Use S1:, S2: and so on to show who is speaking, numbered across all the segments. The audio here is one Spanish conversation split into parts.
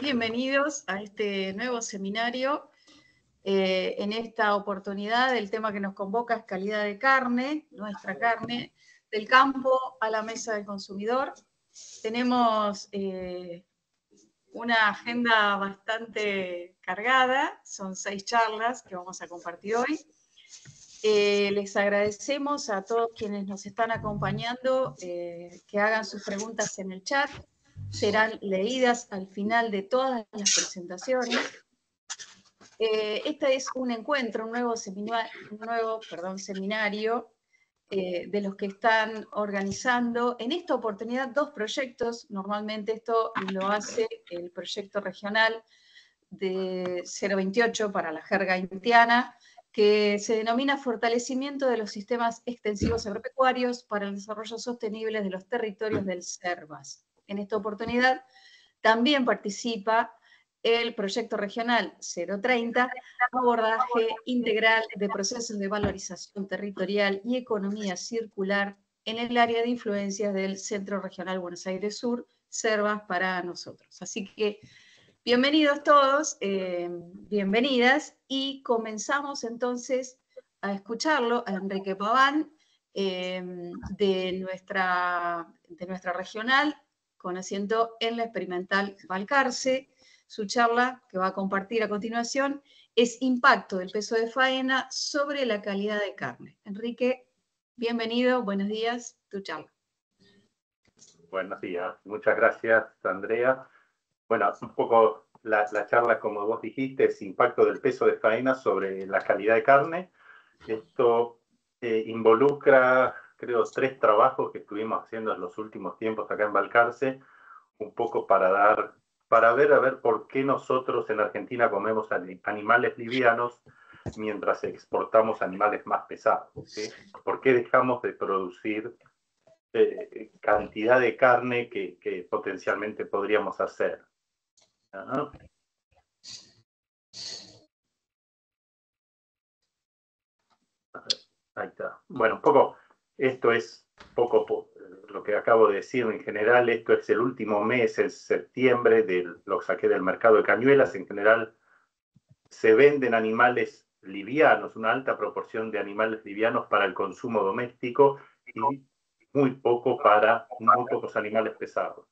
S1: Bienvenidos a este nuevo seminario. Eh, en esta oportunidad el tema que nos convoca es calidad de carne, nuestra carne, del campo a la mesa del consumidor. Tenemos eh, una agenda bastante cargada, son seis charlas que vamos a compartir hoy. Eh, les agradecemos a todos quienes nos están acompañando que hagan sus preguntas en el chat serán leídas al final de todas las presentaciones. Eh, este es un encuentro, un nuevo, seminario, un nuevo perdón, seminario eh, de los que están organizando en esta oportunidad dos proyectos. Normalmente esto lo hace el proyecto regional de 028 para la jerga indiana, que se denomina Fortalecimiento de los Sistemas Extensivos Agropecuarios para el Desarrollo Sostenible de los Territorios del CERVAS en esta oportunidad también participa el proyecto regional 030, abordaje integral de procesos de valorización territorial y economía circular en el área de influencias del Centro Regional Buenos Aires Sur, Servas para nosotros. Así que bienvenidos todos, eh, bienvenidas, y comenzamos entonces a escucharlo a Enrique Paván eh, de, nuestra, de nuestra regional con en la Experimental Valcarce, Su charla, que va a compartir a continuación, es Impacto del peso de faena sobre la calidad de carne. Enrique, bienvenido, buenos días, tu charla.
S2: Buenos días, muchas gracias, Andrea. Bueno, un poco la, charla, como vos dijiste, es impacto del peso de faena sobre la calidad de carne. Esto eh, involucra creo, tres trabajos que estuvimos haciendo en los últimos tiempos acá en Balcarce, un poco para dar, para ver a ver por qué nosotros en Argentina comemos animales livianos mientras exportamos animales más pesados. ¿Por qué dejamos de producir eh, cantidad de carne que, potencialmente podríamos hacer? ¿Ah? Ahí está. Bueno, un poco esto es poco lo que acabo de decir en general, esto es el último mes, en septiembre, de lo saqué del mercado de cañuelas, en general se venden animales livianos, una alta proporción de animales livianos para el consumo doméstico y muy poco para muy pocos animales pesados.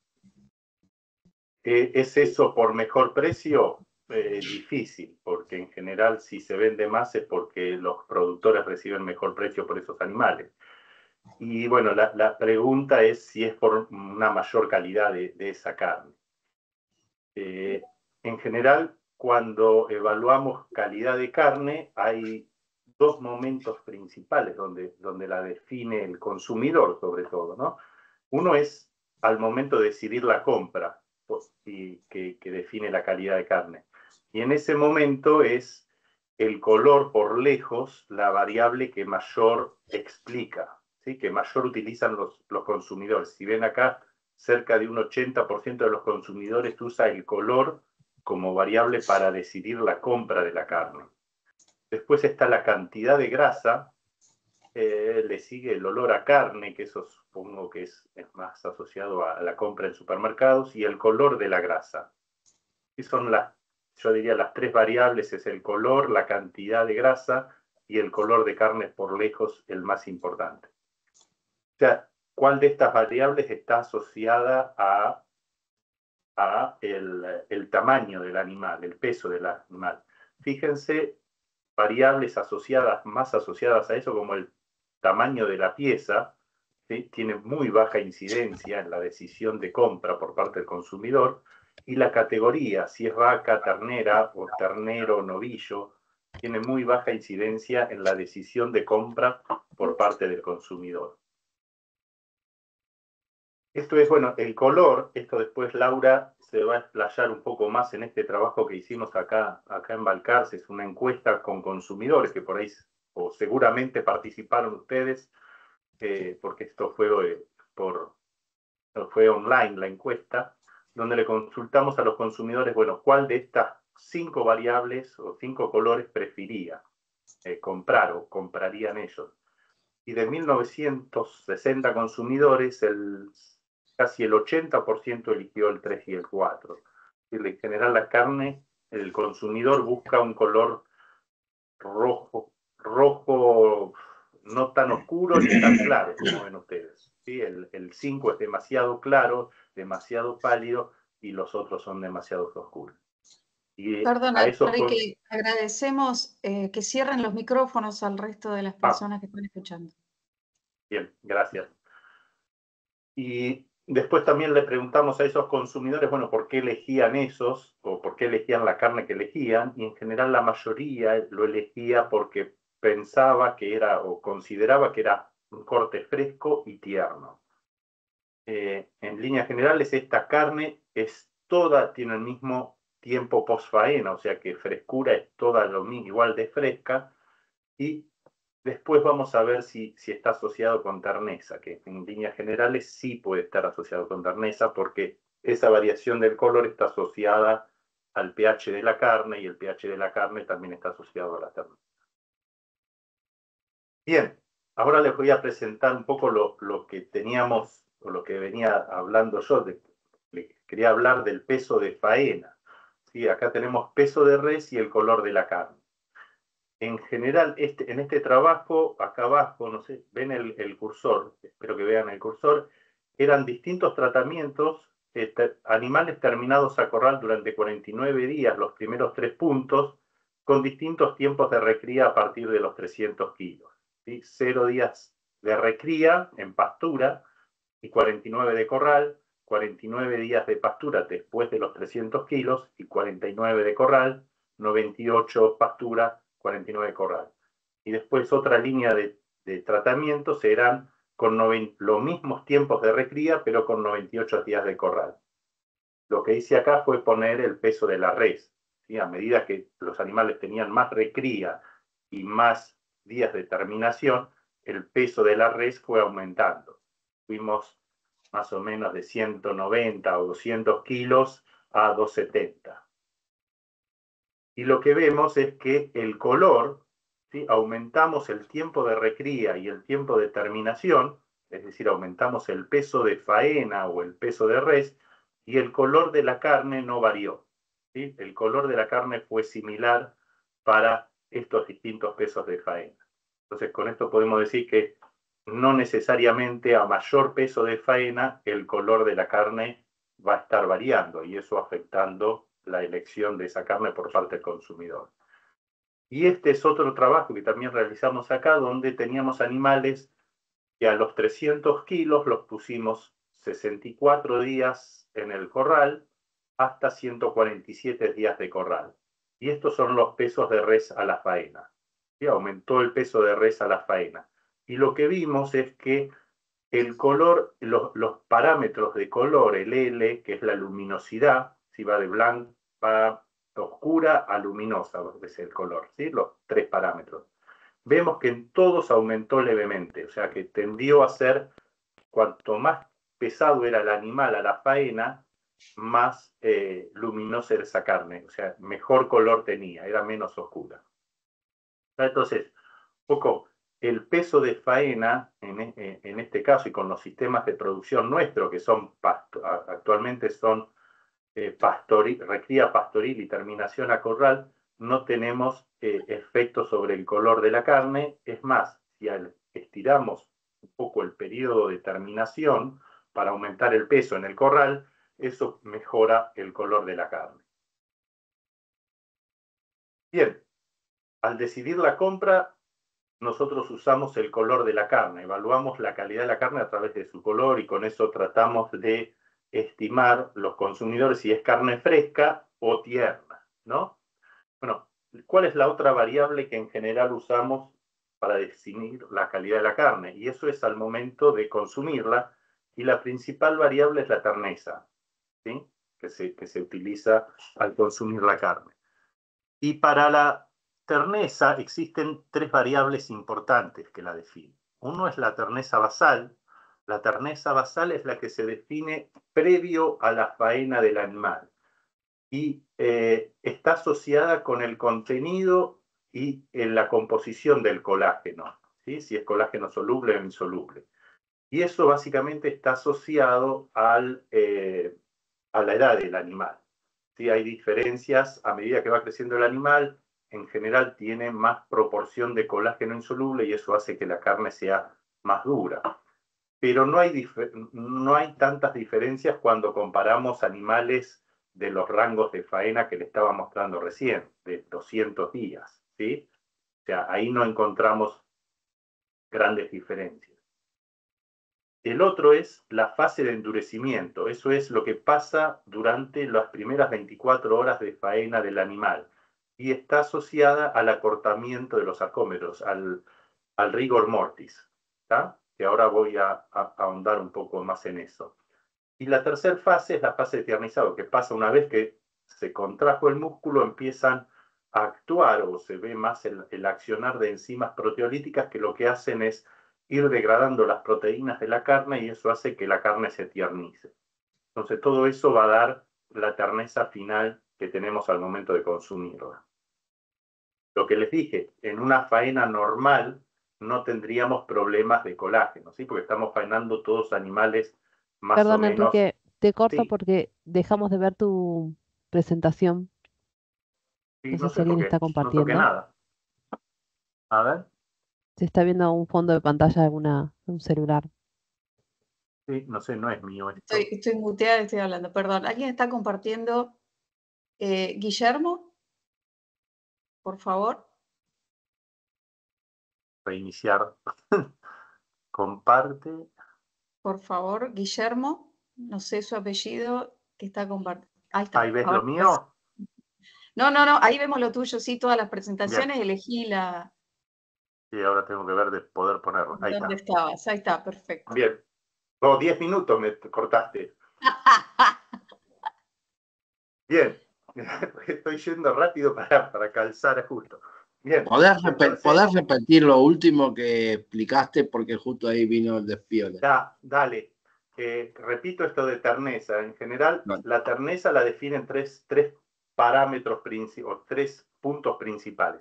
S2: Eh, ¿Es eso por mejor precio? Eh, difícil, porque en general si se vende más es porque los productores reciben mejor precio por esos animales. Y bueno, la, pregunta es si es por una mayor calidad de, esa carne. Eh, en general, cuando evaluamos calidad de carne, hay dos momentos principales donde, la define el consumidor, sobre todo. Uno es al momento de decidir la compra, pues, y que define la calidad de carne. Y en ese momento es el color por lejos la variable que mayor explica que mayor utilizan los, consumidores. Si ven acá, cerca de un 80% de los consumidores usa el color como variable para decidir la compra de la carne. Después está la cantidad de grasa, eh, le sigue el olor a carne, que eso supongo que es, es, más asociado a la compra en supermercados, y el color de la grasa. Y son las, yo diría, las tres variables, es el color, la cantidad de grasa y el color de carne por lejos el más importante. O sea, ¿cuál de estas variables está asociada a, el, tamaño del animal, el peso del animal? Fíjense, variables asociadas, más asociadas a eso, como el tamaño de la pieza, tiene muy baja incidencia en la decisión de compra por parte del consumidor, y la categoría, si es vaca, ternera o ternero, novillo, tiene muy baja incidencia en la decisión de compra por parte del consumidor. Esto es, bueno, el color, esto después Laura se va a explayar un poco más en este trabajo que hicimos acá, acá en Balcarce, es una encuesta con consumidores que por ahí, o seguramente participaron ustedes, eh, porque esto fue, eh, por, fue online la encuesta, donde le consultamos a los consumidores, bueno, cuál de estas cinco variables o cinco colores prefería eh, comprar o comprarían ellos. Y de 1960 consumidores, el casi el 80% eligió el 3 y el 4. En general la carne, el consumidor busca un color rojo, rojo no tan oscuro ni tan claro como ven ustedes. El 5 es demasiado claro, demasiado pálido y los otros son demasiado oscuros. Y Perdona,
S1: agradecemos eh, que cierren los micrófonos al resto de las ah. personas que están escuchando.
S2: Bien, gracias. Y Después también le preguntamos a esos consumidores, bueno, ¿por qué elegían esos o por qué elegían la carne que elegían? Y en general la mayoría lo elegía porque pensaba que era o consideraba que era un corte fresco y tierno. Eh, en líneas generales, esta carne es toda, tiene el mismo tiempo post o sea que frescura es toda lo mismo, igual de fresca, y Después vamos a ver si, está asociado con terneza, que en líneas generales sí puede estar asociado con ternesa, porque esa variación del color está asociada al pH de la carne y el pH de la carne también está asociado a la terneza. Bien, ahora les voy a presentar un poco lo, que teníamos o lo que venía hablando yo. De, quería hablar del peso de faena. ¿sí? Acá tenemos peso de res y el color de la carne en general, este, en este trabajo, acá abajo, no sé, ven el, cursor, espero que vean el cursor, eran distintos tratamientos, este, animales terminados a corral durante 49 días, los primeros tres puntos, con distintos tiempos de recría a partir de los 300 kilos. ¿sí? Cero días de recría en pastura y 49 de corral, 49 días de pastura después de los 300 kilos y 49 de corral, 98 pastura 49 Corral. Y después otra línea de, tratamiento serán con los mismos tiempos de recría, pero con 98 días de corral. Lo que hice acá fue poner el peso de la res. ¿sí? A medida que los animales tenían más recría y más días de terminación, el peso de la res fue aumentando. Fuimos más o menos de 190 o 200 kilos a 270. Y lo que vemos es que el color, si aumentamos el tiempo de recría y el tiempo de terminación, es decir, aumentamos el peso de faena o el peso de res, y el color de la carne no varió. El color de la carne fue similar para estos distintos pesos de faena. Entonces, con esto podemos decir que no necesariamente a mayor peso de faena el color de la carne va a estar variando y eso afectando la elección de esa carne por parte del consumidor. Y este es otro trabajo que también realizamos acá, donde teníamos animales que a los 300 kilos los pusimos 64 días en el corral hasta 147 días de corral. Y estos son los pesos de res a la faena. y Aumentó el peso de res a la faena. Y lo que vimos es que el color, los parámetros de color, el L, que es la luminosidad, si va de blanca oscura a luminosa, es el color, los tres parámetros. Vemos que en todos aumentó levemente, o sea que tendió a ser, cuanto más pesado era el animal a la faena, más eh, luminosa era esa carne, o sea, mejor color tenía, era menos oscura. Entonces, poco el peso de faena, en, e, este caso, y con los sistemas de producción nuestros, que son actualmente son eh, recría pastoril y terminación a corral, no tenemos eh, efecto sobre el color de la carne. Es más, si al, estiramos un poco el periodo de terminación para aumentar el peso en el corral, eso mejora el color de la carne. Bien, al decidir la compra, nosotros usamos el color de la carne, evaluamos la calidad de la carne a través de su color y con eso tratamos de estimar los consumidores si es carne fresca o tierna, ¿no? Bueno, ¿cuál es la otra variable que en general usamos para definir la calidad de la carne? Y eso es al momento de consumirla, y la principal variable es la terneza, ¿sí? Que se, que se utiliza al consumir la carne. Y para la terneza existen tres variables importantes que la definen. Uno es la terneza basal, la terneza basal es la que se define previo a la faena del animal y eh, está asociada con el contenido y en eh, la composición del colágeno, si es colágeno soluble o insoluble. Y eso básicamente está asociado eh, a la edad del animal. si Hay diferencias a medida que va creciendo el animal, en general tiene más proporción de colágeno insoluble y eso hace que la carne sea más dura pero no hay, tantas diferencias cuando comparamos animales de los rangos de faena que le estaba mostrando recién, de 200 días, ¿sí? O sea, ahí no encontramos grandes diferencias. El otro es la fase de endurecimiento, eso es lo que pasa durante las primeras 24 horas de faena del animal y está asociada al acortamiento de los sarcómeros, al, rigor mortis que ahora voy a, ahondar un poco más en eso. Y la tercera fase es la fase de tiernizado, que pasa una vez que se contrajo el músculo, empiezan a actuar o se ve más el, el accionar de enzimas proteolíticas que lo que hacen es ir degradando las proteínas de la carne y eso hace que la carne se tiernice. Entonces todo eso va a dar la terneza final que tenemos al momento de consumirla. Lo que les dije, en una faena normal, no tendríamos problemas de colágeno, ¿sí? Porque estamos faenando todos animales más Perdón, o menos. Enrique,
S3: te corto porque dejamos de ver tu presentación. no, sé si alguien está compartiendo. No nada. A ver. Se está viendo un fondo de pantalla de, una, un celular.
S2: Sí, no sé, no es mío.
S1: Estoy, estoy muteada y estoy hablando. Perdón, ¿alguien está compartiendo? Eh, Guillermo, por favor
S2: reiniciar. Comparte.
S1: Por favor, Guillermo, no sé su apellido, que está compartiendo. Ahí, ves lo mío. No, no, no, ahí vemos lo tuyo, sí, todas las presentaciones, elegí la,
S2: sí ahora tengo que ver de poder ponerlo. Ahí
S1: está. Ahí está, perfecto.
S2: Bien. los 10 minutos me cortaste. Bien. Estoy yendo rápido para, para calzar justo.
S4: ¿Podés, repetir lo último que explicaste? Porque justo ahí vino el despiole.
S2: dale. Eh, repito esto de terneza. En general, la terneza la definen tres, tres parámetros o tres puntos principales.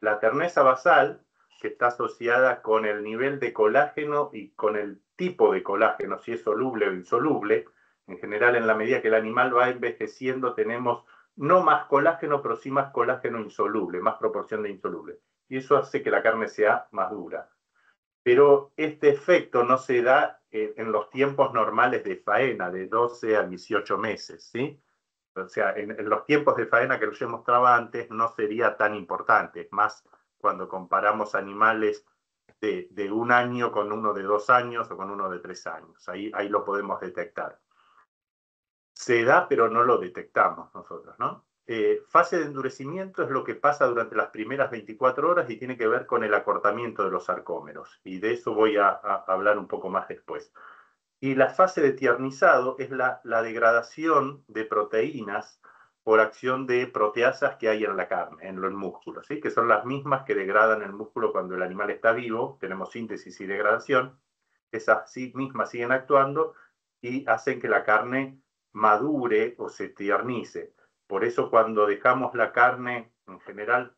S2: La terneza basal, que está asociada con el nivel de colágeno y con el tipo de colágeno, si es soluble o insoluble. En general, en la medida que el animal va envejeciendo, tenemos no más colágeno, pero sí más colágeno insoluble, más proporción de insoluble. Y eso hace que la carne sea más dura. Pero este efecto no se da eh, en los tiempos normales de faena, de 12 a 18 meses, ¿sí? O sea, en, los tiempos de faena que yo mostraba antes no sería tan importante, es más cuando comparamos animales de, de, un año con uno de dos años o con uno de tres años, ahí, ahí lo podemos detectar se da pero no lo detectamos nosotros, ¿no? Eh, fase de endurecimiento es lo que pasa durante las primeras 24 horas y tiene que ver con el acortamiento de los sarcómeros. Y de eso voy a, hablar un poco más después. Y la fase de tiernizado es la, degradación de proteínas por acción de proteasas que hay en la carne, en los músculos, ¿sí? que son las mismas que degradan el músculo cuando el animal está vivo. Tenemos síntesis y degradación. Esas sí mismas siguen actuando y hacen que la carne madure o se tiernice. Por eso cuando dejamos la carne, en general,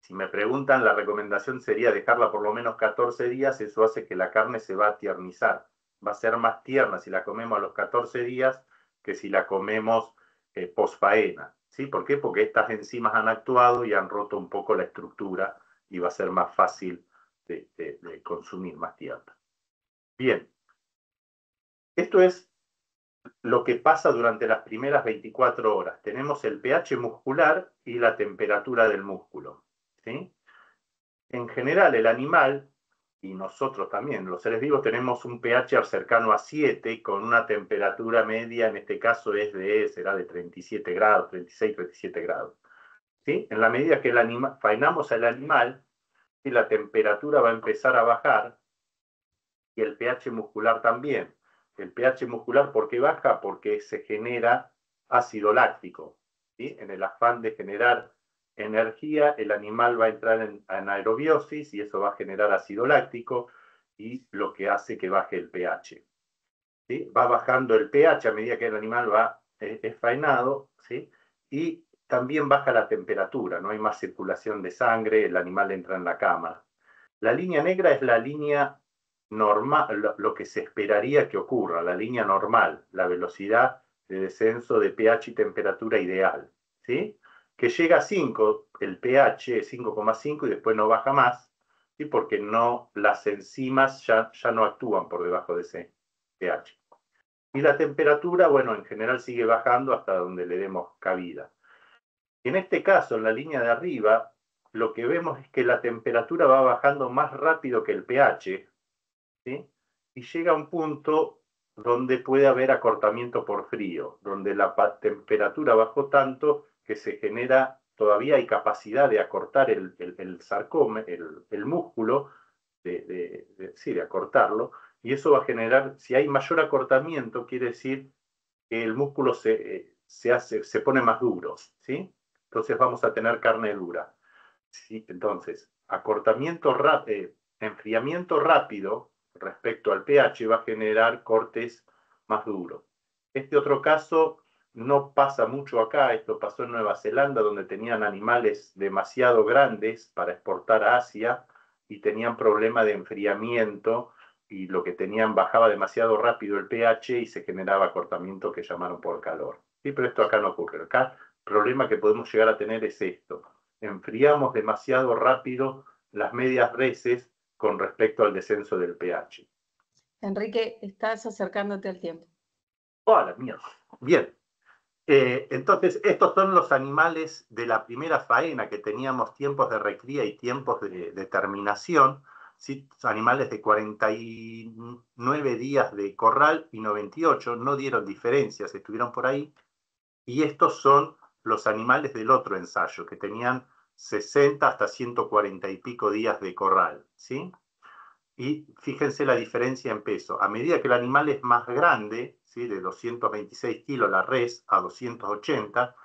S2: si me preguntan, la recomendación sería dejarla por lo menos 14 días, eso hace que la carne se va a tiernizar. Va a ser más tierna si la comemos a los 14 días que si la comemos eh, faena. ¿Sí? ¿Por qué? Porque estas enzimas han actuado y han roto un poco la estructura y va a ser más fácil de, de consumir más tierna. Bien, esto es lo que pasa durante las primeras 24 horas. Tenemos el pH muscular y la temperatura del músculo. ¿sí? En general, el animal, y nosotros también, los seres vivos, tenemos un pH cercano a 7 con una temperatura media, en este caso es de, será de 37 grados, 36, 37 grados. ¿sí? En la medida que el faenamos al animal, la temperatura va a empezar a bajar y el pH muscular también el pH muscular, ¿por qué baja? Porque se genera ácido láctico. En el afán de generar energía, el animal va a entrar en anaerobiosis y eso va a generar ácido láctico y lo que hace que baje el pH. Va bajando el pH a medida que el animal va eh, esfainado ¿sí? y también baja la temperatura, no hay más circulación de sangre, el animal entra en la cama. La línea negra es la línea lo, que se esperaría que ocurra, la línea normal, la velocidad de descenso de pH y temperatura ideal, ¿sí? que llega a 5, el pH 5,5 y después no baja más, ¿sí? porque no, las enzimas ya, ya no actúan por debajo de ese pH. Y la temperatura, bueno, en general sigue bajando hasta donde le demos cabida. En este caso, en la línea de arriba, lo que vemos es que la temperatura va bajando más rápido que el pH, y llega a un punto donde puede haber acortamiento por frío, donde la temperatura bajó tanto que se genera, todavía hay capacidad de acortar el, el, el el, músculo, de, acortarlo, y eso va a generar, si hay mayor acortamiento, quiere decir que el músculo se, eh, hace, se pone más duro, ¿sí? Entonces vamos a tener carne dura. Entonces, acortamiento, rápido eh, enfriamiento rápido respecto al pH va a generar cortes más duros. Este otro caso no pasa mucho acá, esto pasó en Nueva Zelanda, donde tenían animales demasiado grandes para exportar a Asia y tenían problema de enfriamiento y lo que tenían bajaba demasiado rápido el pH y se generaba acortamiento que llamaron por calor. Sí, pero esto acá no ocurre. Acá el problema que podemos llegar a tener es esto. Enfriamos demasiado rápido las medias reses con respecto al descenso del pH.
S1: Enrique, estás acercándote al tiempo.
S2: Hola, mierda. Bien. Eh, entonces, estos son los animales de la primera faena que teníamos tiempos de recría y tiempos de, terminación. Animales de 49 días de corral y 98, no dieron diferencias, estuvieron por ahí. Y estos son los animales del otro ensayo, que tenían 60 hasta 140 y pico días de corral, ¿sí? Y fíjense la diferencia en peso. A medida que el animal es más grande, de 226 kilos la res a 280,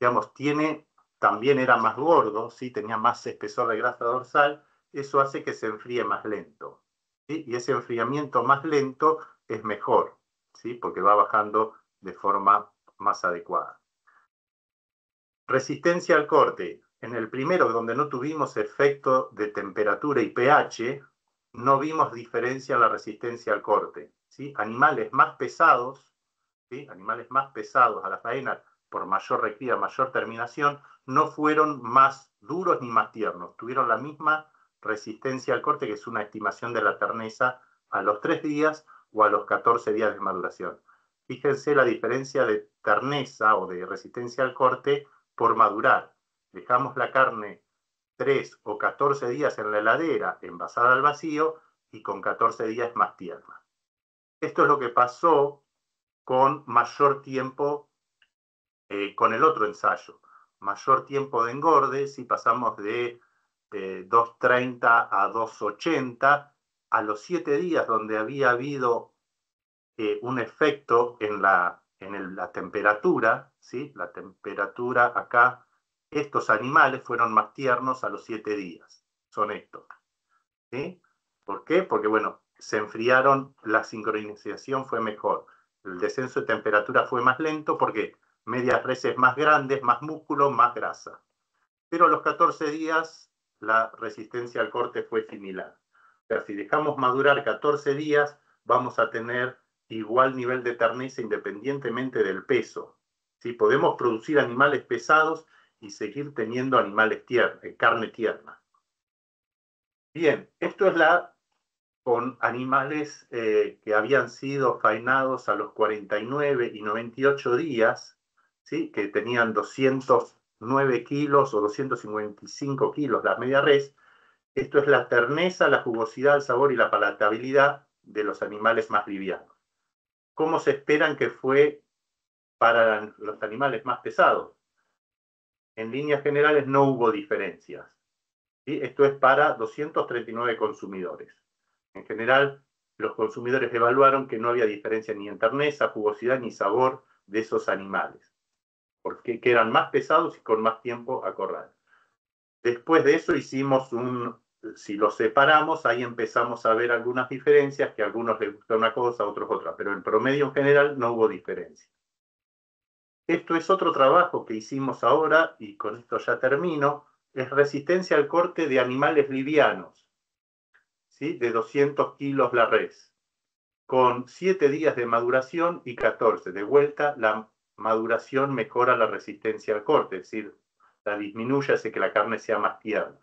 S2: digamos, tiene, también era más gordo, ¿sí? tenía más espesor de grasa dorsal, eso hace que se enfríe más lento. Y ese enfriamiento más lento es mejor, ¿sí? porque va bajando de forma más adecuada. Resistencia al corte. En el primero, donde no tuvimos efecto de temperatura y pH, no vimos diferencia en la resistencia al corte. Animales más pesados, animales más pesados a la faena por mayor recría, mayor terminación, no fueron más duros ni más tiernos. Tuvieron la misma resistencia al corte, que es una estimación de la terneza a los tres días o a los 14 días de maduración. Fíjense la diferencia de terneza o de resistencia al corte por madurar dejamos la carne 3 o 14 días en la heladera, envasada al vacío, y con 14 días más tierna. Esto es lo que pasó con mayor tiempo eh, con el otro ensayo. Mayor tiempo de engorde, si pasamos de 2.30 eh, a 2.80, a los 7 días donde había habido eh, un efecto en la, en la temperatura, ¿sí? la temperatura acá estos animales fueron más tiernos a los siete días, son estos. ¿Sí? ¿Por qué? Porque, bueno, se enfriaron, la sincronización fue mejor, el descenso de temperatura fue más lento porque medias veces más grandes, más músculo, más grasa. Pero a los 14 días la resistencia al corte fue similar. O si dejamos madurar 14 días, vamos a tener igual nivel de terneza independientemente del peso. Si Podemos producir animales pesados y seguir teniendo animales tiernos, eh, carne tierna. Bien, esto es la con animales eh, que habían sido faenados a los 49 y 98 días, ¿sí? que tenían 209 kilos o 255 kilos la media res. Esto es la terneza, la jugosidad, el sabor y la palatabilidad de los animales más livianos. ¿Cómo se esperan que fue para los animales más pesados? en líneas generales no hubo diferencias. Esto es para 239 consumidores. En general, los consumidores evaluaron que no había diferencia ni en terneza, jugosidad ni sabor de esos animales, porque eran más pesados y con más tiempo a correr. Después de eso hicimos un, si los separamos, ahí empezamos a ver algunas diferencias, que a algunos les gusta una cosa, a otros otra, pero en promedio en general no hubo diferencia. Esto es otro trabajo que hicimos ahora, y con esto ya termino, es resistencia al corte de animales livianos, ¿sí? de 200 kilos la res, con 7 días de maduración y 14. De vuelta, la maduración mejora la resistencia al corte, es decir, la disminuye, hace que la carne sea más tierna.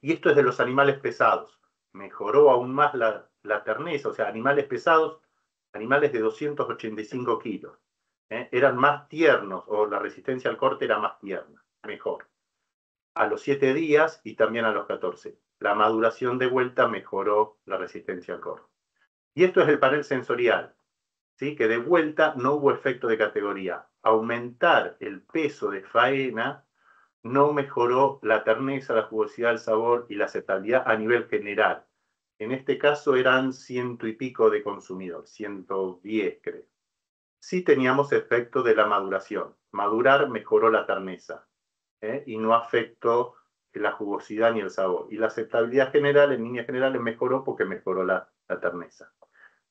S2: Y esto es de los animales pesados. Mejoró aún más la, la terneza, o sea, animales pesados, animales de 285 kilos. ¿eh? eran más tiernos o la resistencia al corte era más tierna, mejor. A los 7 días y también a los 14. La maduración de vuelta mejoró la resistencia al corte. Y esto es el panel sensorial, ¿sí? que de vuelta no hubo efecto de categoría. Aumentar el peso de faena no mejoró la terneza, la jugosidad, el sabor y la aceptabilidad a nivel general. En este caso eran ciento y pico de consumidor, 110 creo sí teníamos efecto de la maduración. Madurar mejoró la terneza ¿eh? y no afectó la jugosidad ni el sabor. Y la aceptabilidad general, en líneas generales, mejoró porque mejoró la, terneza.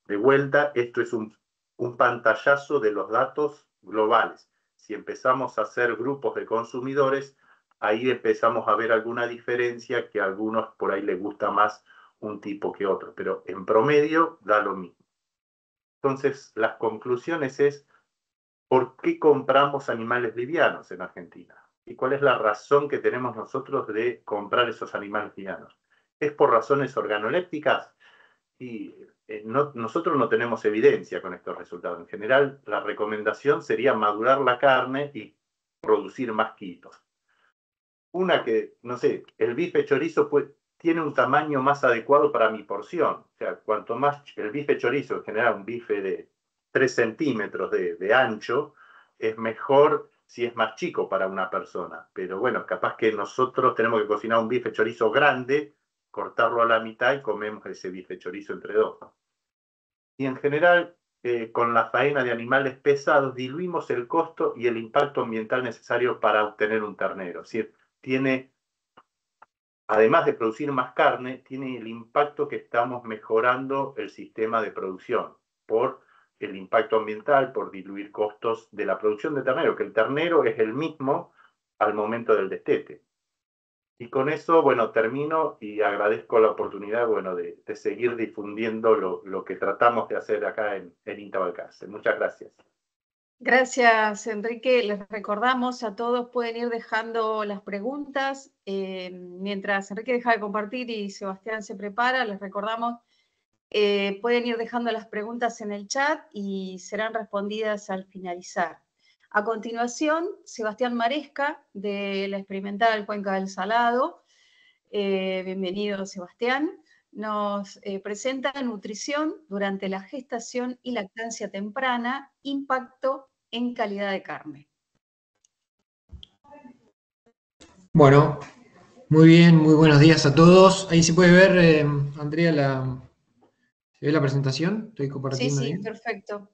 S2: De vuelta, esto es un, un pantallazo de los datos globales. Si empezamos a hacer grupos de consumidores, ahí empezamos a ver alguna diferencia que a algunos por ahí les gusta más un tipo que otro, pero en promedio da lo mismo. Entonces, las conclusiones es, ¿por qué compramos animales livianos en Argentina? ¿Y cuál es la razón que tenemos nosotros de comprar esos animales livianos? ¿Es por razones organolépticas? Y eh, nosotros no tenemos evidencia con estos resultados. En general, la recomendación sería madurar la carne y producir más quitos. Una que, no sé, el bife chorizo puede, tiene un tamaño más adecuado para mi porción. O sea, cuanto más el bife chorizo, genera un bife de 3 centímetros de, ancho, es mejor si es más chico para una persona. Pero bueno, capaz que nosotros tenemos que cocinar un bife chorizo grande, cortarlo a la mitad y comemos ese bife chorizo entre dos. Y en general, eh, con la faena de animales pesados, diluimos el costo y el impacto ambiental necesario para obtener un ternero. Es tiene además de producir más carne, tiene el impacto que estamos mejorando el sistema de producción por el impacto ambiental, por diluir costos de la producción de ternero, que el ternero es el mismo al momento del destete. Y con eso, bueno, termino y agradezco la oportunidad, bueno, de, seguir difundiendo lo, que tratamos de hacer acá en, en Muchas gracias.
S1: Gracias, Enrique. Les recordamos a todos, pueden ir dejando las preguntas. Eh, mientras Enrique deja de compartir y Sebastián se prepara, les recordamos, eh, pueden ir dejando las preguntas en el chat y serán respondidas al finalizar. A continuación, Sebastián Maresca, de la Experimental Cuenca del Salado. Eh, bienvenido, Sebastián. Nos presenta nutrición durante la gestación y lactancia temprana, impacto en calidad de carne.
S4: Bueno, muy bien, muy buenos días a todos. Ahí se puede ver, eh, Andrea, la, ¿se ve la presentación? Estoy compartiendo. Sí, sí,
S1: perfecto.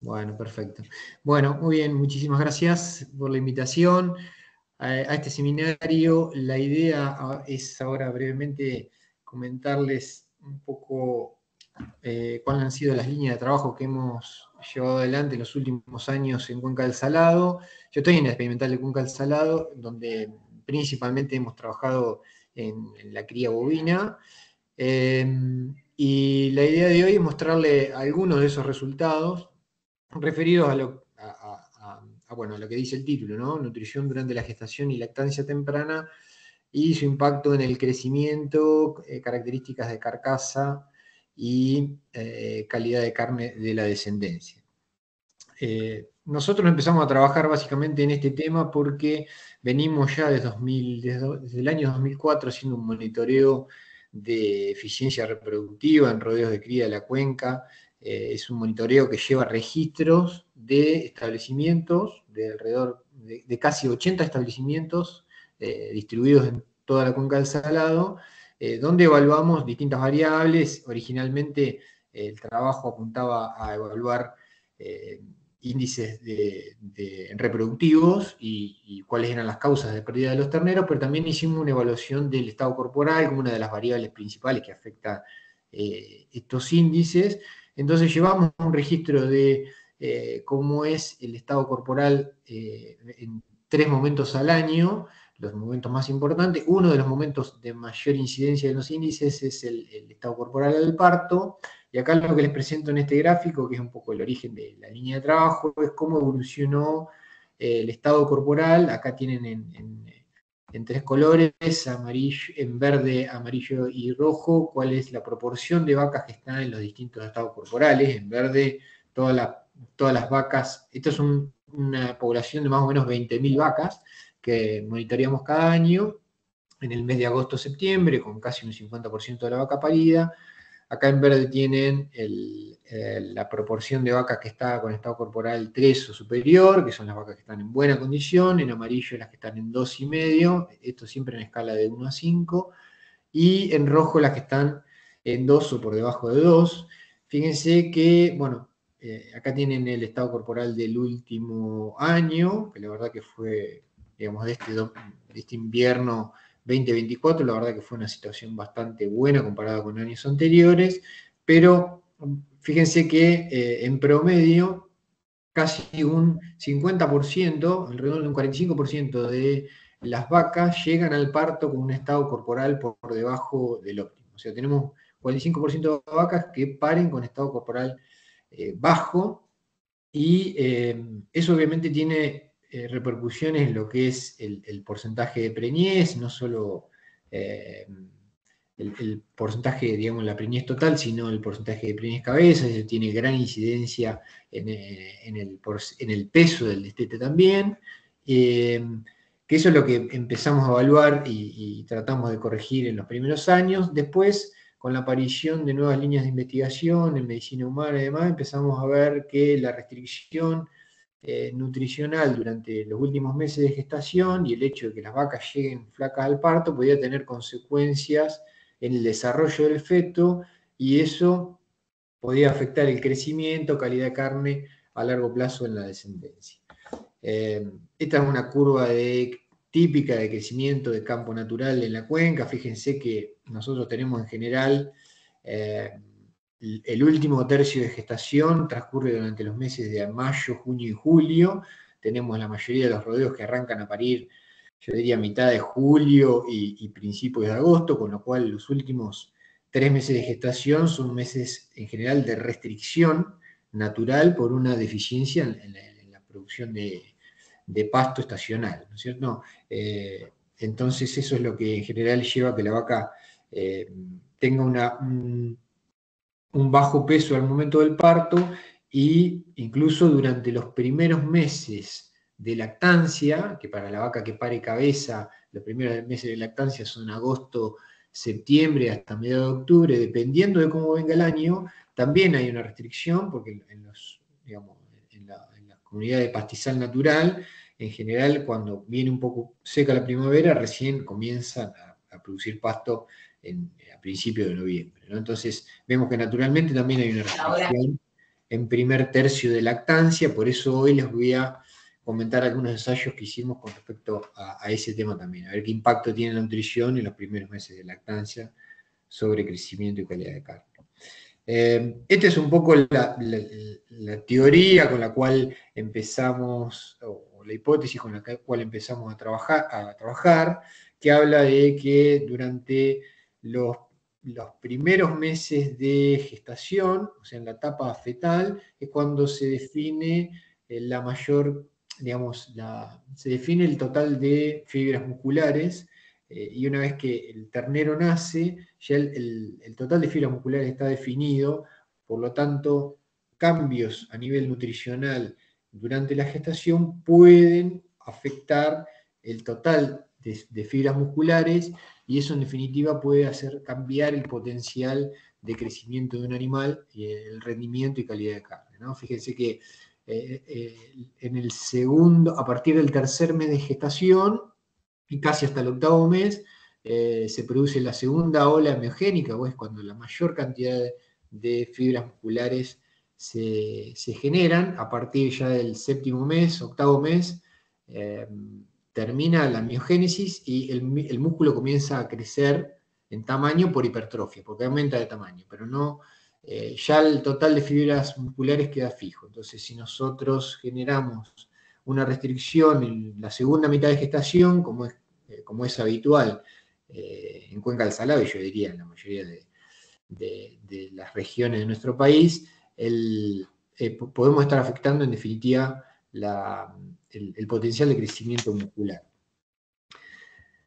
S4: Bueno, perfecto. Bueno, muy bien, muchísimas gracias por la invitación a, este seminario. La idea ah, es ahora brevemente comentarles un poco eh, cuáles han sido las líneas de trabajo que hemos llevado adelante en los últimos años en Cuenca del Salado. Yo estoy en el experimental de Cuenca del Salado, donde principalmente hemos trabajado en, la cría bovina. Em, y la idea de hoy es mostrarle algunos de esos resultados referidos a lo, que dice el título, ¿no? Nutrición durante la gestación y lactancia temprana y su impacto en el crecimiento, eh, características de carcasa, y eh, calidad de carne de la descendencia. Eh, nosotros empezamos a trabajar básicamente en este tema porque venimos ya desde, desde, el año 2004 haciendo un monitoreo de eficiencia reproductiva en rodeos de cría de la cuenca. Eh, es un monitoreo que lleva registros de establecimientos, de alrededor de, casi 80 establecimientos distribuidos en toda la cuenca del Salado, eh, donde evaluamos distintas variables. Originalmente eh, el trabajo apuntaba a evaluar eh, índices de, reproductivos y, cuáles eran las causas de pérdida de los terneros, pero también hicimos una evaluación del estado corporal como una de las variables principales que afecta estos índices. Entonces llevamos un registro de cómo es el estado corporal en tres momentos al año los momentos más importantes. Uno de los momentos de mayor incidencia de los índices es el, estado corporal del parto. Y acá lo que les presento en este gráfico, que es un poco el origen de la línea de trabajo, es cómo evolucionó eh, el estado corporal. Acá tienen en, tres colores, amarillo, en verde, amarillo y rojo, cuál es la proporción de vacas que están en los distintos estados corporales. En verde, todas las vacas, esto es una población de más o menos 20.000 vacas, que monitoreamos cada año en el mes de agosto-septiembre, con casi un 50% de la vaca parida. Acá en verde tienen eh, la proporción de vacas que está con estado corporal 3 o superior, que son las vacas que están en buena condición, en amarillo las que están en 2,5, esto siempre en escala de 1 a 5, y en rojo las que están en 2 o por debajo de 2. Fíjense que, bueno, eh, acá tienen el estado corporal del último año, que la verdad que fue digamos, de este, este invierno 2024. La verdad que fue una situación bastante buena comparada con años anteriores, pero mm, fíjense que eh, en promedio casi un 50%, alrededor de un 45% de las vacas llegan al parto con un estado corporal por, debajo del óptimo. O sea, tenemos 45% de vacas que paren con estado corporal eh, bajo y eh, eso obviamente tiene eh, repercusiones en lo que es el, porcentaje de preñez, no solo eh, el, porcentaje, digamos, la preñez total, sino el porcentaje de preñez cabeza, eso tiene gran incidencia en, eh, el, peso del destete también, que eso es lo que empezamos a evaluar y, y tratamos de corregir en los primeros años. Después, con la aparición de nuevas líneas de investigación en medicina humana y demás, empezamos a ver que la restricción eh, nutricional durante los últimos meses de gestación y el hecho de que las vacas lleguen flacas al parto podía tener consecuencias en el desarrollo del feto y eso podía afectar el crecimiento, calidad de carne a largo plazo en la descendencia. Eh, esta es una curva típica de crecimiento de campo natural en la cuenca. Fíjense que nosotros tenemos en general... Eh, el último tercio de gestación transcurre durante los meses de mayo, junio y julio. Tenemos la mayoría de los rodeos que arrancan a parir, yo diría, mitad de julio y, principios de agosto, con lo cual los últimos tres meses de gestación son meses en general de restricción natural por una deficiencia en, la, producción de, pasto estacional, cierto? Eh, entonces eso es lo que en general lleva a que la vaca eh, tenga una un bajo peso al momento del parto y incluso durante los primeros meses de lactancia, que para la vaca que pare cabeza, los primeros meses de lactancia son agosto, septiembre hasta mediados de octubre, dependiendo de cómo venga el año, también hay una restricción, porque en, los, en, la, comunidad de pastizal natural, en general, cuando viene un poco seca la primavera, recién comienzan a, a producir pasto a principios de noviembre. Entonces, vemos que naturalmente también hay una relación en primer tercio de lactancia, por eso hoy les voy a comentar algunos ensayos que hicimos con respecto a, ese tema también, a ver qué impacto tiene la nutrición en los primeros meses de lactancia sobre crecimiento y calidad de carne. Eh, esta es un poco la, teoría con la cual empezamos, o la hipótesis con la cual empezamos a trabajar que habla de que durante los, primeros meses de gestación, o sea, en la etapa fetal, es cuando se define eh, la mayor, digamos, se define el total de fibras musculares eh, y una vez que el ternero nace, ya el, total de fibras musculares está definido, por lo tanto, cambios a nivel nutricional durante la gestación pueden afectar el total de fibras musculares y eso en definitiva puede hacer cambiar el potencial de crecimiento de un animal, y el rendimiento y calidad de carne. Fíjense que eh, eh, en el segundo, a partir del tercer mes de gestación, y casi hasta el octavo mes, eh, se produce la segunda ola miogénica, o es cuando la mayor cantidad de fibras musculares se, se generan a partir ya del séptimo mes, octavo mes, termina la miogénesis y el, músculo comienza a crecer en tamaño por hipertrofia, porque aumenta de tamaño, pero no, eh, ya el total de fibras musculares queda fijo. Entonces, si nosotros generamos una restricción en la segunda mitad de gestación, como es, eh, como es habitual eh, en Cuenca del Salado, yo diría en la mayoría de, las regiones de nuestro país, podemos estar afectando en definitiva la, el, potencial de crecimiento muscular.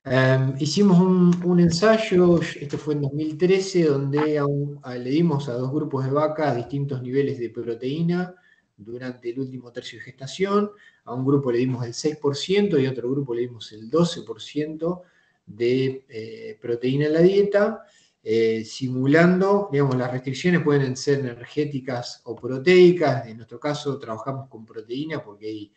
S4: Em, hicimos un, ensayo, esto fue en 2013, donde le dimos a dos grupos de vacas distintos niveles de proteína durante el último tercio de gestación. A un grupo le dimos el 6% y a otro grupo le dimos el 12% de eh, proteína en la dieta, eh, simulando, digamos, las restricciones pueden ser energéticas o proteicas. En nuestro caso trabajamos con proteína porque hay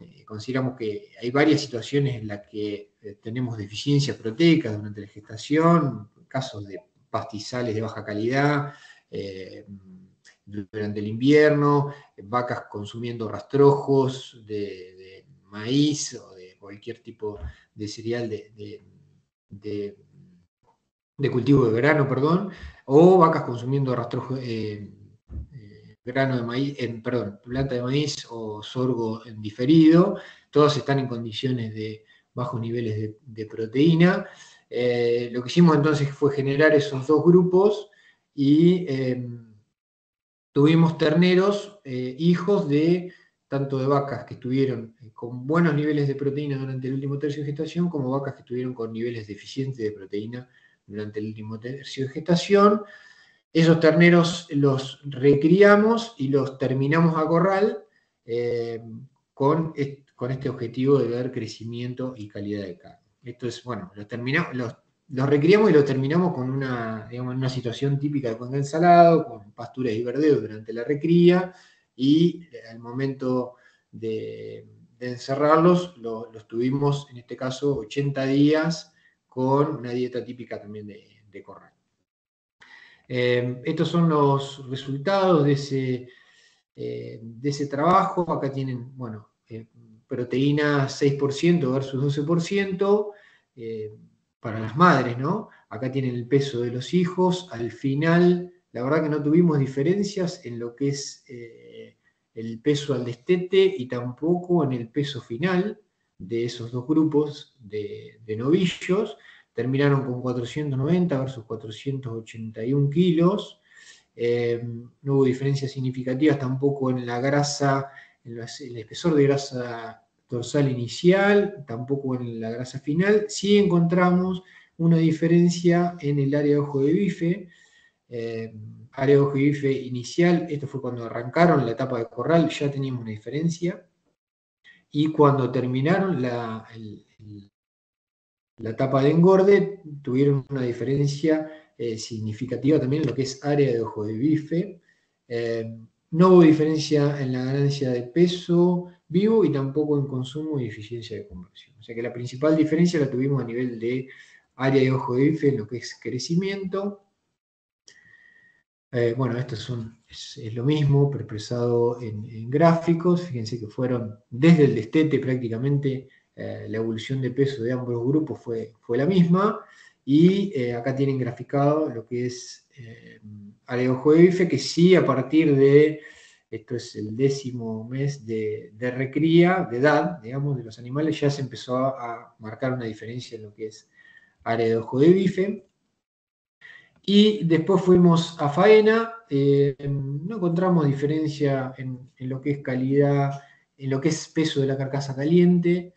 S4: eh, consideramos que hay varias situaciones en las que eh, tenemos deficiencias proteicas durante la gestación, casos de pastizales de baja calidad, eh, durante el invierno, vacas consumiendo rastrojos de, maíz o de cualquier tipo de cereal de, cultivo de verano, perdón, o vacas consumiendo rastrojos grano de maíz, perdón, planta de maíz o sorgo en diferido, todos están en condiciones de bajos niveles de, proteína. Eh, lo que hicimos entonces fue generar esos dos grupos y em, tuvimos terneros, eh, hijos de tanto de vacas que estuvieron eh, con buenos niveles de proteína durante el último tercio de gestación, como vacas que estuvieron con niveles deficientes de proteína durante el último tercio de gestación. Esos terneros los recriamos y los terminamos a corral eh, con, con, este objetivo de ver crecimiento y calidad de carne. Esto es, bueno, los, los, recriamos y los terminamos con una, situación típica de cuenca ensalado, con pasturas y verdeos durante la recría y eh, al momento de, encerrarlos, los tuvimos en este caso 80 días con una dieta típica también de corral. Em, estos son los resultados de ese, eh, trabajo. Acá tienen, bueno, eh, proteína 6% versus 12% eh, para las madres, ¿no? Acá tienen el peso de los hijos. Al final, la verdad que no tuvimos diferencias en lo que es el peso al destete y tampoco en el peso final de esos dos grupos de novillos terminaron con 490 versus 481 kilos. Eh, no hubo diferencias significativas tampoco en la grasa, en el espesor de grasa dorsal inicial, tampoco en la grasa final. Sí encontramos una diferencia en el área de ojo de bife, eh, área de ojo de bife inicial, esto fue cuando arrancaron la etapa de corral, ya teníamos una diferencia, y cuando terminaron la, la etapa de engorde tuvieron una diferencia eh, significativa también en lo que es área de ojo de bife. Eh, no hubo diferencia en la ganancia de peso vivo y tampoco en consumo y eficiencia de conversión. O sea que la principal diferencia la tuvimos a nivel de área de ojo de bife en lo que es crecimiento. Eh, bueno, esto es, lo mismo, pero expresado en, en, gráficos. Fíjense que fueron desde el destete prácticamente eh, la evolución de peso de ambos grupos fue, fue la misma. Y eh, acá tienen graficado lo que es eh, ojo de bife, que sí a partir de, esto es el décimo mes de, de, recría, de edad, digamos, de los animales, ya se empezó a, marcar una diferencia en lo que es área de bife. Y después fuimos a faena, eh, no encontramos diferencia en, en, lo que es calidad, en lo que es peso de la carcasa caliente,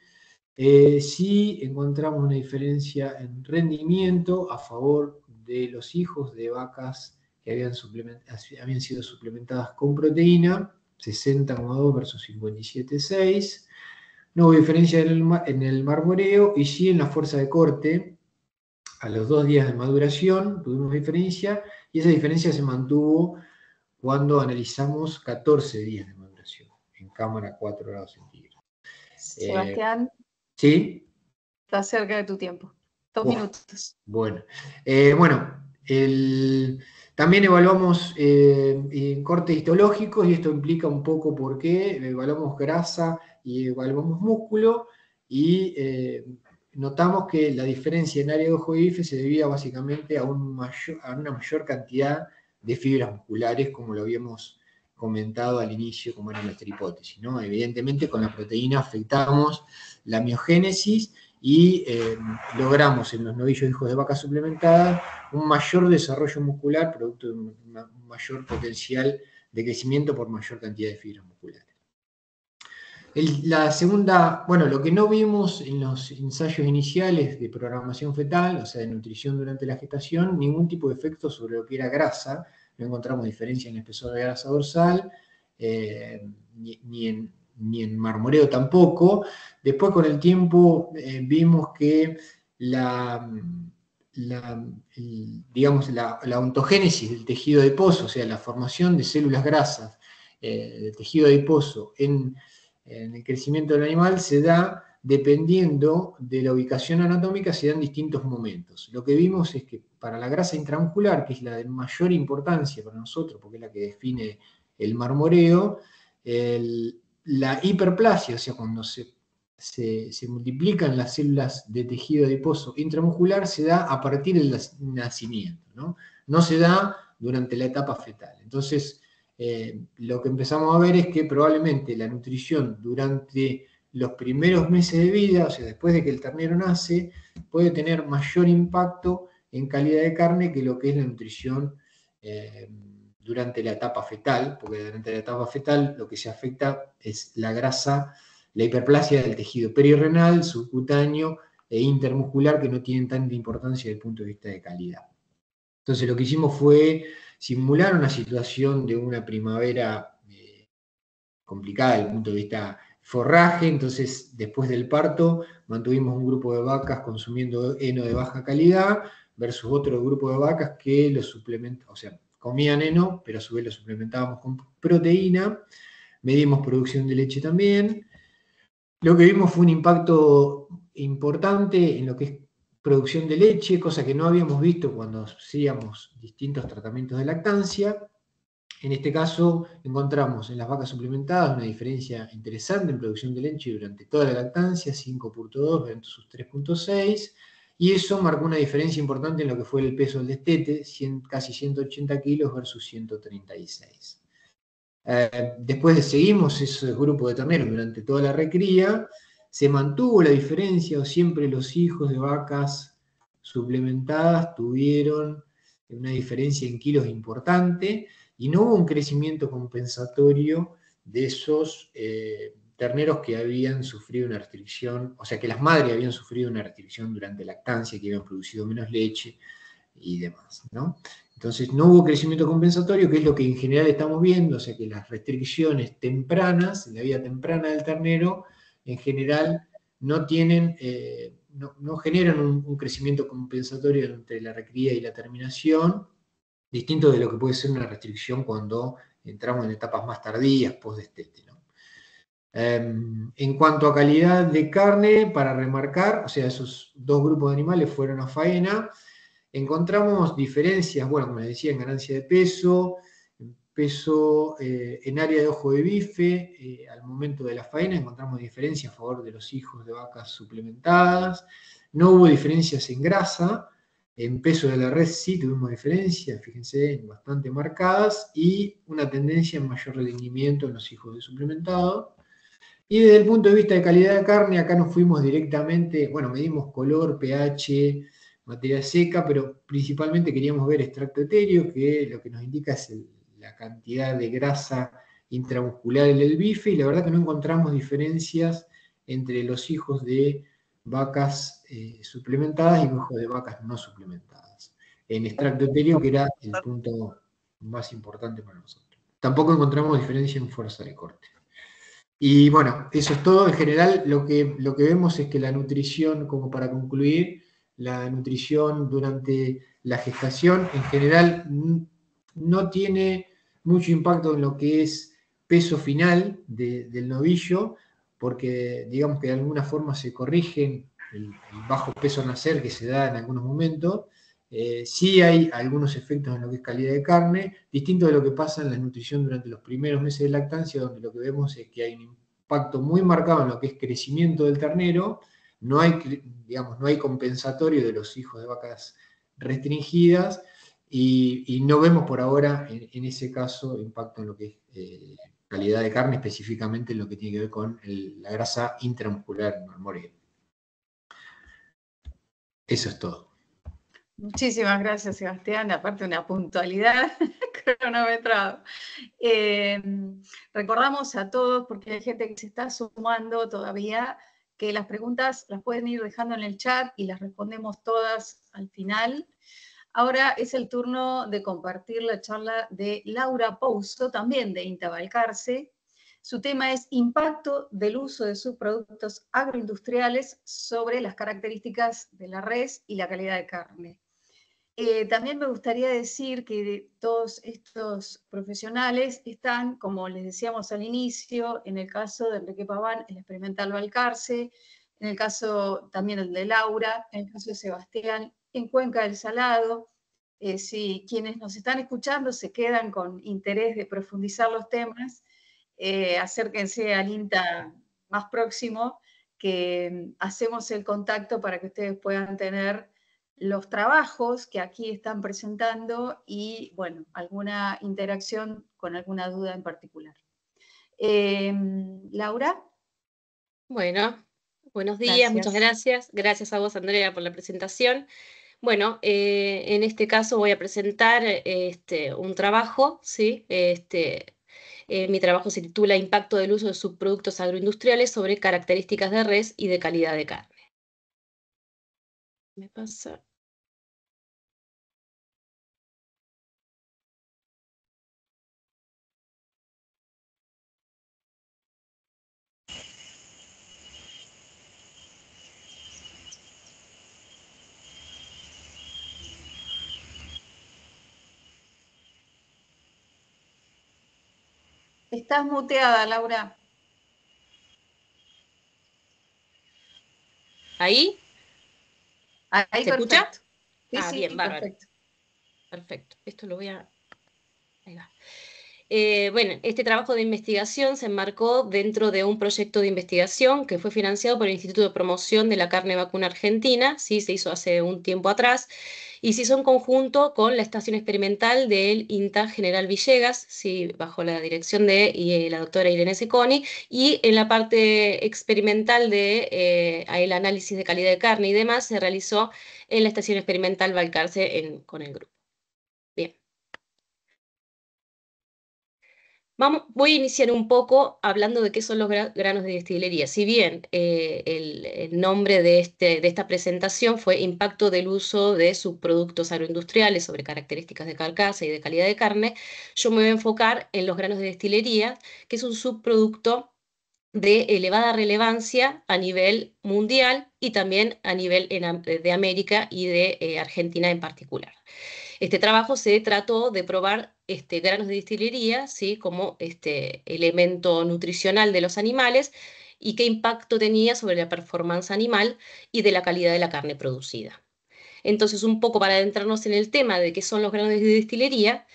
S4: eh, sí encontramos una diferencia en rendimiento a favor de los hijos de vacas que habían, sido suplementadas con proteína, 60,2 versus 57,6. No hubo diferencia en el, marmoreo y sí en la fuerza de corte. A los dos días de maduración tuvimos diferencia y esa diferencia se mantuvo cuando analizamos 14 días de maduración en cámara 4 grados centígrados. Sebastián, ¿Sí?
S1: Está cerca de tu tiempo. Dos minutos.
S4: Bueno, eh, bueno también evaluamos eh, cortes histológicos y esto implica un poco por qué. Evaluamos grasa y evaluamos músculo y eh, notamos que la diferencia en área de ojo y bife se debía básicamente a, una mayor cantidad de fibras musculares, como lo habíamos comentado al inicio, como era nuestra hipótesis. ¿no? Evidentemente con la proteína afectamos la miogénesis y eh, logramos en los novillos hijos de vaca suplementada un mayor desarrollo muscular, producto de un mayor potencial de crecimiento por mayor cantidad de fibras musculares. la segunda, bueno, lo que no vimos en los ensayos iniciales de programación fetal, o sea, de nutrición durante la gestación, ningún tipo de efecto sobre lo que era grasa, no encontramos diferencia en el espesor de grasa dorsal, eh, ni en ni en marmoreo tampoco. Después con el tiempo eh, vimos que la, mm, digamos, la, ontogénesis del tejido de pozo, o sea, la formación de células grasas eh, del tejido de en, en el crecimiento del animal se da dependiendo de la ubicación anatómica, se dan distintos momentos. Lo que vimos es que para la grasa intramuscular, que es la de mayor importancia para nosotros, porque es la que define el marmoreo, el, la hiperplasia, o sea, cuando se, se, multiplican las células de tejido adiposo intramuscular, se da a partir del nacimiento, ¿no? No se da durante la etapa fetal. Entonces, eh, lo que empezamos a ver es que probablemente la nutrición durante los primeros meses de vida, o sea, después de que el ternero nace, puede tener mayor impacto en calidad de carne que lo que es la nutrición eh, durante la etapa fetal, porque durante la etapa fetal lo que se afecta es la grasa, la hiperplasia del tejido perirrenal, subcutáneo e intermuscular que no tienen tanta importancia desde el punto de vista de calidad. Entonces lo que hicimos fue simular una situación de una primavera eh, complicada desde el punto de vista forraje, entonces después del parto mantuvimos un grupo de vacas consumiendo heno de baja calidad versus otro grupo de vacas que lo suplementó, o sea, Comía neno, pero a su vez lo suplementábamos con proteína, medimos producción de leche también. Lo que vimos fue un impacto importante en lo que es producción de leche, cosa que no habíamos visto cuando hacíamos distintos tratamientos de lactancia. En este caso, encontramos en las vacas suplementadas una diferencia interesante en producción de leche durante toda la lactancia, 5.2 versus 3.6. Y eso marcó una diferencia importante en lo que fue el peso del destete, 100, casi 180 kilos versus 136. Eh, después seguimos ese grupo de terneros durante toda la recría, se mantuvo la diferencia o siempre los hijos de vacas suplementadas tuvieron una diferencia en kilos importante y no hubo un crecimiento compensatorio de esos eh, terneros que habían sufrido una restricción, o sea, que las madres habían sufrido una restricción durante lactancia, que habían producido menos leche y demás, Entonces no hubo crecimiento compensatorio, que es lo que en general estamos viendo, o sea que las restricciones tempranas, la vida temprana del ternero, en general no tienen, eh, no, generan un, crecimiento compensatorio entre la recría y la terminación, distinto de lo que puede ser una restricción cuando entramos en etapas más tardías, post-destete. Em, en cuanto a calidad de carne, para remarcar, o sea, esos dos grupos de animales fueron a faena, encontramos diferencias, bueno, como les decía, en ganancia de peso, en peso eh, en área de ojo de bife, eh, al momento de la faena encontramos diferencias a favor de los hijos de vacas suplementadas, no hubo diferencias en grasa, en peso de la red sí tuvimos diferencias, fíjense, bastante marcadas, y una tendencia en mayor rendimiento en los hijos de suplementado. Y desde el punto de vista de calidad de carne, acá nos fuimos directamente, bueno, medimos color, pH, materia seca, pero principalmente queríamos ver extracto etéreo, que lo que nos indica es la cantidad de grasa intramuscular en el bife, y la verdad que no encontramos diferencias entre los hijos de vacas eh, suplementadas y los hijos de vacas no suplementadas. En extracto etéreo, que era el punto más importante para nosotros. Tampoco encontramos diferencia en fuerza de corte. Y bueno, eso es todo. En general, lo que, lo que vemos es que la nutrición, como para concluir, la nutrición durante la gestación, en general, no tiene mucho impacto en lo que es peso final del novillo, porque digamos que de alguna forma se corrigen el, el bajo peso al nacer que se da en algunos momentos, eh, sí hay algunos efectos en lo que es calidad de carne, distinto de lo que pasa en la nutrición durante los primeros meses de lactancia, donde lo que vemos es que hay un impacto muy marcado en lo que es crecimiento del ternero, no hay, digamos, no hay compensatorio de los hijos de vacas restringidas y, no vemos por ahora en, ese caso impacto en lo que es eh, calidad de carne, específicamente en lo que tiene que ver con la grasa intramuscular en Eso es todo.
S1: Muchísimas gracias, Sebastián. Aparte, una puntualidad cronometrada. Em, recordamos a todos, porque hay gente que se está sumando todavía, que las preguntas las pueden ir dejando en el chat y las respondemos todas al final. Ahora es el turno de compartir la charla de Laura Pouso, también de Intabalcarce. Su tema es impacto del uso de sus productos agroindustriales sobre las características de la res y la calidad de carne. Eh, también me gustaría decir que todos estos profesionales están, como les decíamos al inicio, en el caso de Enrique Paván, el experimental Valcarce, en el caso también el de Laura, en el caso de Sebastián, en Cuenca del Salado. Eh, si quienes nos están escuchando se quedan con interés de profundizar los temas, eh, acérquense al INTA más próximo, que mm, hacemos el contacto para que ustedes puedan tener los trabajos que aquí están presentando y, bueno, alguna interacción con alguna duda en particular. Eh, Laura. Bueno, buenos
S5: días, muchas gracias. Gracias a vos, Andrea, por la presentación. Bueno, eh, en este caso voy a presentar este, un trabajo, ¿sí? Este, eh, mi trabajo se titula Impacto del uso de subproductos agroindustriales sobre características de res y de calidad de carne. Me pasa.
S1: Estás muteada, Laura.
S5: ¿Ahí? ¿Ahí ¿Se escucha? Sí, ah, sí, bien, perfecto. Perfecto. Esto lo voy a... Ahí va. Eh, bueno, este trabajo de investigación se enmarcó dentro de un proyecto de investigación que fue financiado por el Instituto de Promoción de la Carne Vacuna Argentina, sí, se hizo hace un tiempo atrás, y se hizo en conjunto con la estación experimental del INTA General Villegas, sí, bajo la dirección de eh, la doctora Irene Seconi, y en la parte experimental de eh, el análisis de calidad de carne y demás se realizó en la estación experimental Valcarce con el grupo. voy a iniciar un poco hablando de qué son los granos de destilería. Si bien eh, el, nombre este, de, esta presentación fue Impacto del uso de subproductos agroindustriales sobre características de carcasa y de calidad de carne, yo me voy a enfocar en los granos de destilería, que es un subproducto de elevada relevancia a nivel mundial y también a nivel de América y de eh, Argentina en particular. Este trabajo se trató de probar este, granos de destilería ¿sí? como este, elemento nutricional de los animales y qué impacto tenía sobre la performance animal y de la calidad de la carne producida. Entonces, un poco para adentrarnos en el tema de qué son los granos de destilería,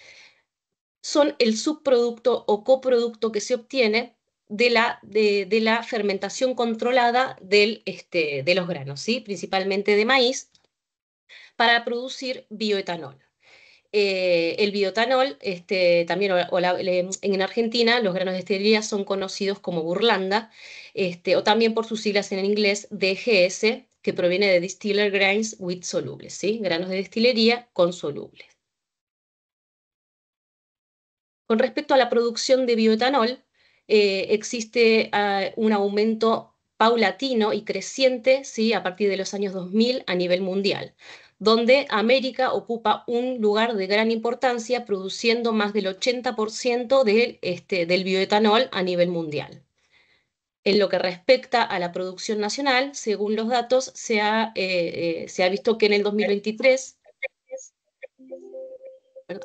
S5: son el subproducto o coproducto que se obtiene de la, de, la fermentación controlada este, de los granos, ¿sí? principalmente de maíz, para producir bioetanol. Eh, el biotanol, este, también en Argentina los granos de destilería son conocidos como burlanda, este, o también por sus siglas en inglés DGS, que proviene de Distiller Grains with Solubles, ¿sí? granos de destilería con solubles. Con respecto a la producción de bioetanol, eh, existe ah, un aumento paulatino y creciente ¿sí? a partir de los años 2000 a nivel mundial donde América ocupa un lugar de gran importancia, produciendo más del 80% este, del bioetanol a nivel mundial. En lo que respecta a la producción nacional, según los datos, se ha, eh, eh, se ha visto que en el 2023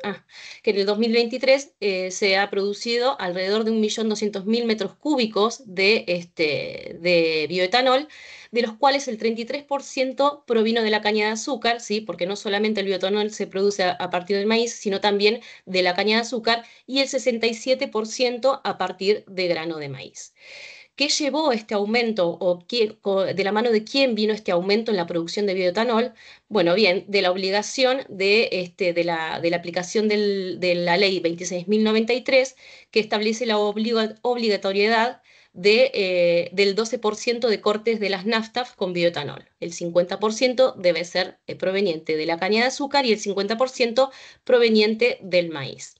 S5: Ah, que en el 2023 eh, se ha producido alrededor de 1.200.000 metros cúbicos de, este, de bioetanol, de los cuales el 33% provino de la caña de azúcar, ¿sí? porque no solamente el bioetanol se produce a, a partir del maíz, sino también de la caña de azúcar, y el 67% a partir de grano de maíz. ¿Qué llevó este aumento o, de la mano de quién vino este aumento en la producción de bioetanol? Bueno, bien, de la obligación de, este, la, aplicación de la ley 26.093 que establece la obligatoriedad eh, del 12% de cortes de las naftas con bioetanol. El 50% debe ser eh, proveniente de la caña de azúcar y el 50% proveniente del maíz.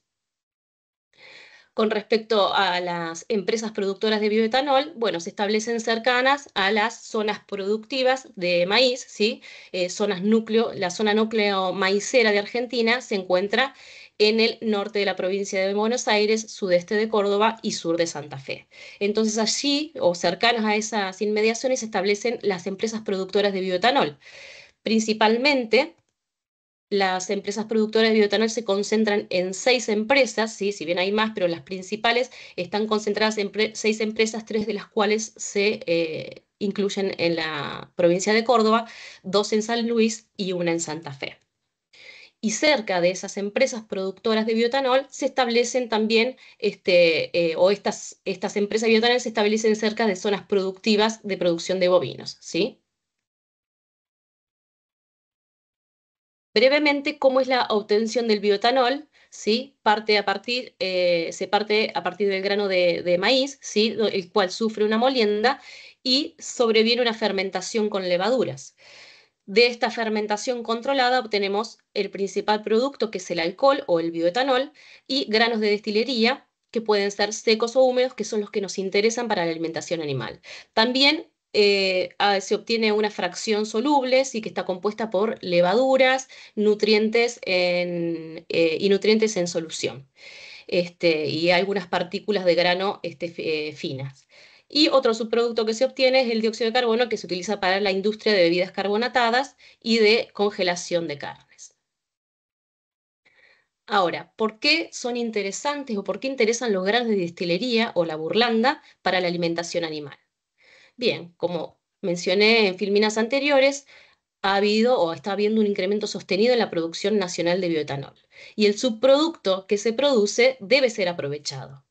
S5: Con respecto a las empresas productoras de bioetanol, bueno, se establecen cercanas a las zonas productivas de maíz, ¿sí? Eh, zonas núcleo, la zona núcleo maicera de Argentina se encuentra en el norte de la provincia de Buenos Aires, sudeste de Córdoba y sur de Santa Fe. Entonces allí o cercanas a esas inmediaciones se establecen las empresas productoras de bioetanol. Principalmente las empresas productoras de biotanol se concentran en seis empresas, ¿sí? si bien hay más, pero las principales están concentradas en seis empresas, tres de las cuales se eh, incluyen en la provincia de Córdoba, dos en San Luis y una en Santa Fe. Y cerca de esas empresas productoras de biotanol se establecen también, este, eh, o estas, estas empresas de se establecen cerca de zonas productivas de producción de bovinos. ¿sí? Brevemente, ¿cómo es la obtención del bioetanol? ¿Sí? Parte a partir, eh, se parte a partir del grano de, maíz, ¿sí? el cual sufre una molienda y sobreviene una fermentación con levaduras. De esta fermentación controlada obtenemos el principal producto que es el alcohol o el bioetanol y granos de destilería que pueden ser secos o húmedos, que son los que nos interesan para la alimentación animal. También eh, ah, se obtiene una fracción soluble sí, que está compuesta por levaduras nutrientes eh, y nutrientes en solución este, y algunas partículas de grano este, eh, finas. Y otro subproducto que se obtiene es el dióxido de carbono que se utiliza para la industria de bebidas carbonatadas y de congelación de carnes. Ahora, ¿por qué son interesantes o por qué interesan los granos de destilería o la burlanda para la alimentación animal? Bien, como mencioné en filminas anteriores, ha habido o está habiendo un incremento sostenido en la producción nacional de bioetanol y el subproducto que se produce debe ser aprovechado.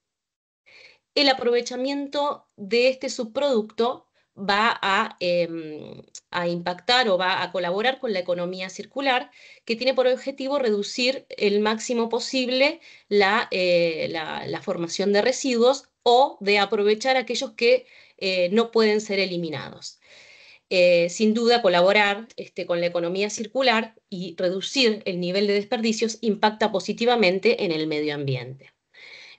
S5: El aprovechamiento de este subproducto va a, em, impactar o va a colaborar con la economía circular, que tiene por objetivo reducir el máximo posible la, eh, la formación de residuos o de aprovechar aquellos que eh, no pueden ser eliminados. Eh, sin duda, colaborar este, con la economía circular y reducir el nivel de desperdicios impacta positivamente en el medio ambiente.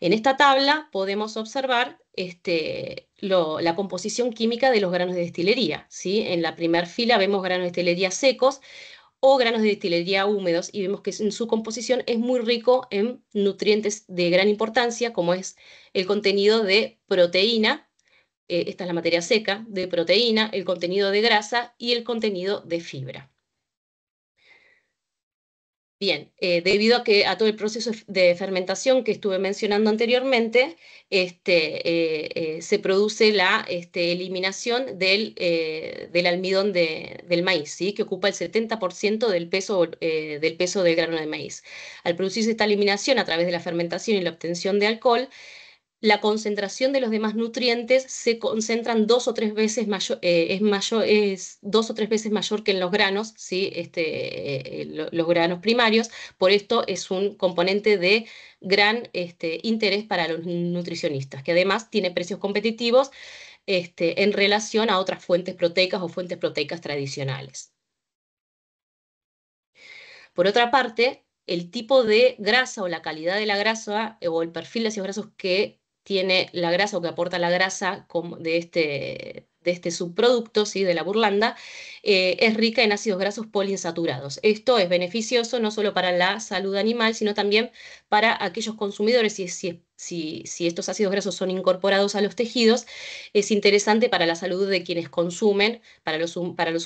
S5: En esta tabla podemos observar este, la composición química de los granos de destilería. En la primera fila vemos granos de destilería secos o granos de destilería húmedos y vemos que en su composición es muy rico en nutrientes de gran importancia como es el contenido de proteína, eh, esta es la materia seca, de proteína, el contenido de grasa y el contenido de fibra. Bien, eh, debido a que a todo el proceso de fermentación que estuve mencionando anteriormente, este, eh, se produce la este, eliminación del, almidón del maíz, que ocupa el 70% del peso, del peso del grano de maíz. Al producirse esta eliminación a través de la fermentación y la obtención de alcohol, la concentración de los demás nutrientes se concentran dos o tres veces mayor, eh, es mayor, es dos o tres veces mayor que en los granos, ¿sí? este, eh, eh, los granos primarios. Por esto es un componente de gran este, interés para los nutricionistas, que además tiene precios competitivos este, en relación a otras fuentes proteicas o fuentes proteicas tradicionales. Por otra parte, el tipo de grasa o la calidad de la grasa o el perfil de ácidos grasos que tiene la grasa o que aporta la grasa de este, de este subproducto, de la burlanda, eh, es rica en ácidos grasos poliinsaturados. Esto es beneficioso no solo para la salud animal, sino también para aquellos consumidores, si, si si, estos ácidos grasos son incorporados a los tejidos, es interesante para la salud de quienes consumen, para los,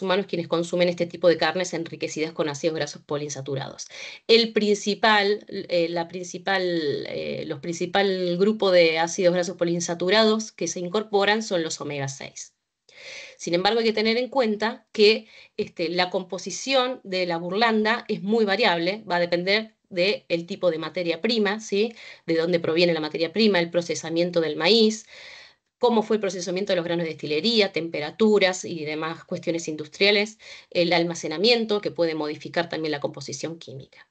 S5: humanos quienes consumen este tipo de carnes enriquecidas con ácidos grasos poliinsaturados. El principal, eh, la principal, eh, los principal grupo de ácidos grasos poliinsaturados que se incorporan son los omega 6. Sin embargo, hay que tener en cuenta que este, la composición de la burlanda es muy variable, va a depender del el tipo de materia prima, ¿sí? de dónde proviene la materia prima, el procesamiento del maíz, cómo fue el procesamiento de los granos de destilería, temperaturas y demás cuestiones industriales, el almacenamiento que puede modificar también la composición química.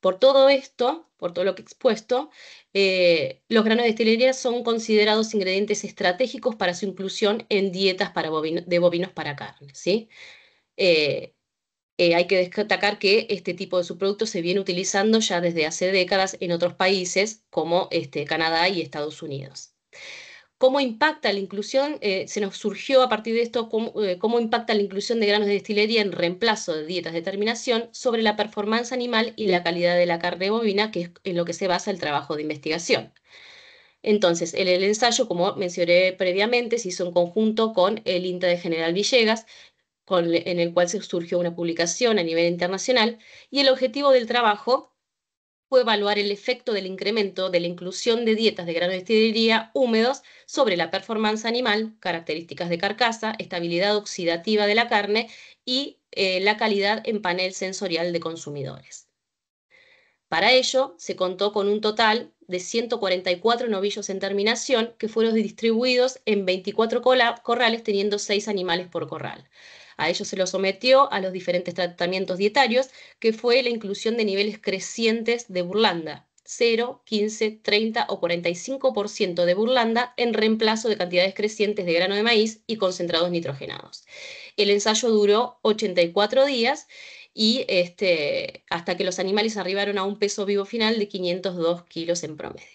S5: Por todo esto, por todo lo que he expuesto, eh, los granos de destilería son considerados ingredientes estratégicos para su inclusión en dietas de bovinos para carne. ¿sí? Eh, eh, hay que destacar que este tipo de subproductos se viene utilizando ya desde hace décadas en otros países como este, Canadá y Estados Unidos. ¿Cómo impacta la inclusión? Eh, se nos surgió a partir de esto eh, cómo, impacta la inclusión de granos de destilería en reemplazo de dietas de terminación sobre la performance animal y la calidad de la carne bovina, que es en lo que se basa el trabajo de investigación. Entonces, el ensayo, como mencioné previamente, se hizo en conjunto con el INTA de General Villegas en el cual se surgió una publicación a nivel internacional, y el objetivo del trabajo fue evaluar el efecto del incremento de la inclusión de dietas de grano de húmedos sobre la performance animal, características de carcasa, estabilidad oxidativa de la carne y eh, la calidad en panel sensorial de consumidores. Para ello, se contó con un total de 144 novillos en terminación que fueron distribuidos en 24 corrales teniendo 6 animales por corral. A ellos se lo sometió a los diferentes tratamientos dietarios, que fue la inclusión de niveles crecientes de burlanda, 0, 15, 30 o 45% de burlanda en reemplazo de cantidades crecientes de grano de maíz y concentrados nitrogenados. El ensayo duró 84 días y este, hasta que los animales arribaron a un peso vivo final de 502 kilos en promedio.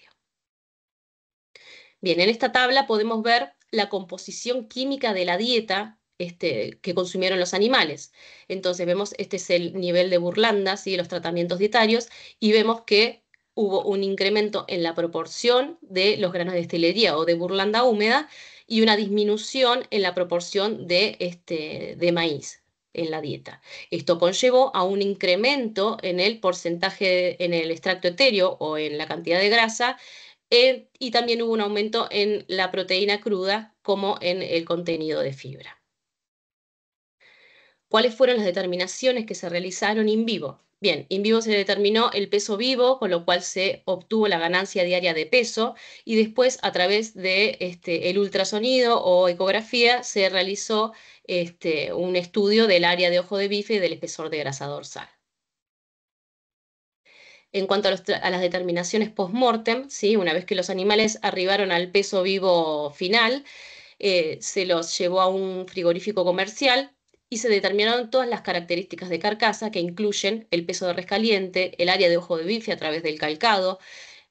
S5: Bien, en esta tabla podemos ver la composición química de la dieta este, que consumieron los animales. Entonces vemos, este es el nivel de burlandas y los tratamientos dietarios, y vemos que hubo un incremento en la proporción de los granos de estelería o de burlanda húmeda y una disminución en la proporción de, este, de maíz en la dieta. Esto conllevó a un incremento en el porcentaje, en el extracto etéreo o en la cantidad de grasa eh, y también hubo un aumento en la proteína cruda como en el contenido de fibra cuáles fueron las determinaciones que se realizaron in vivo. Bien, in vivo se determinó el peso vivo, con lo cual se obtuvo la ganancia diaria de peso y después a través de este, el ultrasonido o ecografía se realizó este, un estudio del área de ojo de bife y del espesor de grasa dorsal. En cuanto a, las determinaciones post-mortem, ¿sí? una vez que los animales arribaron al peso vivo final, eh, se los llevó a un frigorífico comercial y se determinaron todas las características de carcasa que incluyen el peso de rescaliente, el área de ojo de bife a través del calcado,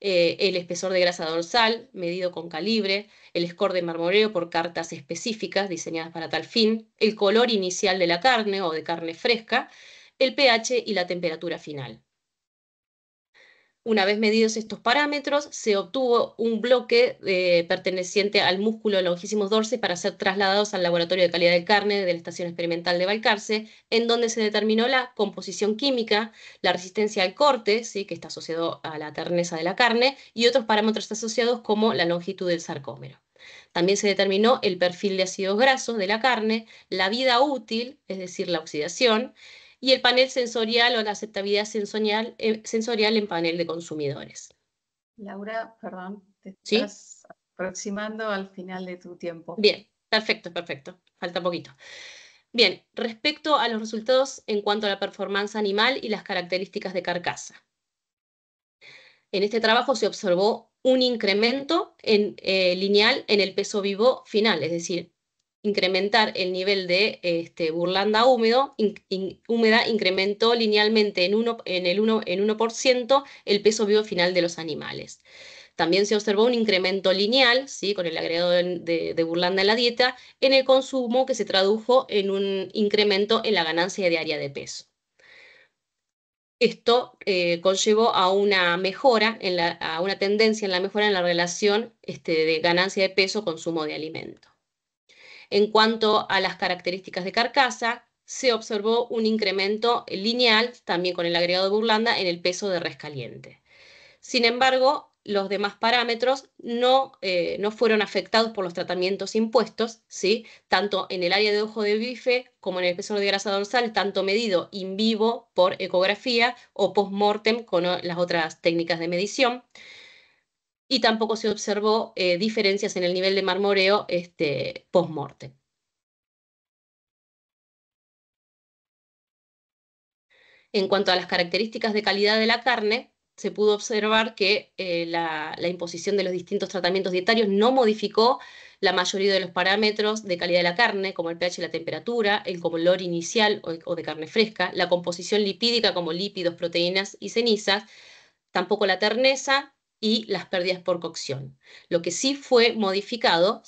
S5: eh, el espesor de grasa dorsal medido con calibre, el score de marmoreo por cartas específicas diseñadas para tal fin, el color inicial de la carne o de carne fresca, el pH y la temperatura final. Una vez medidos estos parámetros, se obtuvo un bloque eh, perteneciente al músculo longísimos dorsi para ser trasladados al laboratorio de calidad de carne de la Estación Experimental de Valcarce, en donde se determinó la composición química, la resistencia al corte, ¿sí? que está asociado a la terneza de la carne, y otros parámetros asociados como la longitud del sarcómero. También se determinó el perfil de ácidos grasos de la carne, la vida útil, es decir, la oxidación, y el panel sensorial o la aceptabilidad sensorial, eh, sensorial en panel de consumidores.
S1: Laura, perdón, te estás aproximando al final de tu tiempo. Bien,
S5: perfecto, perfecto, falta poquito. Bien, respecto a los resultados en cuanto a la performance animal y las características de carcasa. En este trabajo se observó un incremento en, eh, lineal en el peso vivo final, es decir, incrementar el nivel de este, burlanda húmedo, húmeda incrementó linealmente en, uno, en el 1%, en el peso vivo final de los animales. También se observó un incremento lineal, ¿sí? con el agregado de, burlanda en la dieta, en el consumo que se tradujo en un incremento en la ganancia diaria de peso. Esto eh, conllevó a una mejora, en la, a una tendencia en la mejora en la relación este, de ganancia de peso-consumo de alimentos. En cuanto a las características de carcasa, se observó un incremento lineal, también con el agregado de Burlanda, en el peso de res caliente. Sin embargo, los demás parámetros no, eh, fueron afectados por los tratamientos impuestos, ¿sí? tanto en el área de ojo de bife como en el peso de grasa dorsal, tanto medido in vivo por ecografía o post-mortem con las otras técnicas de medición y tampoco se observó eh, diferencias en el nivel de marmoreo este,
S6: post-morte.
S5: En cuanto a las características de calidad de la carne, se pudo observar que eh, la, imposición de los distintos tratamientos dietarios no modificó la mayoría de los parámetros de calidad de la carne, como el pH y la temperatura, el color inicial o, o de carne fresca, la composición lipídica como lípidos, proteínas y cenizas, tampoco la terneza, y las pérdidas por cocción. Lo que sí fue modificado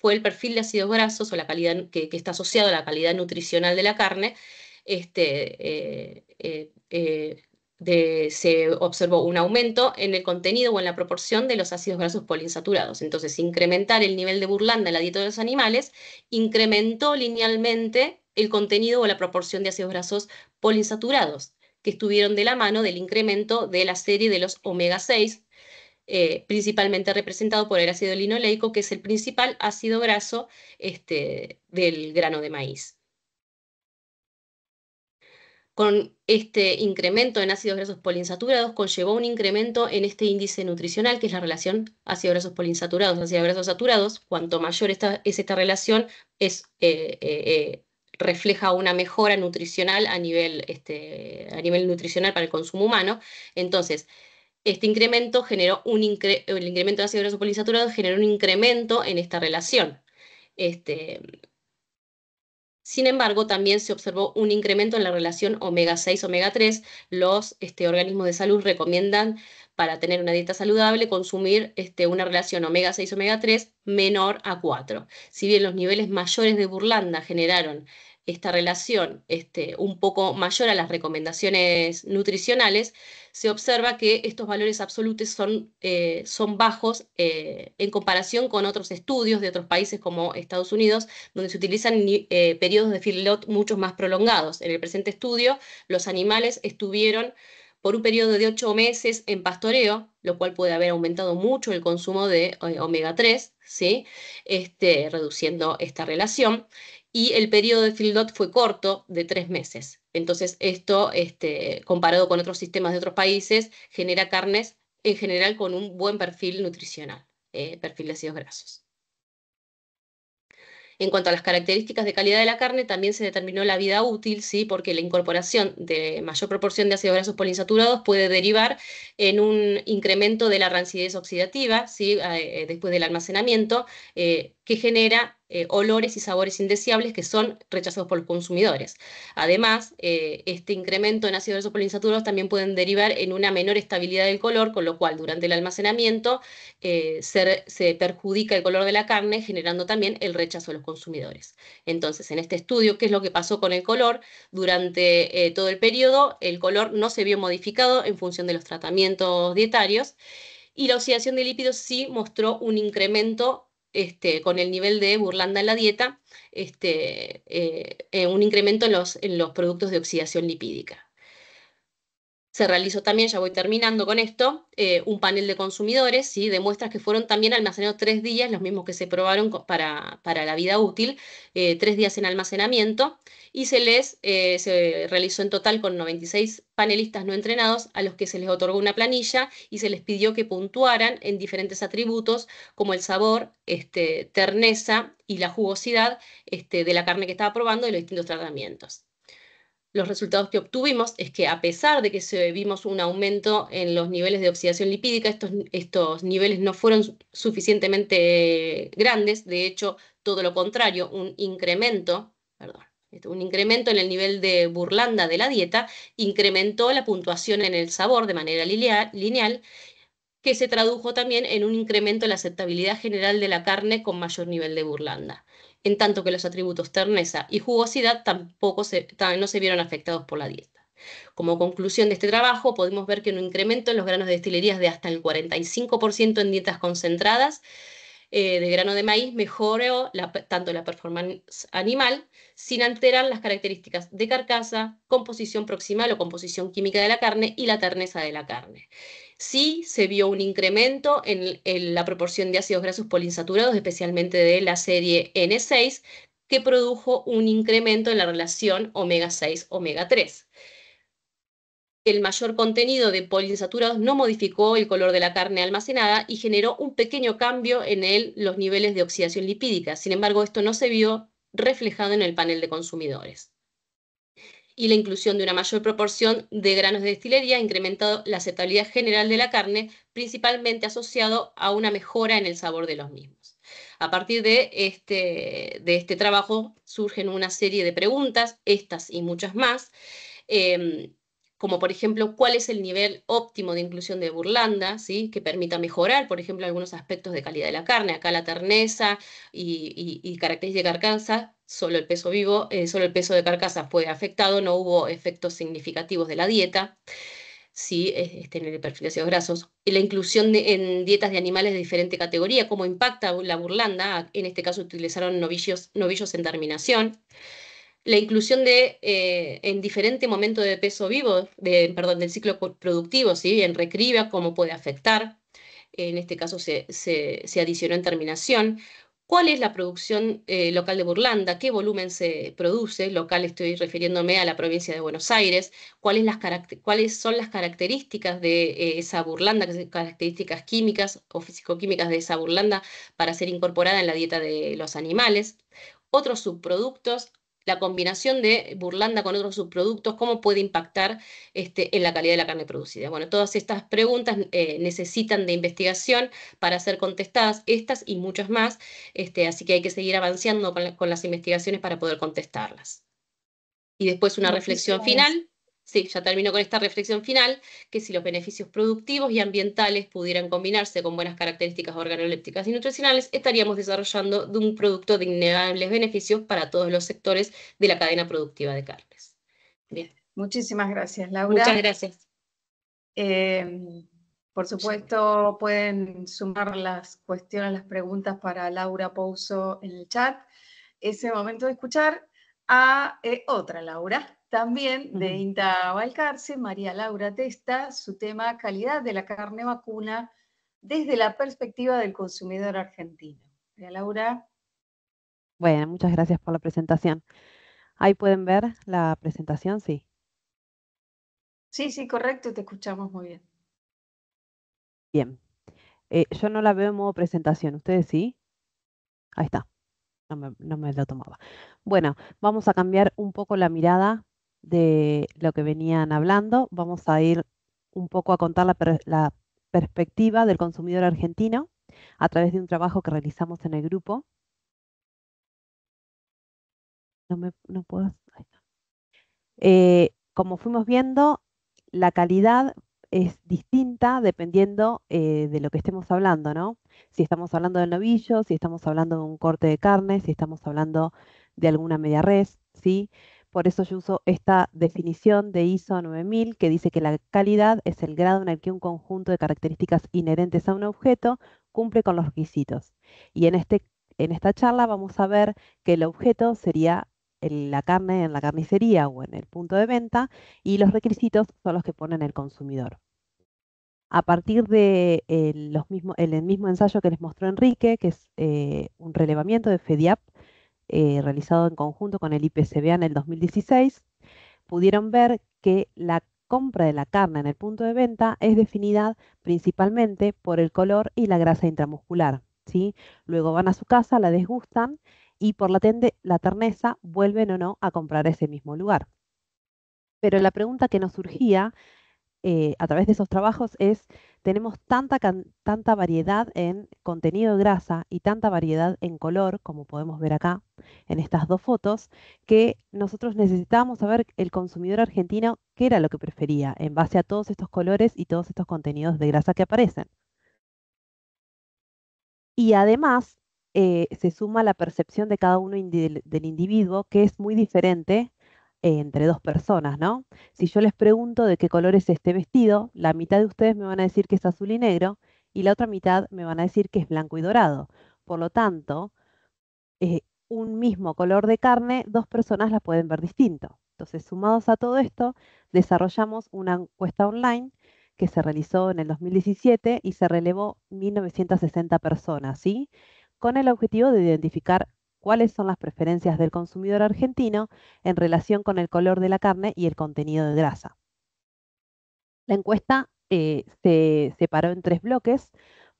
S5: fue el perfil de ácidos grasos o la calidad que, está asociado a la calidad nutricional de la carne. Este, eh, eh, eh, se observó un aumento en el contenido o en la proporción de los ácidos grasos poliinsaturados. Entonces, incrementar el nivel de burlanda en la dieta de los animales incrementó linealmente el contenido o la proporción de ácidos grasos poliinsaturados, que estuvieron de la mano del incremento de la serie de los omega 6, eh, principalmente representado por el ácido linoleico, que es el principal ácido graso este, del grano de maíz. Con este incremento en ácidos grasos poliinsaturados conllevó un incremento en este índice nutricional, que es la relación ácidos grasos poliinsaturados, ácidos grasos saturados. Cuanto mayor esta, es esta relación, es, eh, eh, refleja una mejora nutricional a nivel, este, a nivel nutricional para el consumo humano. Entonces, este incremento generó un incremento, el incremento de ácido graso poliinsaturado generó un incremento en esta relación. Este, sin embargo, también se observó un incremento en la relación omega 6-omega 3. Los este, organismos de salud recomiendan para tener una dieta saludable consumir este, una relación omega 6-omega 3 menor a 4. Si bien los niveles mayores de Burlanda generaron esta relación este, un poco mayor a las recomendaciones nutricionales, se observa que estos valores absolutos son, eh, son bajos eh, en comparación con otros estudios de otros países como Estados Unidos, donde se utilizan eh, periodos de Filot mucho más prolongados. En el presente estudio, los animales estuvieron por un periodo de ocho meses en pastoreo, lo cual puede haber aumentado mucho el consumo de omega 3, ¿sí? este, reduciendo esta relación y el periodo de Fieldot fue corto, de tres meses. Entonces, esto, este, comparado con otros sistemas de otros países, genera carnes en general con un buen perfil nutricional, eh, perfil de ácidos grasos. En cuanto a las características de calidad de la carne, también se determinó la vida útil, ¿sí? porque la incorporación de mayor proporción de ácidos grasos poliinsaturados puede derivar en un incremento de la rancidez oxidativa ¿sí? Eh, después del almacenamiento, eh, que genera eh, olores y sabores indeseables que son rechazados por los consumidores. Además, eh, este incremento en ácidos grasos poliinsaturados también pueden derivar en una menor estabilidad del color, con lo cual durante el almacenamiento eh, se, se, perjudica el color de la carne, generando también el rechazo de los consumidores. Entonces, en este estudio, ¿qué es lo que pasó con el color? Durante todo el periodo, el color no se vio modificado en función de los tratamientos dietarios y la oxidación de lípidos sí mostró un incremento este, con el nivel de burlanda en la dieta, este, eh, eh, un incremento los, en los productos de oxidación lipídica se realizó también, ya voy terminando con esto, eh, un panel de consumidores ¿sí? de muestras que fueron también almacenados tres días, los mismos que se probaron para, para la vida útil, eh, tres días en almacenamiento, y se les eh, se realizó en total con 96 panelistas no entrenados a los que se les otorgó una planilla y se les pidió que puntuaran en diferentes atributos como el sabor, este, terneza y la jugosidad este, de la carne que estaba probando y los distintos tratamientos los resultados que obtuvimos es que a pesar de que se vimos un aumento en los niveles de oxidación lipídica, estos, estos niveles no fueron suficientemente grandes, de hecho, todo lo contrario, un incremento, este, un incremento en el nivel de burlanda de la dieta incrementó la puntuación en el sabor de manera lineal, que se tradujo también en un incremento en la aceptabilidad general de la carne con mayor nivel de burlanda en tanto que los atributos terneza y jugosidad tampoco se, no se vieron afectados por la dieta. Como conclusión de este trabajo, podemos ver que un incremento en los granos de destilerías de hasta el 45% en dietas concentradas eh, de grano de maíz mejoró tanto la performance animal sin alterar las características de carcasa, composición proximal o composición química de la carne y la terneza de la carne. Sí se vio un incremento en, en la proporción de ácidos grasos poliinsaturados, especialmente de la serie N6, que produjo un incremento en la relación omega 6-omega 3 el mayor contenido de poliinsaturados no modificó el color de la carne almacenada y generó un pequeño cambio en los niveles de oxidación lipídica. Sin embargo, esto no se vio reflejado en el panel de consumidores. Y la inclusión de una mayor proporción de granos de destilería ha incrementado la aceptabilidad general de la carne, principalmente asociado a una mejora en el sabor de los mismos. A partir de este, este trabajo surgen una serie de preguntas, estas y muchas más. Em, como por ejemplo cuál es el nivel óptimo de inclusión de burlanda, ¿sí? que permita mejorar, por ejemplo, algunos aspectos de calidad de la carne. Acá la ternesa y, características de carcasa, solo el peso vivo, eh, solo el peso de carcasa fue afectado, no hubo efectos significativos de la dieta. Sí, este, en el perfil de grasos. la inclusión en dietas de animales de diferente categoría, cómo impacta la burlanda, en este caso utilizaron novillos, novillos en terminación la inclusión de, eh, en diferente momento de peso vivo, de, perdón, del ciclo productivo, si en recriba, cómo puede afectar, en este caso se, adicionó en terminación, cuál es la producción eh, local de Burlanda, qué volumen se produce, local estoy refiriéndome a la provincia de Buenos Aires, cuáles, son las características de eh, esa Burlanda, características químicas o fisicoquímicas de esa Burlanda para ser incorporada en la dieta de los animales, otros subproductos, la combinación de Burlanda con otros subproductos, cómo puede impactar este, en la calidad de la carne producida. Bueno, todas estas preguntas eh, necesitan de investigación para ser contestadas, estas y muchas más, este, así que hay que seguir avanzando con, las investigaciones para poder contestarlas. Y después una reflexión final Sí, ya termino con esta reflexión final, que si los beneficios productivos y ambientales pudieran combinarse con buenas características organolépticas y nutricionales, estaríamos desarrollando un producto de innegables beneficios para todos los sectores de la cadena productiva de carnes. Bien.
S1: Muchísimas gracias, Laura. Muchas gracias. Eh, por supuesto, pueden sumar las cuestiones, las preguntas para Laura Pouso en el chat. ese momento de escuchar a eh, otra Laura. También de Inta María Laura Testa, su tema Calidad de la carne vacuna desde la perspectiva del consumidor argentino. María Laura.
S3: Bueno, muchas gracias por la presentación. Ahí pueden ver la presentación, sí.
S1: Sí, sí, correcto, te escuchamos muy bien.
S3: Bien. Eh, yo no la veo en modo presentación, ¿ustedes sí? Ahí está. No me, la tomaba. Bueno, vamos a cambiar un poco la mirada de lo que venían hablando. Vamos a ir un poco a contar la, perspectiva del consumidor argentino a través de un trabajo que realizamos en el grupo. No puedo. Eh, como fuimos viendo, la calidad es distinta dependiendo eh, de lo que estemos hablando, ¿no? Si estamos hablando de novillo, si estamos hablando de un corte de carne, si estamos hablando de alguna media res, ¿sí? Por eso yo uso esta definición de ISO 9000 que dice que la calidad es el grado en el que un conjunto de características inherentes a un objeto cumple con los requisitos. Y en, este, en esta charla vamos a ver que el objeto sería la carne en la carnicería o en el punto de venta y los requisitos son los que ponen el consumidor. A partir de eh, mismo, mismo ensayo que les mostró Enrique, que es eh, un relevamiento de FEDIAP, eh, realizado en conjunto con el IPCBA en el 2016, pudieron ver que la compra de la carne en el punto de venta es definida principalmente por el color y la grasa intramuscular. ¿sí? Luego van a su casa, la desgustan y por la, la terneza vuelven o no a comprar ese mismo lugar. Pero la pregunta que nos surgía eh, a través de esos trabajos es, tenemos tanta, tanta variedad en contenido de grasa y tanta variedad en color, como podemos ver acá en estas dos fotos, que nosotros necesitábamos saber el consumidor argentino qué era lo que prefería en base a todos estos colores y todos estos contenidos de grasa que aparecen. Y además, eh, se suma la percepción de cada uno del individuo, que es muy diferente entre dos personas, ¿no? Si yo les pregunto de qué color es este vestido, la mitad de ustedes me van a decir que es azul y negro y la otra mitad me van a decir que es blanco y dorado. Por lo tanto, eh, un mismo color de carne, dos personas la pueden ver distinto. Entonces, sumados a todo esto, desarrollamos una encuesta online que se realizó en el 2017 y se relevó 1960 personas, ¿sí? Con el objetivo de identificar cuáles son las preferencias del consumidor argentino en relación con el color de la carne y el contenido de grasa. La encuesta eh, se separó en tres bloques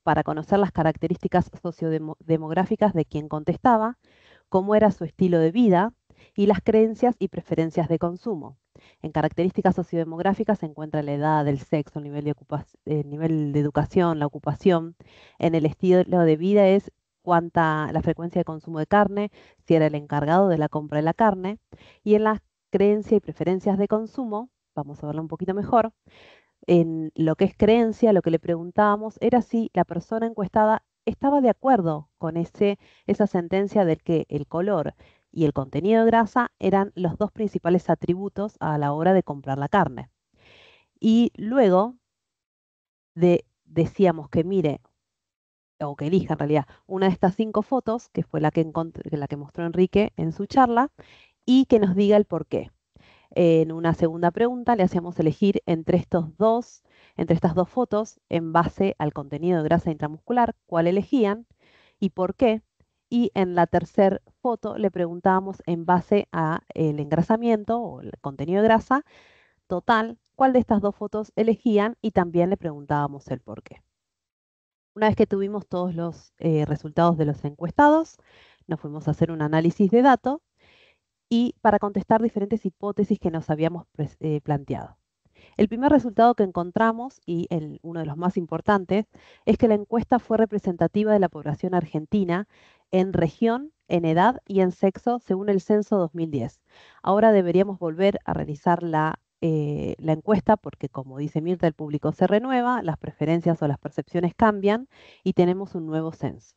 S3: para conocer las características sociodemográficas de quien contestaba, cómo era su estilo de vida y las creencias y preferencias de consumo. En características sociodemográficas se encuentra la edad, el sexo, el nivel de educación, la ocupación. En el estilo de vida es cuánta la frecuencia de consumo de carne, si era el encargado de la compra de la carne, y en las creencias y preferencias de consumo, vamos a verlo un poquito mejor, en lo que es creencia, lo que le preguntábamos era si la persona encuestada estaba de acuerdo con ese, esa sentencia de que el color y el contenido de grasa eran los dos principales atributos a la hora de comprar la carne. Y luego decíamos que mire o que elija en realidad, una de estas cinco fotos, que fue la que, la que mostró Enrique en su charla, y que nos diga el por qué. En una segunda pregunta le hacíamos elegir entre, estos dos, entre estas dos fotos, en base al contenido de grasa intramuscular, cuál elegían y por qué. Y en la tercera foto le preguntábamos en base al engrasamiento o el contenido de grasa total, cuál de estas dos fotos elegían y también le preguntábamos el por qué. Una vez que tuvimos todos los eh, resultados de los encuestados, nos fuimos a hacer un análisis de datos y para contestar diferentes hipótesis que nos habíamos eh, planteado. El primer resultado que encontramos, y uno de los más importantes, es que la encuesta fue representativa de la población argentina en región, en edad y en sexo según el censo 2010. Ahora deberíamos volver a realizar la eh, la encuesta porque, como dice Mirta, el público se renueva, las preferencias o las percepciones cambian y tenemos un nuevo censo.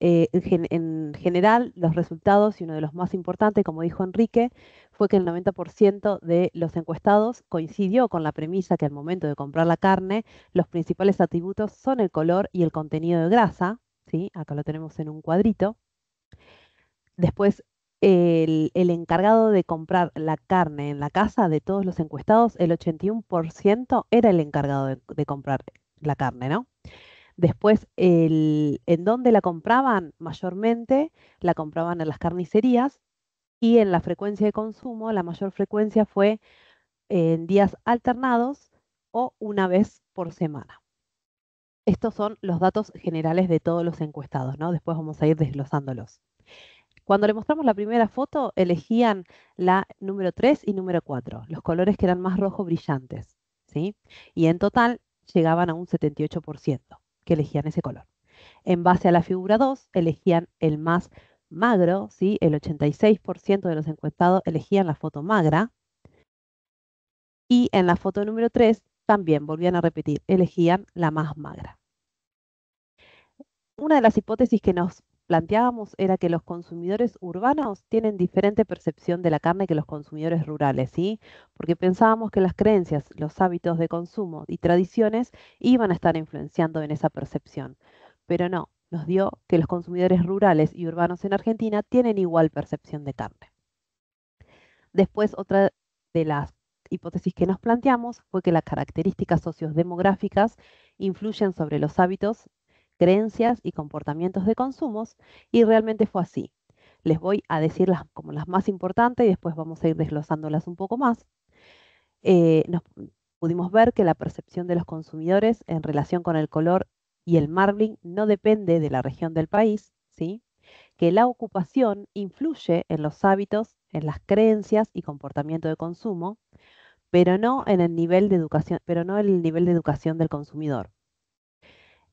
S3: Eh, en, general, los resultados, y uno de los más importantes, como dijo Enrique, fue que el 90% de los encuestados coincidió con la premisa que al momento de comprar la carne, los principales atributos son el color y el contenido de grasa. ¿sí? Acá lo tenemos en un cuadrito. Después, el, encargado de comprar la carne en la casa de todos los encuestados, el 81% era el encargado de, comprar la carne, ¿no? Después, en dónde la compraban mayormente, la compraban en las carnicerías y en la frecuencia de consumo, la mayor frecuencia fue en días alternados o una vez por semana. Estos son los datos generales de todos los encuestados, ¿no? Después vamos a ir desglosándolos. Cuando le mostramos la primera foto, elegían la número 3 y número 4, los colores que eran más rojo brillantes. ¿sí? Y en total llegaban a un 78% que elegían ese color. En base a la figura 2, elegían el más magro, ¿sí? el 86% de los encuestados elegían la foto magra. Y en la foto número 3, también volvían a repetir, elegían la más magra. Una de las hipótesis que nos planteábamos era que los consumidores urbanos tienen diferente percepción de la carne que los consumidores rurales, ¿sí? Porque pensábamos que las creencias, los hábitos de consumo y tradiciones iban a estar influenciando en esa percepción. Pero no, nos dio que los consumidores rurales y urbanos en Argentina tienen igual percepción de carne. Después, otra de las hipótesis que nos planteamos fue que las características sociodemográficas influyen sobre los hábitos creencias y comportamientos de consumos y realmente fue así. Les voy a decir las, como las más importantes y después vamos a ir desglosándolas un poco más. Eh, nos pudimos ver que la percepción de los consumidores en relación con el color y el marbling no depende de la región del país, ¿sí? que la ocupación influye en los hábitos, en las creencias y comportamiento de consumo, pero no en el nivel de educación, pero no en el nivel de educación del consumidor.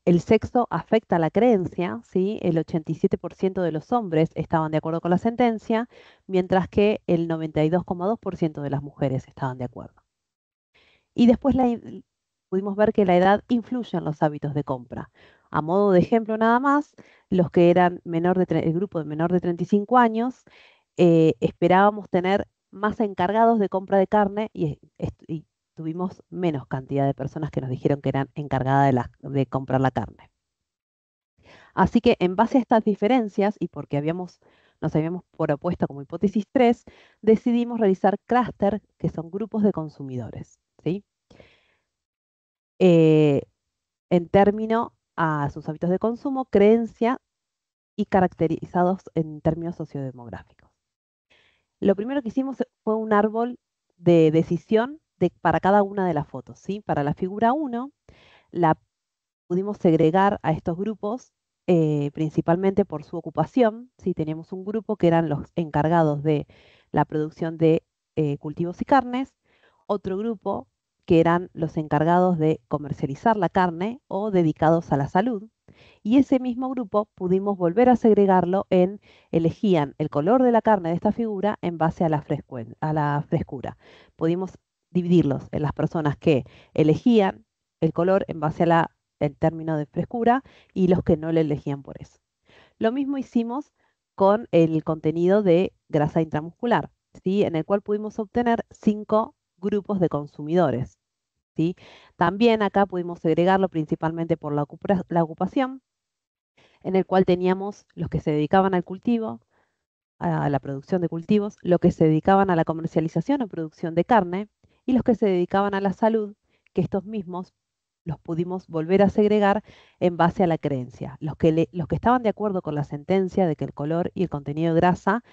S3: El sexo afecta la creencia, ¿sí? el 87% de los hombres estaban de acuerdo con la sentencia, mientras que el 92,2% de las mujeres estaban de acuerdo. Y después pudimos ver que la edad influye en los hábitos de compra. A modo de ejemplo nada más, los que eran menor de el grupo de menor de 35 años, eh, esperábamos tener más encargados de compra de carne y tuvimos menos cantidad de personas que nos dijeron que eran encargadas de, comprar la carne. Así que en base a estas diferencias y porque habíamos, nos habíamos propuesto como hipótesis 3, decidimos realizar cluster, que son grupos de consumidores. Eh, en término a sus hábitos de consumo, creencia y caracterizados en términos sociodemográficos. Lo primero que hicimos fue un árbol de decisión para cada una de las fotos. ¿sí? Para la figura 1, la pudimos segregar a estos grupos eh, principalmente por su ocupación. Si Teníamos un grupo que eran los encargados de la producción de eh, cultivos y carnes, otro grupo que eran los encargados de comercializar la carne o dedicados a la salud. Y ese mismo grupo pudimos volver a segregarlo en, elegían el color de la carne de esta figura en base a la, frescura. Pudimos dividirlos en las personas que elegían el color en base al término de frescura y los que no lo elegían por eso. Lo mismo hicimos con el contenido de grasa intramuscular, en el cual pudimos obtener cinco grupos de consumidores. También acá pudimos segregarlo principalmente por la ocupación, en el cual teníamos los que se dedicaban al cultivo, a la producción de cultivos, los que se dedicaban a la comercialización o producción de carne, y los que se dedicaban a la salud, que estos mismos los pudimos volver a segregar en base a la creencia. Los que, los que estaban de acuerdo con la sentencia de que el color y el contenido de grasa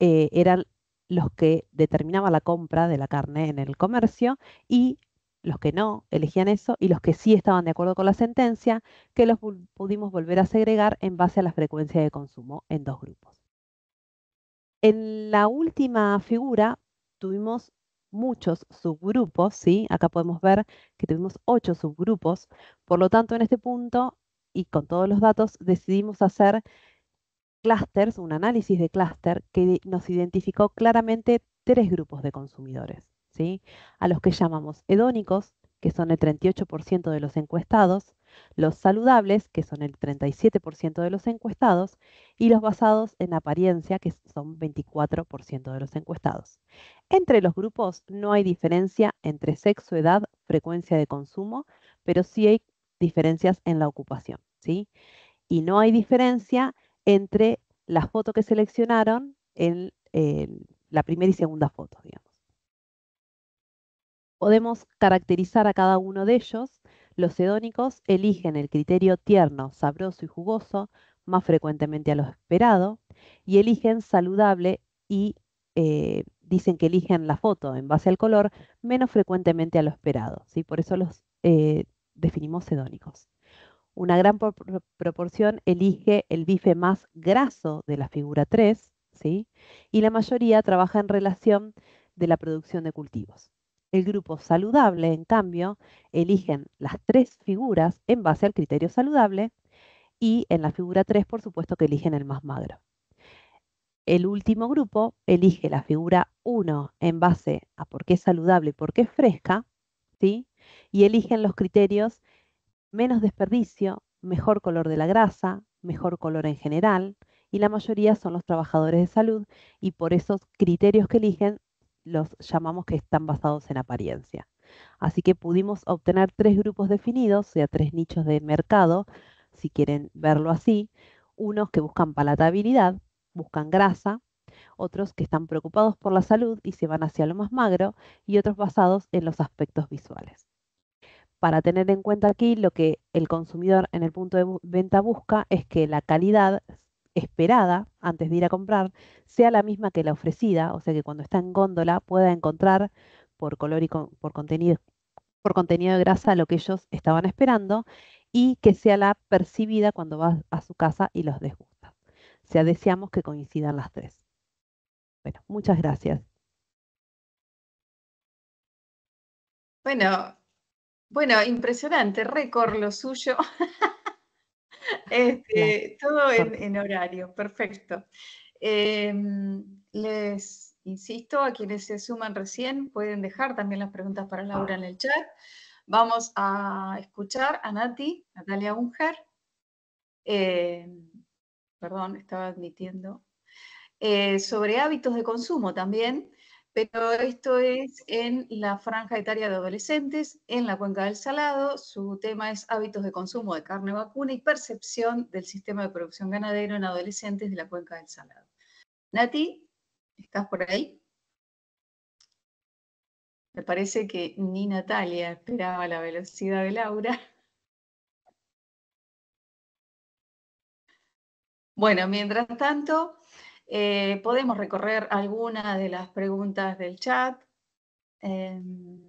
S3: eh, eran los que determinaban la compra de la carne en el comercio y los que no elegían eso y los que sí estaban de acuerdo con la sentencia, que los pudimos volver a segregar en base a la frecuencia de consumo en dos grupos. En la última figura tuvimos muchos subgrupos, ¿sí? Acá podemos ver que tuvimos ocho subgrupos. Por lo tanto, en este punto y con todos los datos, decidimos hacer clusters, un análisis de clúster que nos identificó claramente tres grupos de consumidores, ¿sí? A los que llamamos hedónicos, que son el 38% de los encuestados, los saludables, que son el 37% de los encuestados, y los basados en apariencia, que son 24% de los encuestados. Entre los grupos no hay diferencia entre sexo, edad, frecuencia de consumo, pero sí hay diferencias en la ocupación, ¿sí? Y no hay diferencia entre la foto que seleccionaron en la primera y segunda foto, Podemos caracterizar a cada uno de ellos los hedónicos eligen el criterio tierno, sabroso y jugoso, más frecuentemente a lo esperado, y eligen saludable y eh, dicen que eligen la foto en base al color menos frecuentemente a lo esperado. ¿sí? Por eso los eh, definimos hedónicos. Una gran proporción elige el bife más graso de la figura 3, ¿sí? y la mayoría trabaja en relación de la producción de cultivos. El grupo saludable, en cambio, eligen las tres figuras en base al criterio saludable y en la figura 3, por supuesto, que eligen el más magro. El último grupo elige la figura 1 en base a por qué es saludable y por qué es fresca, ¿sí? y eligen los criterios menos desperdicio, mejor color de la grasa, mejor color en general, y la mayoría son los trabajadores de salud, y por esos criterios que eligen los llamamos que están basados en apariencia. Así que pudimos obtener tres grupos definidos, o sea, tres nichos de mercado, si quieren verlo así. Unos que buscan palatabilidad, buscan grasa, otros que están preocupados por la salud y se van hacia lo más magro, y otros basados en los aspectos visuales. Para tener en cuenta aquí lo que el consumidor en el punto de venta busca es que la calidad esperada antes de ir a comprar sea la misma que la ofrecida, o sea que cuando está en góndola pueda encontrar por color y por contenido por contenido de grasa lo que ellos estaban esperando y que sea la percibida cuando va a su casa y los desgusta. O sea, deseamos que coincidan las tres. Bueno, muchas gracias.
S1: Bueno, bueno, impresionante, récord lo suyo. Este, todo en, horario, perfecto. Em, les insisto, a quienes se suman recién, pueden dejar también las preguntas para Laura en el chat. Vamos a escuchar a Nati, Natalia Unger. Em, perdón, estaba admitiendo. Eh, sobre hábitos de consumo también pero esto es en la franja etaria de adolescentes, en la cuenca del Salado. Su tema es hábitos de consumo de carne vacuna y percepción del sistema de producción ganadero en adolescentes de la cuenca del Salado. Nati, ¿estás por ahí? Me parece que ni Natalia esperaba la velocidad de Laura. Bueno, mientras tanto, eh, podemos recorrer algunas de las preguntas del chat. Em,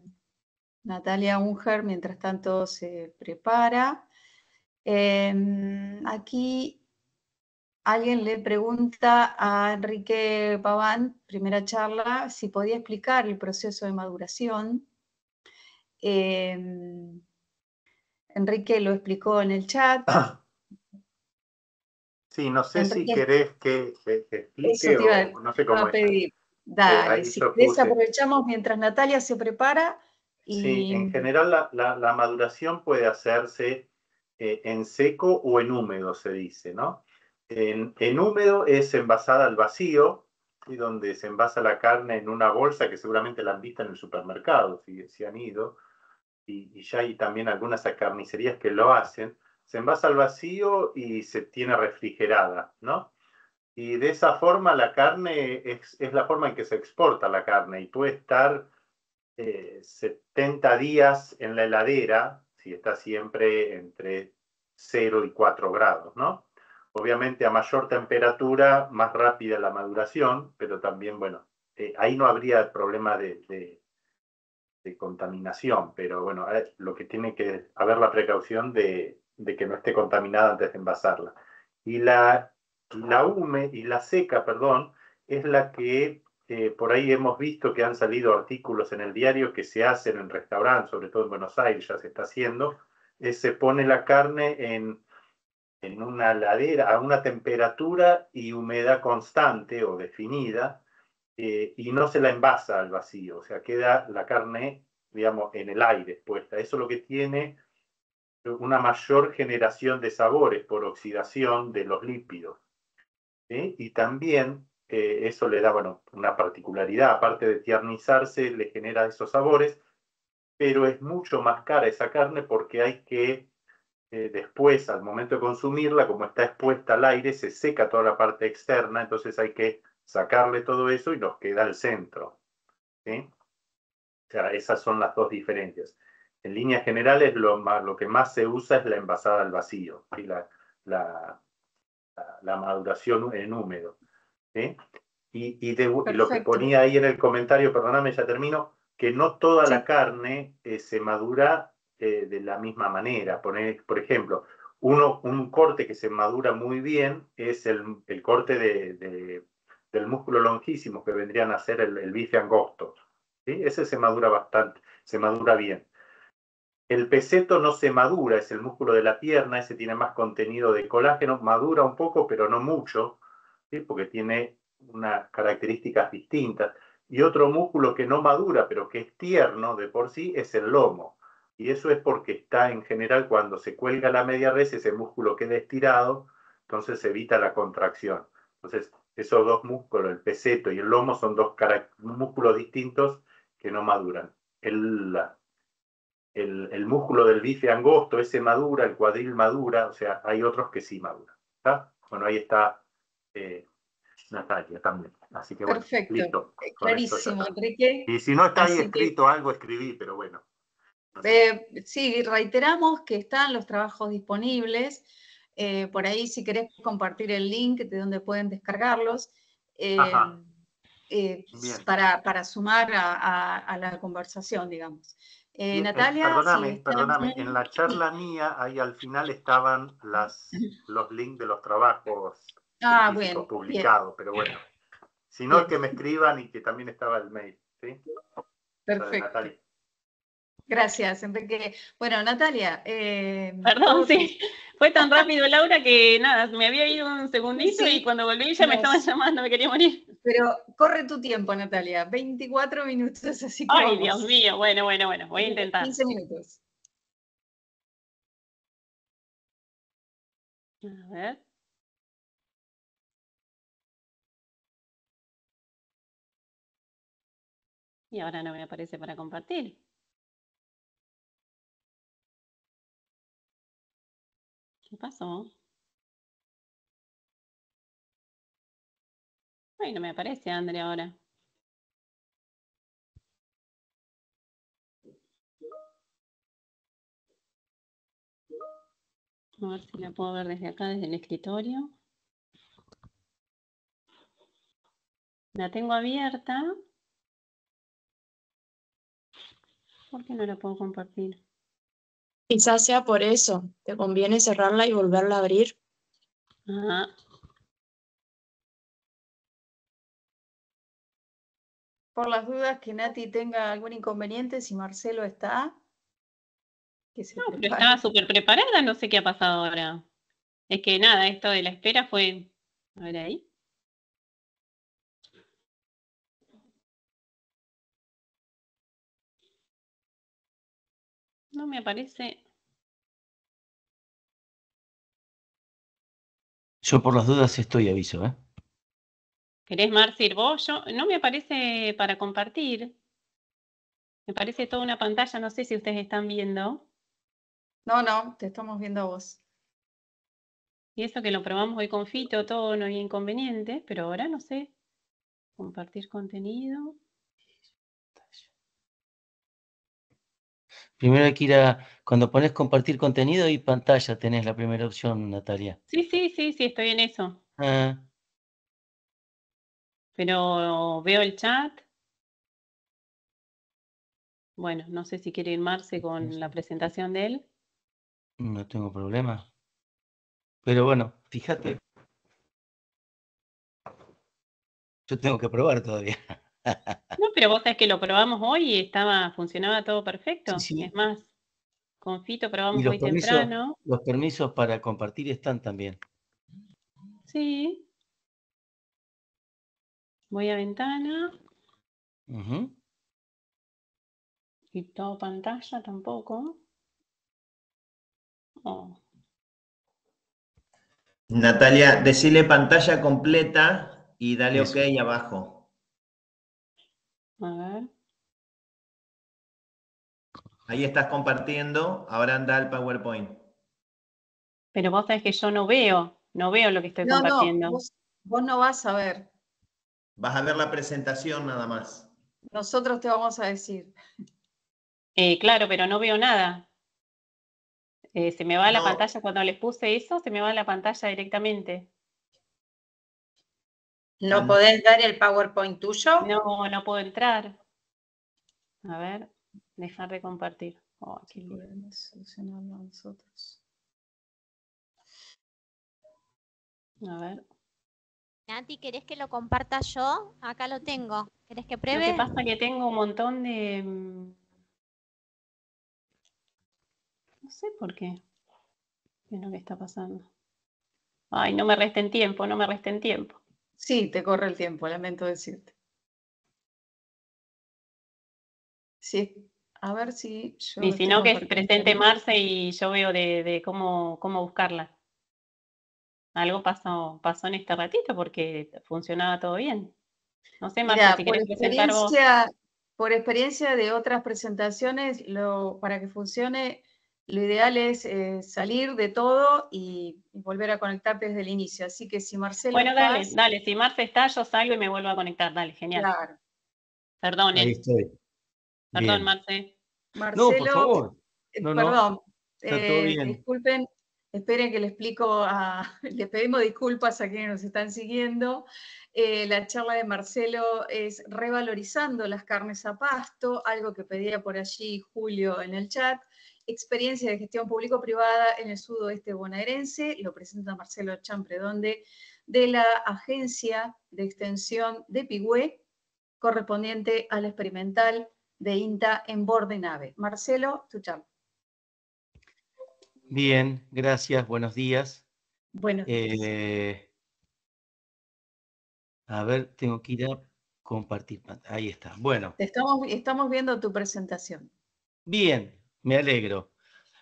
S1: Natalia Unger, mientras tanto, se prepara. Em, aquí alguien le pregunta a Enrique Paván, primera charla, si podía explicar el proceso de maduración. Em, Enrique lo explicó en el chat.
S2: Sí, no sé si querés que, explique no sé cómo eh, Dale, si aprovechamos
S1: mientras Natalia se prepara. Sí, en
S2: general la, maduración puede hacerse eh, en seco o en húmedo, se dice, ¿no? En, húmedo es envasada al vacío, y donde se envasa la carne en una bolsa que seguramente la han visto en el supermercado, si, han ido, y ya hay también algunas carnicerías que lo hacen se envasa al vacío y se tiene refrigerada, ¿no? Y de esa forma la carne es, la forma en que se exporta la carne y puede estar 70 eh, días en la heladera, si está siempre entre 0 y 4 grados, ¿no? Obviamente a mayor temperatura, más rápida la maduración, pero también, bueno, eh, ahí no habría problema de, contaminación, pero bueno, lo que tiene que haber la precaución de de que no esté contaminada antes de envasarla. Y la, la hume y la seca, perdón, es la que eh, por ahí hemos visto que han salido artículos en el diario que se hacen en restaurantes, sobre todo en Buenos Aires ya se está haciendo, se pone la carne en, una ladera a una temperatura y humedad constante o definida eh, y no se la envasa al vacío, o sea, queda la carne, digamos, en el aire expuesta. Eso es lo que tiene una mayor generación de sabores por oxidación de los lípidos. Y también eh, eso le da una particularidad, aparte de tiernizarse, le genera esos sabores, pero es mucho más cara esa carne porque hay que eh, después, al momento de consumirla, como está expuesta al aire, se seca toda la parte externa, entonces hay que sacarle todo eso y nos queda el centro. O sea, esas son las dos diferencias en líneas generales lo, que más se usa es la envasada al vacío, y la, maduración en húmedo. Y, lo que ponía ahí en el comentario, perdóname, ya termino, que no toda la carne eh, se madura eh, de la misma manera. por ejemplo, uno, un corte que se madura muy bien es el, corte del músculo longísimo, que vendrían a ser el, bife angosto. Ese se madura bastante, se madura bien. El peseto no se madura, es el músculo de la pierna, ese tiene más contenido de colágeno, madura un poco, pero no mucho, porque tiene unas características distintas. Y otro músculo que no madura, pero que es tierno de por sí, es el lomo. Y eso es porque está en general cuando se cuelga la media res, ese músculo queda estirado, entonces se evita la contracción. Entonces, esos dos músculos, el peseto y el lomo, son dos músculos distintos que no maduran. El, el, músculo del bife angosto, ese madura, el cuadril madura, o sea, hay otros que sí maduran. Bueno, ahí está eh, Natalia también. Así que Perfecto. Listo. Eh, clarísimo,
S1: Enrique. Y si no está ahí escrito
S2: algo, escribí, pero bueno.
S1: Eh, sí, reiteramos que están los trabajos disponibles. por ahí, si querés compartir el link de donde pueden descargarlos, para, sumar a la conversación, digamos. Eh, eh, Natalia. Perdóname, perdóname. En
S2: la charla mía, ahí al final estaban las, los links de los trabajos
S1: ah, publicados,
S2: pero bueno. Si no, que me escriban y que también estaba el mail. ¿sí? Perfecto.
S1: Gracias, Enrique. Bueno, Natalia. Eh, Perdón, sí.
S7: Fue tan rápido, Laura, que nada, me había ido un segundito y cuando volví ya me estaban llamando, me quería morir.
S1: Pero corre tu tiempo, Natalia, 24 minutos, así que. Ay, Dios mío,
S7: bueno,
S6: bueno, bueno, voy a intentar. 15 minutos. A ver. Y ahora no me aparece para compartir. ¿Qué pasó? Ay, no me aparece Andrea ahora. A ver si la puedo ver desde acá, desde el escritorio. La tengo abierta. ¿Por qué no la puedo compartir? Quizás sea por eso. Te conviene cerrarla y volverla a abrir.
S1: Por las dudas que Nati tenga algún inconveniente, si Marcelo está. Que no,
S6: pero estaba súper
S7: preparada, no sé qué ha pasado ahora. Es que nada, esto de la espera fue. A ver ahí.
S6: No me aparece.
S8: Yo por las dudas estoy, aviso, ¿eh?
S7: ¿Querés, Marcir, vos? Yo, no me aparece para compartir. Me parece toda una pantalla, no sé si ustedes están viendo. No, no, te estamos viendo a vos. Y eso que lo probamos hoy con Fito, todo no hay inconveniente, pero ahora no sé. Compartir contenido.
S8: Primero hay que ir a, cuando pones compartir contenido y pantalla tenés la primera opción, Natalia.
S7: Sí, sí, sí, sí, estoy en eso. Ah. Pero veo el chat. Bueno, no sé si quiere ir Marce con la presentación de él.
S8: No tengo problema. Pero bueno, fíjate. Yo tengo que probar todavía.
S7: No, pero vos sabés que lo probamos hoy y estaba, funcionaba todo perfecto. Es más, con Fito probamos hoy temprano.
S8: Los permisos para compartir están también.
S7: Sí.
S6: Voy a ventana. Y
S7: todo pantalla tampoco. Oh.
S8: Natalia, decile pantalla completa y dale OK OK
S6: abajo. A ver.
S2: Ahí estás compartiendo, ahora anda el PowerPoint.
S7: Pero vos sabés que yo no veo, no veo lo que estoy
S1: compartiendo. No, vos, no vas a ver.
S2: Vas a ver la presentación nada más.
S1: Nosotros te vamos a decir.
S7: Eh, claro, pero no veo nada. Eh, se me va a la pantalla cuando les puse eso, se me va a la pantalla directamente. ¿No podés
S1: dar el PowerPoint tuyo? No, no puedo entrar. A ver, dejar de compartir. Oh, aquí solucionarlo nosotros.
S7: A ver.
S3: Nati, ¿querés que lo comparta yo? Acá lo tengo. ¿Querés que pruebe? Lo que pasa que tengo
S7: un montón de... Mm, no sé por qué. ¿Qué es lo que está
S1: pasando? Ay, no me resten tiempo, no me resten tiempo. Sí, te corre el tiempo, lamento decirte. Sí, a ver si yo. Y si no, que presente Marce
S7: y yo veo de, cómo, cómo buscarla. Algo pasó, pasó en este ratito porque funcionaba todo bien. No sé, Marce, si presentar vos.
S1: Por experiencia de otras presentaciones, lo, para que funcione, lo ideal es eh, salir de todo y, volver a conectar desde el inicio. Así que si Marcelo. Bueno, dale, dale.
S7: Si Marcelo está, yo salgo y me vuelvo a conectar. Dale, genial. Claro. Perdón. Eh. Ahí
S6: estoy. Perdón,
S7: Marcelo.
S1: Marcelo. por favor.
S6: Eh, perdón.
S1: disculpen, Esperen que le explico, a, les pedimos disculpas a quienes nos están siguiendo. la charla de Marcelo es revalorizando las carnes a pasto, algo que pedía por allí Julio en el chat experiencia de gestión público-privada en el sudoeste bonaerense, lo presenta Marcelo Champredonde de la Agencia de Extensión de Pigüé, correspondiente al experimental de INTA en Bordenave. Marcelo, tu charla.
S8: Bien, gracias, buenos días. Buenos días. Eh, a ver, tengo que ir a compartir. Ahí está. Bueno.
S1: Estamos, estamos viendo tu presentación.
S8: Bien, me alegro.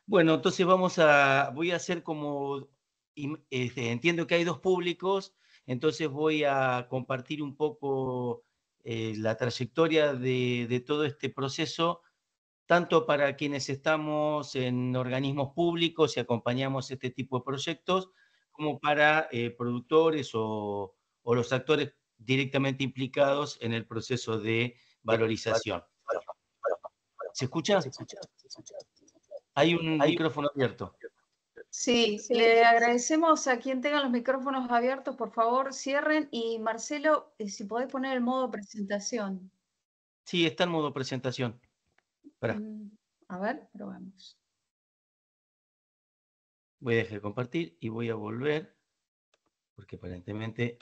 S8: Bueno, entonces vamos a, voy a hacer como, este, entiendo que hay dos públicos, entonces voy a compartir un poco eh, la trayectoria de, todo este proceso, tanto para quienes estamos en organismos públicos y acompañamos este tipo de proyectos, como para eh, productores o los actores directamente implicados en el proceso de valorización. ¿Se escucha? Hay un micrófono abierto.
S1: Sí, le agradecemos a quien tenga los micrófonos abiertos, por favor, cierren. Y Marcelo, eh, si podés poner el modo presentación.
S8: Sí, está en modo presentación. Mm,
S1: a ver, probamos.
S8: Voy a dejar compartir y voy a volver, porque aparentemente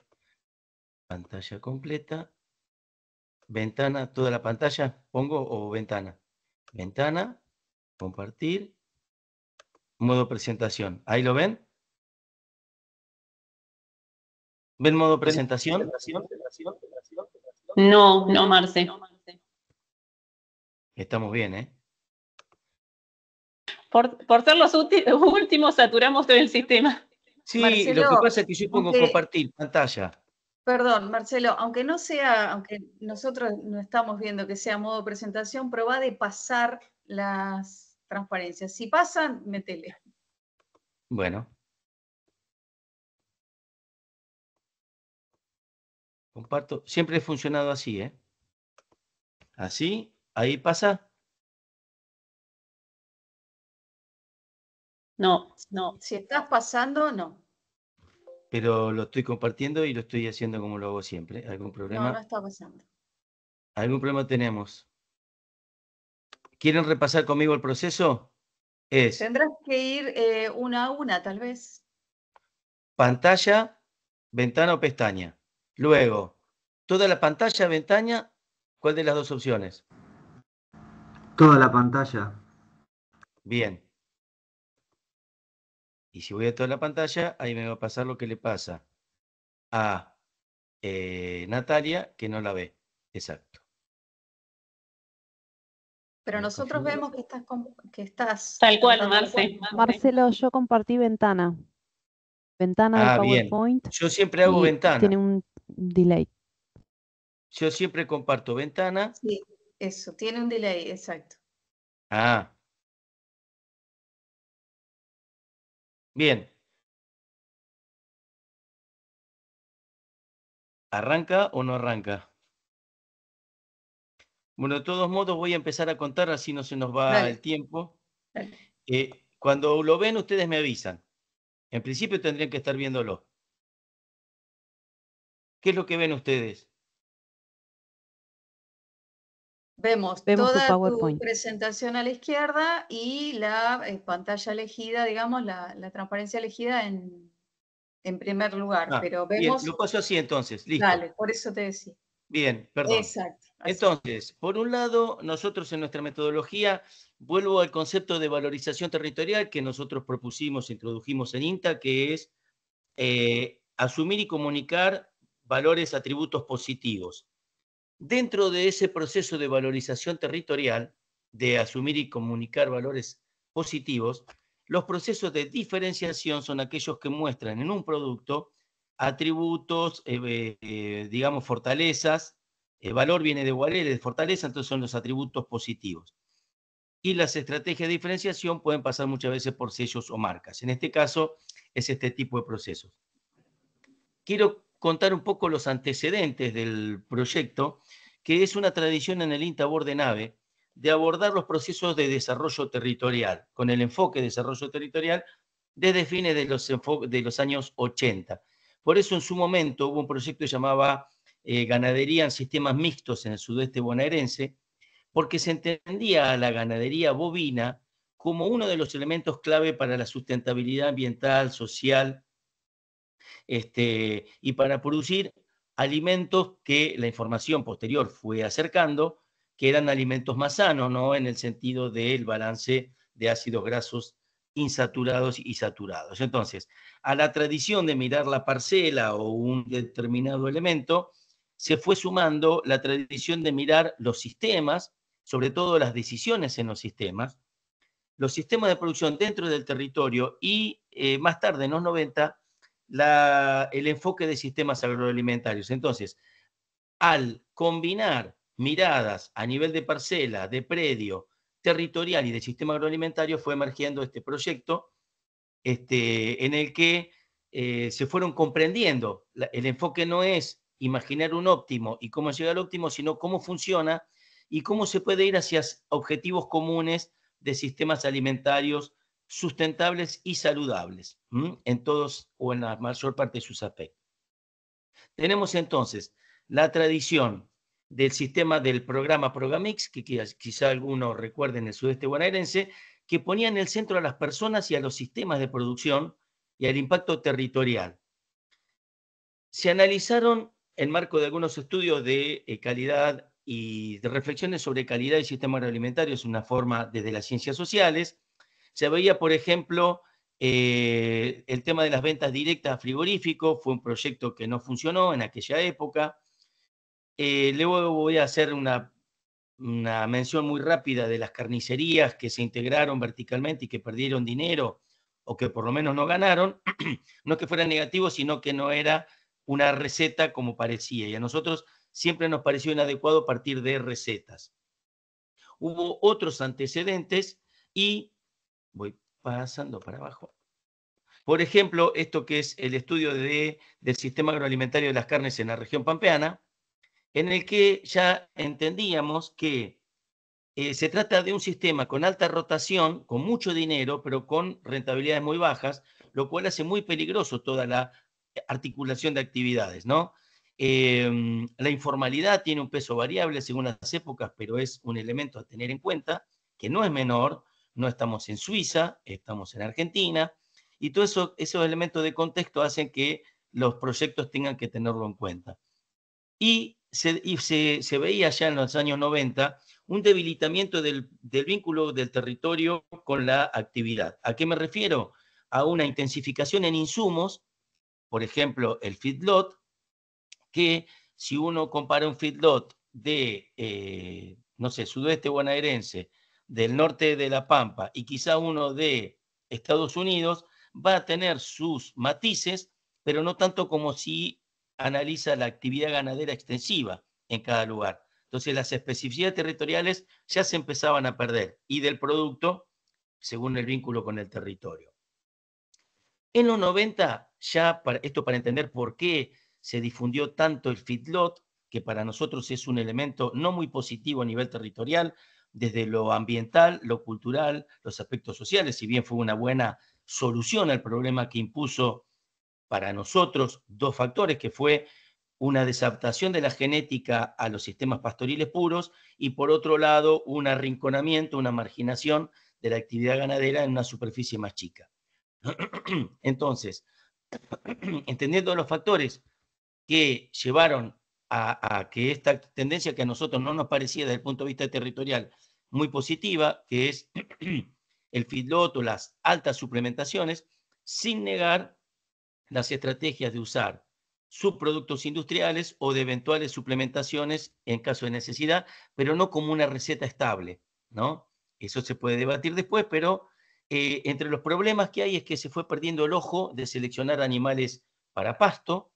S8: pantalla completa. Ventana, toda la pantalla, pongo o ventana ventana, compartir, modo presentación. ¿Ahí lo ven? ¿Ven modo presentación?
S7: No, no, Marce.
S8: Estamos bien, ¿eh? Por,
S7: ser los últimos, saturamos todo el sistema.
S8: Sí, lo que pasa es que yo pongo compartir pantalla.
S1: Perdón, Marcelo, aunque no sea, aunque nosotros no estamos viendo que sea modo presentación, prueba de pasar las transparencias. Si pasan, metele.
S8: Bueno.
S6: Comparto. Siempre he funcionado así, ¿eh? Así, ahí pasa. No, no. Si estás pasando,
S1: no
S8: pero lo estoy compartiendo y lo estoy haciendo como lo hago siempre. ¿Algún problema? No, no
S1: está pasando.
S8: ¿Algún problema tenemos? ¿Quieren repasar conmigo el proceso? Es
S1: Tendrás que ir eh, una a una, tal vez.
S8: Pantalla, ventana o pestaña. Luego, toda la pantalla, ventana, ¿cuál de las dos opciones?
S6: Toda la pantalla.
S8: Bien. Y si voy a toda la pantalla, ahí me va a pasar lo que le pasa a eh, Natalia, que no la ve. Exacto.
S1: Pero nosotros vemos que estás, que estás... Tal cual, Marcelo. Marcelo,
S3: yo compartí ventana. Ventana de ah, PowerPoint. Yo
S8: siempre hago ventana. Tiene
S3: un delay.
S8: Yo siempre comparto
S1: ventana. Sí, eso, tiene un delay, exacto.
S6: Ah, Bien. ¿Arranca o no
S8: arranca? Bueno, de todos modos voy a empezar a contar, así no se nos va el tiempo. Eh, cuando lo ven, ustedes me avisan. En principio tendrían que estar viéndolo. ¿Qué es lo que ven ustedes?
S6: Vemos, toda tu,
S1: presentación a la izquierda y la eh, pantalla elegida, digamos, la, transparencia elegida en, primer lugar, ah, pero vemos... Bien,
S8: lo paso así entonces, listo. Dale,
S1: por eso te decía.
S8: Bien, perdón. Exacto. Entonces, por un lado, nosotros en nuestra metodología, vuelvo al concepto de valorización territorial que nosotros propusimos, introdujimos en INTA, que es eh, asumir y comunicar valores, atributos positivos dentro de ese proceso de valorización territorial, de asumir y comunicar valores positivos, los procesos de diferenciación son aquellos que muestran en un producto atributos, eh, eh, digamos, fortalezas. El eh, valor viene de valer de fortaleza, entonces son los atributos positivos. Y las estrategias de diferenciación pueden pasar muchas veces por sellos o marcas. En este caso, es este tipo de procesos. Quiero contar un poco los antecedentes del proyecto, que es una tradición en el de Nave, de abordar los procesos de desarrollo territorial, con el enfoque de desarrollo territorial desde fines de los, de los años 80. Por eso en su momento hubo un proyecto que llamaba eh, Ganadería en Sistemas Mixtos en el sudeste bonaerense, porque se entendía a la ganadería bovina como uno de los elementos clave para la sustentabilidad ambiental, social este, y para producir alimentos que la información posterior fue acercando, que eran alimentos más sanos, ¿no? En el sentido del balance de ácidos grasos insaturados y saturados. Entonces, a la tradición de mirar la parcela o un determinado elemento, se fue sumando la tradición de mirar los sistemas, sobre todo las decisiones en los sistemas, los sistemas de producción dentro del territorio y eh, más tarde, en los 90, el enfoque de sistemas agroalimentarios. Entonces, al combinar miradas a nivel de parcela, de predio, territorial y de sistema agroalimentario, fue emergiendo este proyecto este, en el que eh, se fueron comprendiendo. el enfoque no es imaginar un óptimo y cómo llega al óptimo, sino cómo funciona y cómo se puede ir hacia objetivos comunes de sistemas alimentarios sustentables y saludables en todos o en la mayor parte de sus aspectos. Tenemos entonces la tradición del sistema del programa Progamix, que quizá algunos recuerden el sudeste bonaerense, que ponía en el centro a las personas y a los sistemas de producción y al impacto territorial. Se analizaron, en marco de algunos estudios de eh, calidad y de reflexiones sobre calidad y sistema agroalimentario, es una forma desde las ciencias sociales, se veía, por ejemplo, eh, el tema de las ventas directas a frigoríficos, fue un proyecto que no funcionó en aquella época. Eh, luego voy a hacer una, una, mención muy rápida de las carnicerías que se integraron verticalmente y que perdieron dinero o que por lo menos no ganaron. no que fuera negativo, sino que no era una receta como parecía. Y a nosotros siempre nos pareció inadecuado partir de recetas. Hubo otros antecedentes y voy pasando para abajo. Por ejemplo, esto que es el estudio del sistema agroalimentario de las carnes en la región pampeana, en el que ya entendíamos que eh, se trata de un sistema con alta rotación, con mucho dinero, pero con rentabilidades muy bajas, lo cual hace muy peligroso toda la articulación de actividades, ¿no? Em, la informalidad tiene un peso variable según las épocas, pero es un elemento a tener en cuenta, que no es menor, no estamos en Suiza, estamos en Argentina, y todos eso, esos elementos de contexto hacen que los proyectos tengan que tenerlo en cuenta. Y se, veía ya en los años 90 un debilitamiento del, vínculo del territorio con la actividad. ¿A qué me refiero? A una intensificación en insumos, por ejemplo, el feedlot, que si uno compara un feedlot de, eh, no sé, sudoeste bonaerense del norte de La Pampa y quizá uno de Estados Unidos, va a tener sus matices, pero no tanto como si analiza la actividad ganadera extensiva en cada lugar. Entonces las especificidades territoriales ya se empezaban a perder y del producto según el vínculo con el territorio. En los 90, ya para, esto para entender por qué se difundió tanto el feedlot, que para nosotros es un elemento no muy positivo a nivel territorial, desde lo ambiental, lo cultural, los aspectos sociales, si bien fue una buena solución al problema que impuso para nosotros dos factores, que fue una desaptación de la genética a los sistemas pastoriles puros y por otro lado un arrinconamiento, una marginación de la actividad ganadera en una superficie más chica. Entonces, entendiendo los factores que llevaron a, a, que esta tendencia que a nosotros no nos parecía desde el punto de vista territorial muy positiva, que es el feedlot o las altas suplementaciones, sin negar las estrategias de usar subproductos industriales o de eventuales suplementaciones en caso de necesidad, pero no como una receta estable, ¿no? Eso se puede debatir después, pero eh, entre los problemas que hay es que se fue perdiendo el ojo de seleccionar animales para pasto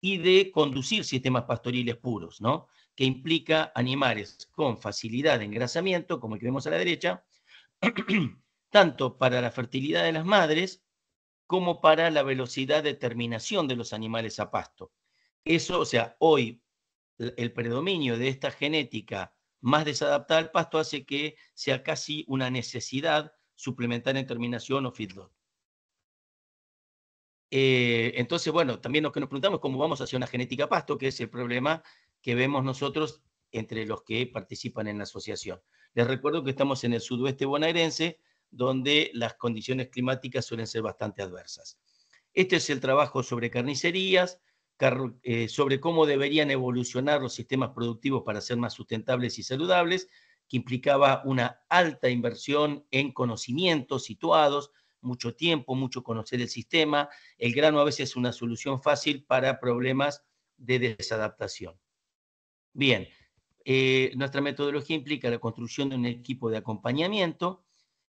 S8: y de conducir sistemas pastoriles puros, ¿no? que implica animales con facilidad de engrasamiento, como el que vemos a la derecha, tanto para la fertilidad de las madres como para la velocidad de terminación de los animales a pasto. Eso, o sea, hoy el predominio de esta genética más desadaptada al pasto hace que sea casi una necesidad suplementar en terminación o feedlot. Eh, entonces, bueno, también lo que nos preguntamos cómo vamos hacia una genética pasto, que es el problema que vemos nosotros entre los que participan en la asociación. Les recuerdo que estamos en el sudoeste bonaerense, donde las condiciones climáticas suelen ser bastante adversas. Este es el trabajo sobre carnicerías, eh, sobre cómo deberían evolucionar los sistemas productivos para ser más sustentables y saludables, que implicaba una alta inversión en conocimientos situados, mucho tiempo, mucho conocer el sistema. El grano a veces es una solución fácil para problemas de desadaptación. Bien, eh, nuestra metodología implica la construcción de un equipo de acompañamiento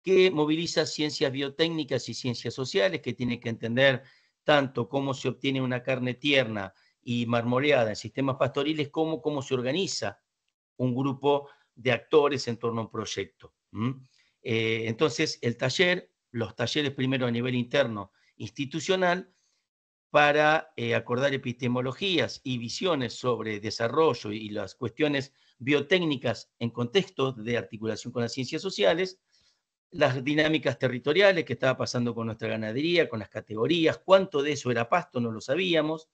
S8: que moviliza ciencias biotécnicas y ciencias sociales, que tiene que entender tanto cómo se obtiene una carne tierna y marmoleada en sistemas pastoriles, como cómo se organiza un grupo de actores en torno a un proyecto. Eh, entonces, el taller los talleres primero a nivel interno institucional para eh, acordar epistemologías y visiones sobre desarrollo y las cuestiones biotécnicas en contextos de articulación con las ciencias sociales, las dinámicas territoriales que estaba pasando con nuestra ganadería, con las categorías, cuánto de eso era pasto, no lo sabíamos.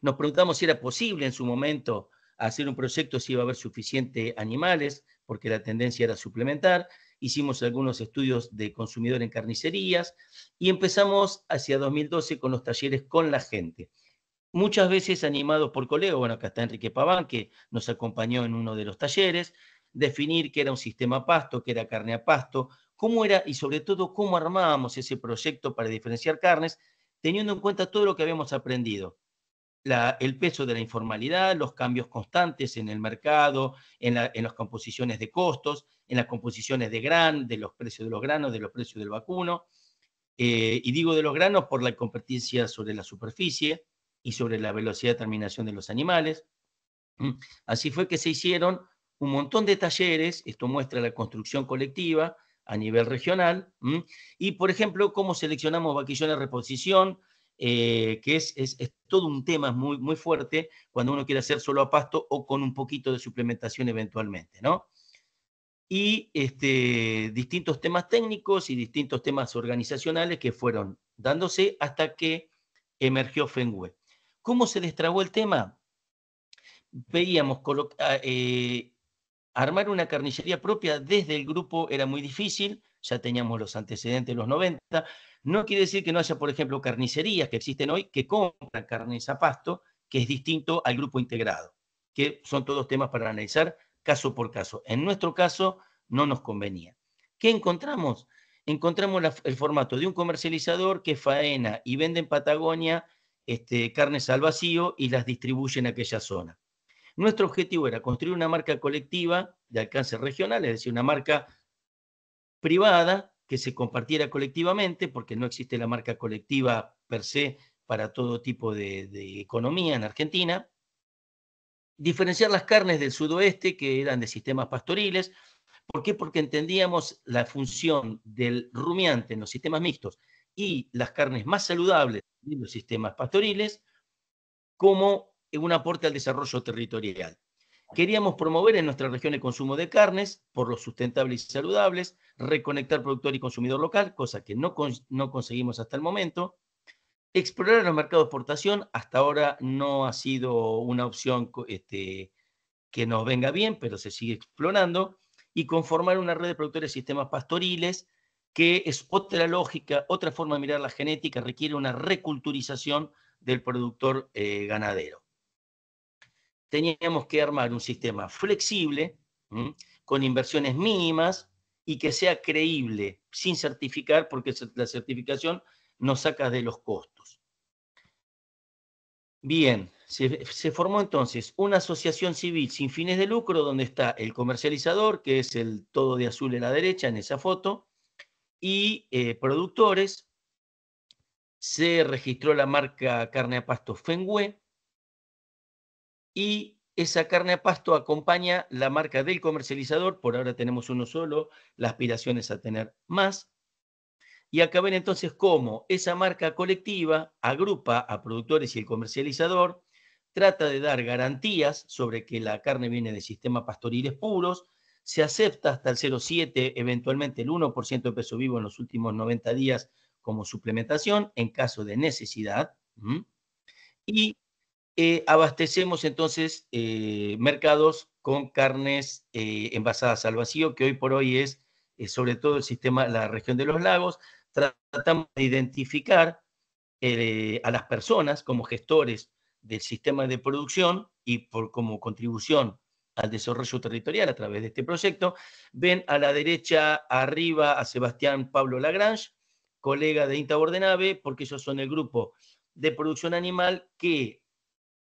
S8: Nos preguntamos si era posible en su momento hacer un proyecto, si iba a haber suficiente animales, porque la tendencia era suplementar hicimos algunos estudios de consumidor en carnicerías y empezamos hacia 2012 con los talleres con la gente. Muchas veces animados por colegas, bueno, acá está Enrique Paván, que nos acompañó en uno de los talleres, definir qué era un sistema pasto, qué era carne a pasto, cómo era y sobre todo cómo armábamos ese proyecto para diferenciar carnes, teniendo en cuenta todo lo que habíamos aprendido. el peso de la informalidad, los cambios constantes en el mercado, en las composiciones de costos, en las composiciones de gran, de los precios de los granos, de los precios del vacuno. Eh, y digo de los granos por la competencia sobre la superficie y sobre la velocidad de terminación de los animales. Así fue que se hicieron un montón de talleres, esto muestra la construcción colectiva a nivel regional, y por ejemplo, cómo seleccionamos vaquillones de reposición, eh, que es, es, todo un tema muy, muy fuerte cuando uno quiere hacer solo a pasto o con un poquito de suplementación eventualmente, ¿no? y este, distintos temas técnicos y distintos temas organizacionales que fueron dándose hasta que emergió Fengue. ¿Cómo se destrabó el tema? Veíamos ah, eh, armar una carnicería propia desde el grupo era muy difícil, ya teníamos los antecedentes de los 90. No quiere decir que no haya, por ejemplo, carnicerías que existen hoy que compran carne a pasto, que es distinto al grupo integrado, que son todos temas para analizar caso por caso. En nuestro caso no nos convenía. ¿Qué encontramos? Encontramos el formato de un comercializador que faena y vende en Patagonia este, carnes al vacío y las distribuye en aquella zona. Nuestro objetivo era construir una marca colectiva de alcance regional, es decir, una marca privada que se compartiera colectivamente, porque no existe la marca colectiva per se para todo tipo de economía en Argentina, diferenciar las carnes del sudoeste, que eran de sistemas pastoriles. ¿Por qué? Porque entendíamos la función del rumiante en los sistemas mixtos y las carnes más saludables en los sistemas pastoriles como un aporte al desarrollo territorial. Queríamos promover en nuestra región el consumo de carnes por lo sustentables y saludables, reconectar productor y consumidor local, cosa que no, no conseguimos hasta el momento, explorar los mercados de exportación hasta ahora no ha sido una opción este, que nos venga bien, pero se sigue explorando, y conformar una red de productores de sistemas pastoriles, que es otra lógica, otra forma de mirar la genética, requiere una reculturización del productor eh, ganadero. Teníamos que armar un sistema flexible, con inversiones mínimas y que sea creíble, sin certificar, porque la certificación nos saca de los costos. Bien, se, formó entonces una asociación civil sin fines de lucro donde está el comercializador, que es el todo de azul en la derecha en esa foto, y eh, productores. Se registró la marca carne a pasto Fengüe, y esa carne a pasto acompaña la marca del comercializador, por ahora tenemos uno solo, la aspiración es a tener más, y ven entonces cómo esa marca colectiva agrupa a productores y el comercializador, trata de dar garantías sobre que la carne viene del sistema pastoriles puros, se acepta hasta el 0,7, eventualmente el 1% de peso vivo en los últimos 90 días como suplementación en caso de necesidad. Y eh, abastecemos entonces eh, mercados con carnes eh, envasadas al vacío, que hoy por hoy es sobre todo el sistema, la región de los lagos, tratamos de identificar eh, a las personas como gestores del sistema de producción y por, como contribución al desarrollo territorial a través de este proyecto. Ven a la derecha arriba a Sebastián Pablo Lagrange, colega de INTA porque ellos son el grupo de producción animal que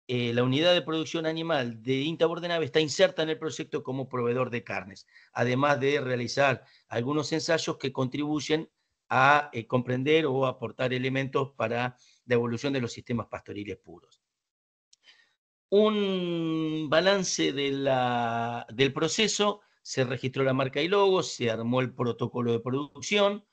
S8: eh, la unidad de producción animal de INTA está inserta en el proyecto como proveedor de carnes, además de realizar algunos ensayos que contribuyen a eh, comprender o aportar elementos para la evolución de los sistemas pastoriles puros. Un balance del proceso, se registró la marca y logo, se armó el protocolo de producción,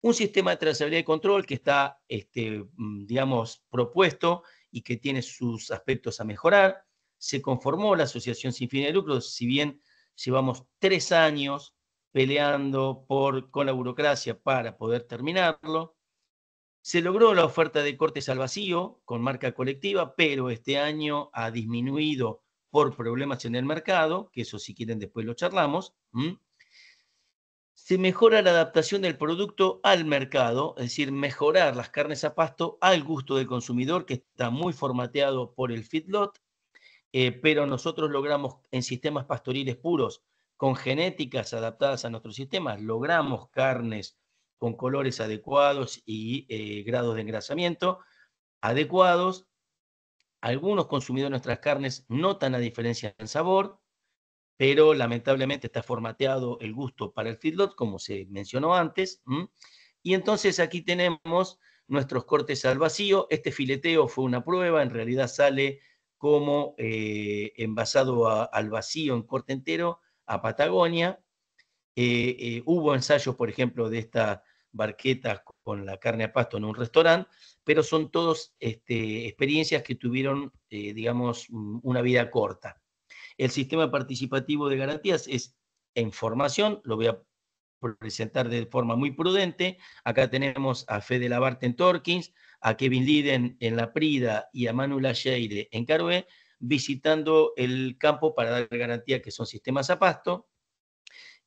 S8: un sistema de trazabilidad y control que está, este, mm, digamos, propuesto y que tiene sus aspectos a mejorar, se conformó la Asociación Sin Fin de Lucro, si bien llevamos tres años peleando con la burocracia para poder terminarlo. Se logró la oferta de cortes al vacío con marca colectiva, pero este año ha disminuido por problemas en el mercado, que eso si quieren después lo charlamos. Se mejora la adaptación del producto al mercado, es decir, mejorar las carnes a pasto al gusto del consumidor, que está muy formateado por el feedlot, eh, pero nosotros logramos en sistemas pastoriles puros con genéticas adaptadas a nuestros sistemas, logramos carnes con colores adecuados y eh, grados de engrasamiento adecuados. Algunos consumidores de nuestras carnes notan la diferencia en sabor, pero lamentablemente está formateado el gusto para el feedlot, como se mencionó antes. Y entonces aquí tenemos nuestros cortes al vacío. Este fileteo fue una prueba, en realidad sale como eh, envasado al vacío en corte entero a Patagonia. Eh, eh, hubo ensayos, por ejemplo, de estas barquetas con la carne a pasto en un restaurante, pero son todas este, experiencias que tuvieron, eh, digamos, mm, una vida corta. El sistema participativo de garantías es en formación, lo voy a presentar de forma muy prudente. Acá tenemos a Fede Labarte en Torkins, a Kevin Liden en La Prida y a Manu Lacheire en Carué, visitando el campo para dar garantía que son sistemas a pasto.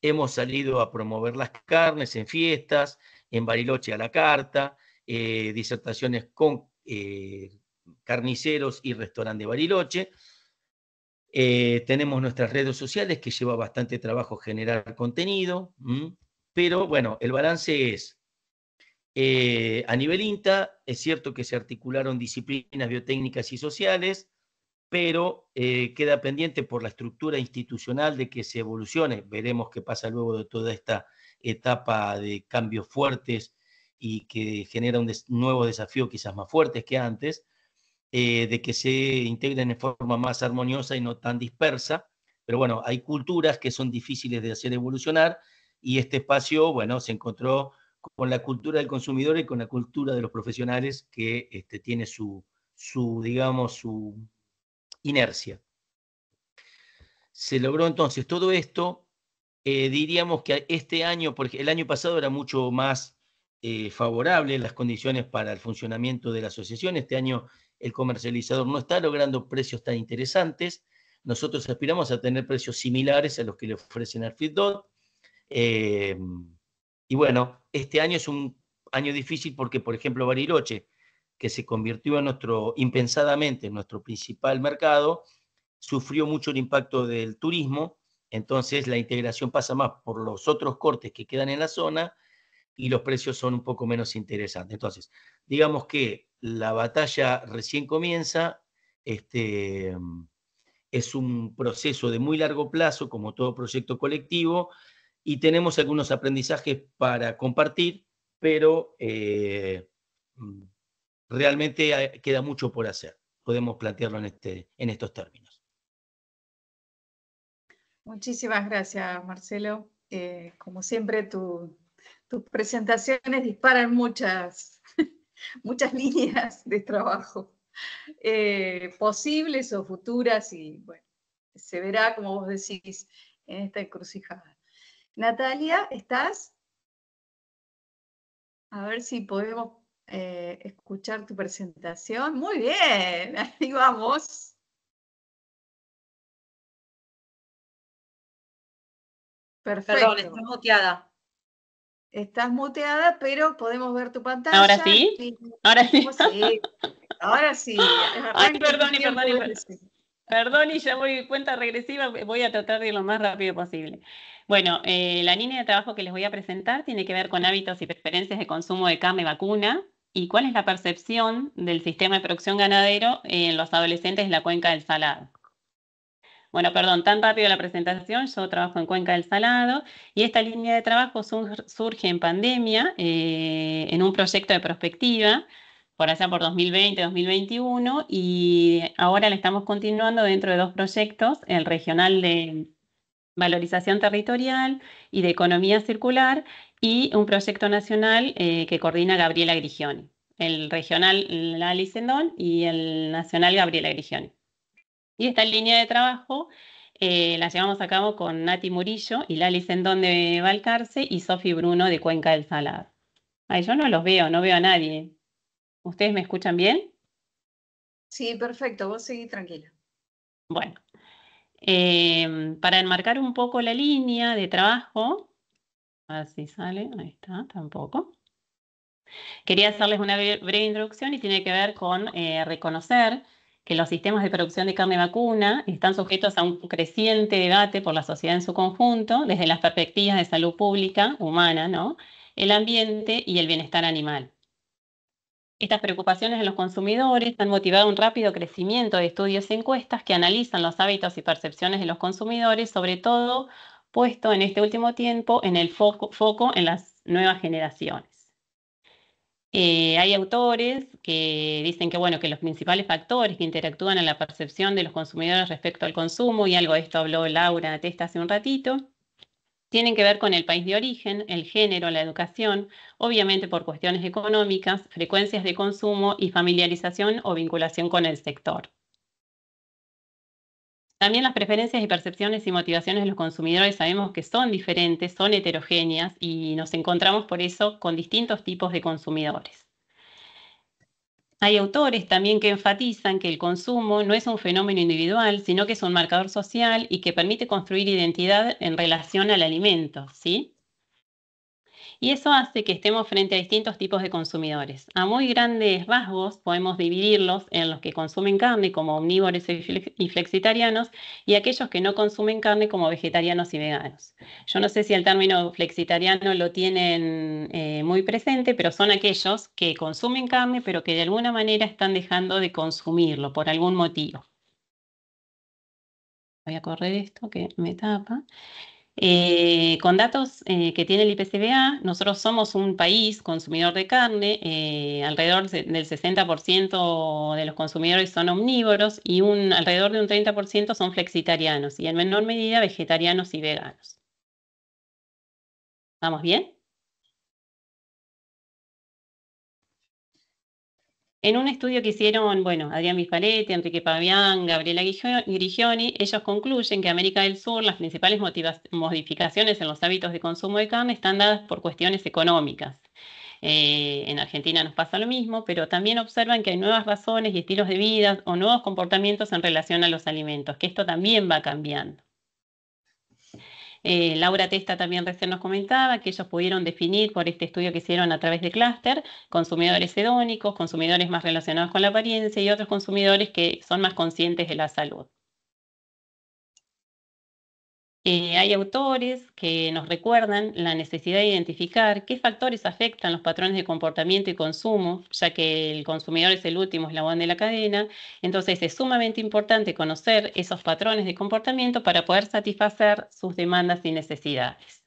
S8: Hemos salido a promover las carnes en fiestas, en Bariloche a la carta, eh, disertaciones con eh, carniceros y restaurante de Bariloche. Eh, tenemos nuestras redes sociales que lleva bastante trabajo generar contenido, pero bueno, el balance es, a nivel INTA, es cierto que se articularon disciplinas biotécnicas y sociales, pero eh, queda pendiente por la estructura institucional de que se evolucione. Veremos qué pasa luego de toda esta etapa de cambios fuertes y que genera un nuevo desafío quizás más fuerte que antes, eh, de que se integren en forma más armoniosa y no tan dispersa. Pero bueno, hay culturas que son difíciles de hacer evolucionar y este espacio, bueno, se encontró con la cultura del consumidor y con la cultura de los profesionales que este, tiene su digamos, su, inercia. Se logró entonces todo esto, eh, diríamos que este año, porque el año pasado era mucho más eh, favorable las condiciones para el funcionamiento de la asociación, este año el comercializador no está logrando precios tan interesantes, nosotros aspiramos a tener precios similares a los que le ofrecen al FitDot. Eh, y bueno, este año es un año difícil porque, por ejemplo, Bariloche, que se convirtió en nuestro, impensadamente en nuestro principal mercado, sufrió mucho el impacto del turismo, entonces la integración pasa más por los otros cortes que quedan en la zona y los precios son un poco menos interesantes. Entonces, digamos que la batalla recién comienza, este, es un proceso de muy largo plazo, como todo proyecto colectivo, y tenemos algunos aprendizajes para compartir, pero eh, realmente eh, queda mucho por hacer. Podemos plantearlo en, este, en estos términos.
S1: Muchísimas gracias, Marcelo. Eh, como siempre, tus presentaciones disparan muchas, muchas líneas de trabajo, eh, posibles o futuras, y bueno, se verá, como vos decís, en esta encrucijada. Natalia, ¿estás? A ver si podemos eh, escuchar tu presentación. Muy bien, ahí vamos.
S6: Perfecto. Perdón, estás muteada.
S1: Estás muteada, pero podemos ver tu pantalla. ¿Ahora sí? Ahora sí. Ahora sí. Ay, perdón, y perdón, perdón, y ya
S7: voy cuenta regresiva, voy a tratar de ir lo más rápido posible. Bueno, eh, la línea de trabajo que les voy a presentar tiene que ver con hábitos y preferencias de consumo de carne y vacuna y cuál es la percepción del sistema de producción ganadero en los adolescentes de la cuenca del Salado. Bueno, perdón, tan rápido la presentación, yo trabajo en Cuenca del Salado y esta línea de trabajo surge en pandemia, eh, en un proyecto de prospectiva, por allá por 2020, 2021, y ahora la estamos continuando dentro de dos proyectos, el regional de valorización territorial y de economía circular y un proyecto nacional eh, que coordina Gabriela Grigioni, el regional Lali Sendón y el nacional Gabriela Grigioni. Y esta línea de trabajo eh, la llevamos a cabo con Nati Murillo y Lali Sendón de Valcarce y Sofi Bruno de Cuenca del Salar. Ay, yo no los veo, no veo a nadie. ¿Ustedes me escuchan bien?
S1: Sí, perfecto, vos seguís tranquila.
S7: Bueno, Em, para enmarcar un poco la línea de trabajo, a sale, ahí está, tampoco. Quería hacerles una breve introducción y tiene que ver con eh, reconocer que los sistemas de producción de carne vacuna están sujetos a un creciente debate por la sociedad en su conjunto, desde las perspectivas de salud pública, humana, ¿no? el ambiente y el bienestar animal. Estas preocupaciones de los consumidores han motivado un rápido crecimiento de estudios y encuestas que analizan los hábitos y percepciones de los consumidores, sobre todo puesto en este último tiempo en el foco, en las nuevas generaciones. Eh, hay autores que dicen que, bueno, que los principales factores que interactúan en la percepción de los consumidores respecto al consumo, y algo de esto habló Laura Testa hace un ratito, tienen que ver con el país de origen, el género, la educación, obviamente por cuestiones económicas, frecuencias de consumo y familiarización o vinculación con el sector. También las preferencias y percepciones y motivaciones de los consumidores sabemos que son diferentes, son heterogéneas y nos encontramos por eso con distintos tipos de consumidores. Hay autores también que enfatizan que el consumo no es un fenómeno individual, sino que es un marcador social y que permite construir identidad en relación al alimento, ¿sí? y eso hace que estemos frente a distintos tipos de consumidores. A muy grandes rasgos podemos dividirlos en los que consumen carne como omnívoros y flexitarianos y aquellos que no consumen carne como vegetarianos y veganos. Yo no sé si el término flexitariano lo tienen eh, muy presente, pero son aquellos que consumen carne pero que de alguna manera están dejando de consumirlo por algún motivo. Voy a correr esto que me tapa. Eh, con datos eh, que tiene el IPCBA, nosotros somos un país consumidor de carne, eh, alrededor del 60% de los consumidores son omnívoros y alrededor de un 30% son flexitarianos y en menor medida vegetarianos y veganos. ¿Vamos bien? En un estudio que hicieron, bueno, Adrián Vispaletti, Enrique Pavián, Gabriela Grigioni, ellos concluyen que en América del Sur las principales modificaciones en los hábitos de consumo de carne están dadas por cuestiones económicas. Eh, en Argentina nos pasa lo mismo, pero también observan que hay nuevas razones y estilos de vida o nuevos comportamientos en relación a los alimentos, que esto también va cambiando. Eh, Laura Testa también recién nos comentaba que ellos pudieron definir por este estudio que hicieron a través de clúster consumidores hedónicos, consumidores más relacionados con la apariencia y otros consumidores que son más conscientes de la salud. Eh, hay autores que nos recuerdan la necesidad de identificar qué factores afectan los patrones de comportamiento y consumo, ya que el consumidor es el último eslabón de la cadena. Entonces es sumamente importante conocer esos patrones de comportamiento para poder satisfacer sus demandas y necesidades.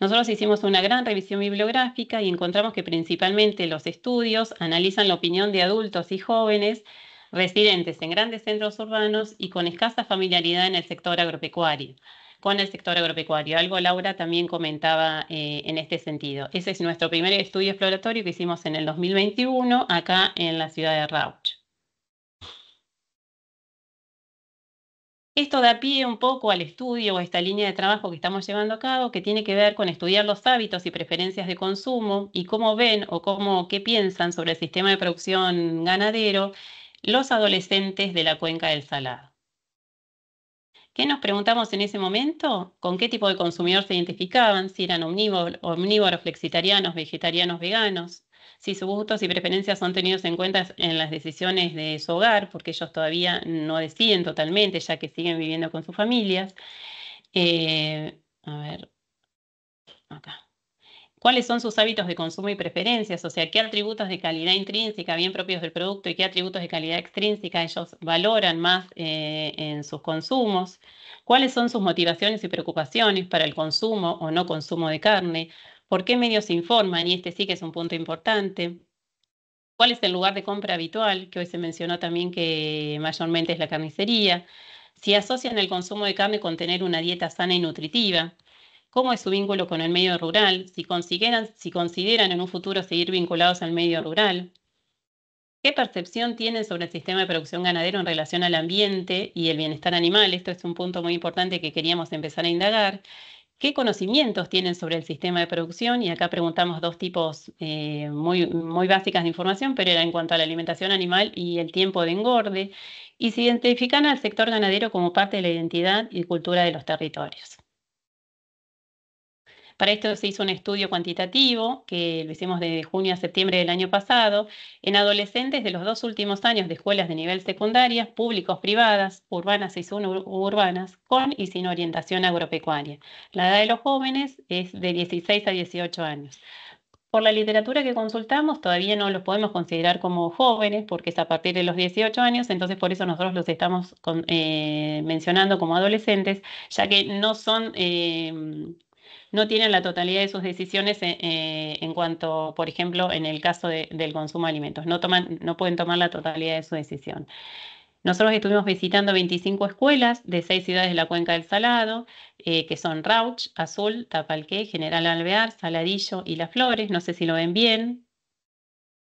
S7: Nosotros hicimos una gran revisión bibliográfica y encontramos que principalmente los estudios analizan la opinión de adultos y jóvenes residentes en grandes centros urbanos y con escasa familiaridad en el sector agropecuario con el sector agropecuario. Algo Laura también comentaba eh, en este sentido. Ese es nuestro primer estudio exploratorio que hicimos en el 2021 acá en la ciudad de Rauch. Esto da pie un poco al estudio o a esta línea de trabajo que estamos llevando a cabo, que tiene que ver con estudiar los hábitos y preferencias de consumo y cómo ven o cómo, qué piensan sobre el sistema de producción ganadero los adolescentes de la cuenca del Salado. ¿Qué nos preguntamos en ese momento? ¿Con qué tipo de consumidor se identificaban? Si eran omnívoros, flexitarianos, vegetarianos, veganos, si sus gustos y preferencias son tenidos en cuenta en las decisiones de su hogar, porque ellos todavía no deciden totalmente, ya que siguen viviendo con sus familias. Eh, a ver, acá cuáles son sus hábitos de consumo y preferencias, o sea, qué atributos de calidad intrínseca, bien propios del producto, y qué atributos de calidad extrínseca ellos valoran más eh, en sus consumos, cuáles son sus motivaciones y preocupaciones para el consumo o no consumo de carne, por qué medios informan, y este sí que es un punto importante, cuál es el lugar de compra habitual, que hoy se mencionó también que mayormente es la carnicería, si asocian el consumo de carne con tener una dieta sana y nutritiva, cómo es su vínculo con el medio rural, si consideran, en un futuro seguir vinculados al medio rural, ¿Qué percepción tienen sobre el sistema de producción ganadero en relación al ambiente y el bienestar animal? Esto es un punto muy importante que queríamos empezar a indagar. ¿Qué conocimientos tienen sobre el sistema de producción? Y acá preguntamos dos tipos eh, muy, muy básicas de información, pero era en cuanto a la alimentación animal y el tiempo de engorde. Y si identifican al sector ganadero como parte de la identidad y cultura de los territorios. Para esto se hizo un estudio cuantitativo que lo hicimos de junio a septiembre del año pasado en adolescentes de los dos últimos años de escuelas de nivel secundaria, públicos, privadas, urbanas y suburbanas, con y sin orientación agropecuaria. La edad de los jóvenes es de 16 a 18 años. Por la literatura que consultamos, todavía no los podemos considerar como jóvenes porque es a partir de los 18 años, entonces por eso nosotros los estamos eh, mencionando como adolescentes, ya que no son eh, no tienen la totalidad de sus decisiones eh, eh, en cuanto, por ejemplo, en el caso del consumo de alimentos, no, no pueden tomar la totalidad de su decisión. Nosotros estuvimos visitando 25 escuelas de seis ciudades de la Cuenca del Salado, eh, que son Rauch, Azul, Tapalqué, General Alvear, Saladillo y Las Flores. No sé si lo ven bien.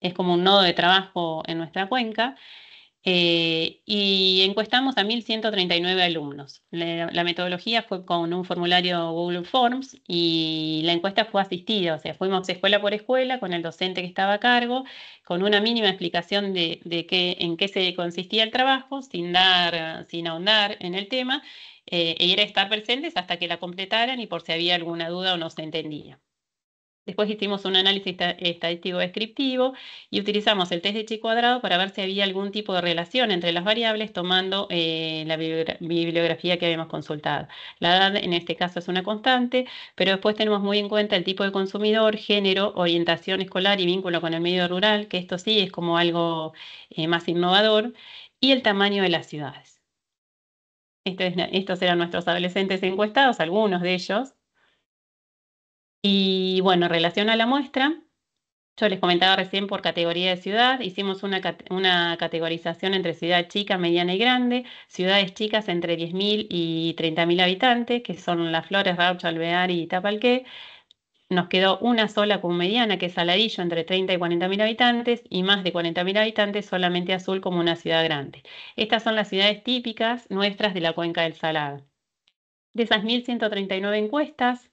S7: Es como un nodo de trabajo en nuestra cuenca. Eh, y encuestamos a 1.139 alumnos. La, metodología fue con un formulario Google Forms y la encuesta fue asistida, o sea, fuimos escuela por escuela con el docente que estaba a cargo, con una mínima explicación de, qué, en qué se consistía el trabajo, sin, dar, sin ahondar en el tema, e eh, ir a estar presentes hasta que la completaran y por si había alguna duda o no se entendía. Después hicimos un análisis estadístico descriptivo y utilizamos el test de chi cuadrado para ver si había algún tipo de relación entre las variables tomando eh, la bibliografía que habíamos consultado. La edad en este caso es una constante, pero después tenemos muy en cuenta el tipo de consumidor, género, orientación escolar y vínculo con el medio rural, que esto sí es como algo eh, más innovador, y el tamaño de las ciudades. Este estos eran nuestros adolescentes encuestados, algunos de ellos, y bueno, en relación a la muestra, yo les comentaba recién por categoría de ciudad, hicimos una, categorización entre ciudad chica, mediana y grande, ciudades chicas entre 10.000 y 30.000 habitantes, que son Las Flores, Rauch, Alvear y Tapalqué. Nos quedó una sola con mediana, que es Saladillo, entre 30 y 40.000 habitantes, y más de 40.000 habitantes, solamente Azul como una ciudad grande. Estas son las ciudades típicas nuestras de la cuenca del Salado. De esas 1.139 encuestas,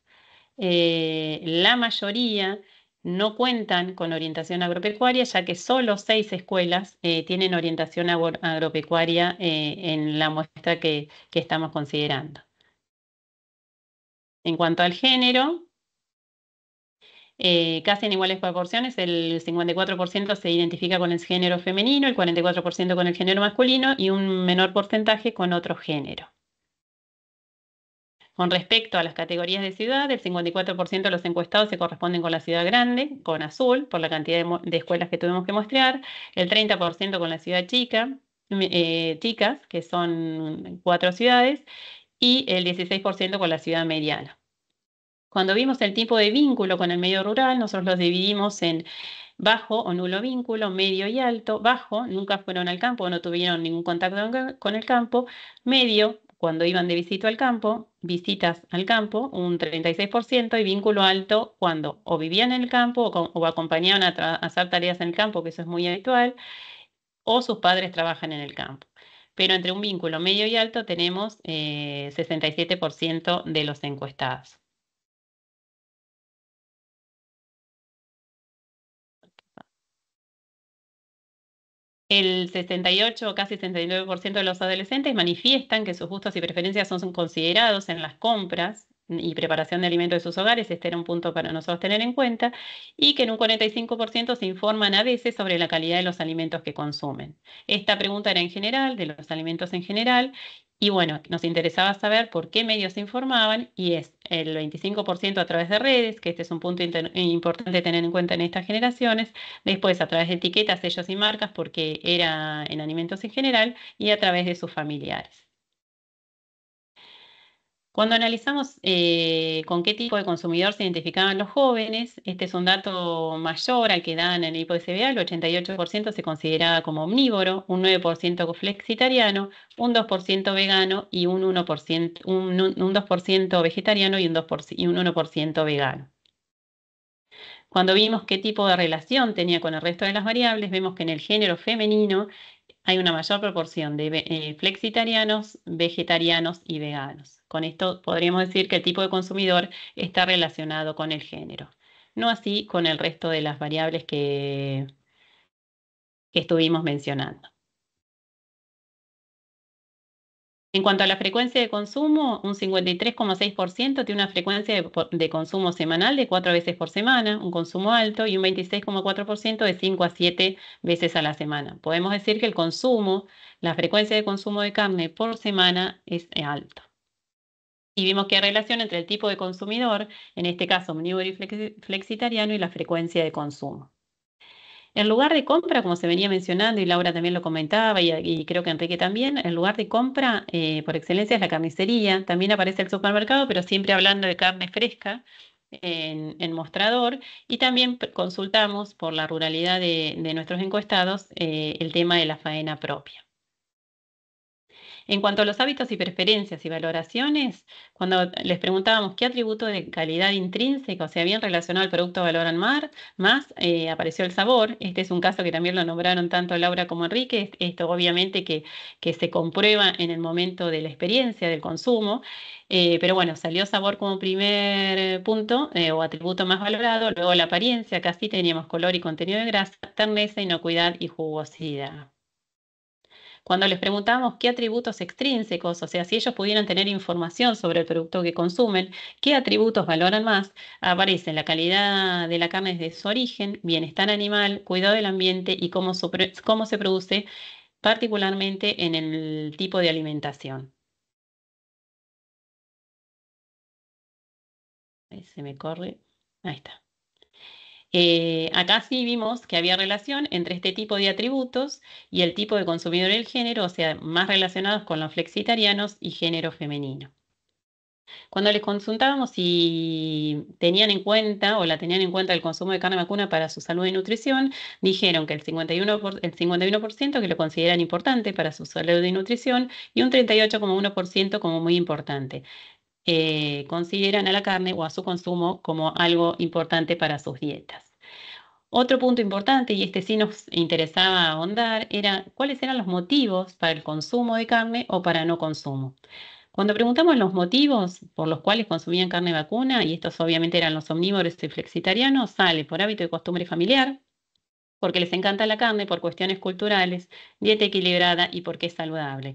S7: eh, la mayoría no cuentan con orientación agropecuaria, ya que solo seis escuelas eh, tienen orientación agropecuaria eh, en la muestra que, estamos considerando. En cuanto al género, casi en iguales proporciones, el 54% se identifica con el género femenino, el 44% con el género masculino y un menor porcentaje con otro género. Con respecto a las categorías de ciudad, el 54% de los encuestados se corresponden con la ciudad grande, con azul, por la cantidad de, escuelas que tuvimos que mostrar, el 30% con la ciudad chica, mm, eh, chicas, que son cuatro ciudades, y el 16% con la ciudad mediana. Cuando vimos el tipo de vínculo con el medio rural, nosotros los dividimos en bajo o nulo vínculo, medio y alto, bajo, nunca fueron al campo, no tuvieron ningún contacto con el campo, medio, cuando iban de visita al campo, visitas al campo un 36% y vínculo alto cuando o vivían en el campo o, acompañaban a, hacer tareas en el campo, que eso es muy habitual, o sus padres trabajan en el campo. Pero entre un vínculo medio y alto tenemos 67% eh, de los encuestados. El 68 o casi 69% de los adolescentes manifiestan que sus gustos y preferencias son considerados en las compras y preparación de alimentos de sus hogares, este era un punto para nosotros tener en cuenta, y que en un 45% se informan a veces sobre la calidad de los alimentos que consumen. Esta pregunta era en general, de los alimentos en general, y bueno, nos interesaba saber por qué medios se informaban y es el 25% a través de redes, que este es un punto importante tener en cuenta en estas generaciones, después a través de etiquetas, sellos y marcas, porque era en alimentos en general, y a través de sus familiares. Cuando analizamos eh, con qué tipo de consumidor se identificaban los jóvenes, este es un dato mayor al que dan en el IPSBA, el 88% se consideraba como omnívoro, un 9% flexitariano, un 2% vegano y un, 1%, 2% vegetariano y un 1% vegano. Cuando vimos qué tipo de relación tenía con el resto de las variables, vemos que en el género femenino hay una mayor proporción de eh, flexitarianos, vegetarianos y veganos. Con esto podríamos decir que el tipo de consumidor está relacionado con el género, no así con el resto de las variables que estuvimos mencionando. En cuanto a la frecuencia de consumo, un 53,6% tiene una frecuencia de, consumo semanal de cuatro veces por semana, un consumo alto, y un 26,4% de 5 a 7 veces a la semana. Podemos decir que el consumo, la frecuencia de consumo de carne por semana es alta. Y vimos que hay relación entre el tipo de consumidor, en este caso omnívoro y flexitariano, y la frecuencia de consumo. El lugar de compra, como se venía mencionando y Laura también lo comentaba y, creo que Enrique también, el lugar de compra eh, por excelencia es la carnicería. También aparece el supermercado, pero siempre hablando de carne fresca en, mostrador. Y también consultamos por la ruralidad de, nuestros encuestados eh, el tema de la faena propia. En cuanto a los hábitos y preferencias y valoraciones, cuando les preguntábamos qué atributo de calidad intrínseca, o sea, bien relacionado al producto valoran más, más eh, apareció el sabor. Este es un caso que también lo nombraron tanto Laura como Enrique. Esto obviamente que, que se comprueba en el momento de la experiencia, del consumo. Eh, pero bueno, salió sabor como primer eh, punto o atributo más valorado, luego la apariencia, casi teníamos color y contenido de grasa, terneza, inocuidad y jugosidad. Cuando les preguntamos qué atributos extrínsecos, o sea, si ellos pudieran tener información sobre el producto que consumen, qué atributos valoran más, aparecen la calidad de la carne desde su origen, bienestar animal, cuidado del ambiente y cómo, se produce, particularmente en el tipo de alimentación. Se me corre. Ahí está. Eh, acá sí vimos que había relación entre este tipo de atributos y el tipo de consumidor del género, o sea, más relacionados con los flexitarianos y género femenino. Cuando les consultábamos si tenían en cuenta o la tenían en cuenta el consumo de carne vacuna para su salud y nutrición, dijeron que el 51%, el 51 que lo consideran importante para su salud y nutrición y un 38,1% como muy importante. Eh, consideran a la carne o a su consumo como algo importante para sus dietas. Otro punto importante, y este sí nos interesaba ahondar, era cuáles eran los motivos para el consumo de carne o para no consumo. Cuando preguntamos los motivos por los cuales consumían carne vacuna, y estos obviamente eran los omnívoros y flexitarianos, sale por hábito y costumbre familiar, porque les encanta la carne por cuestiones culturales, dieta equilibrada y porque es saludable.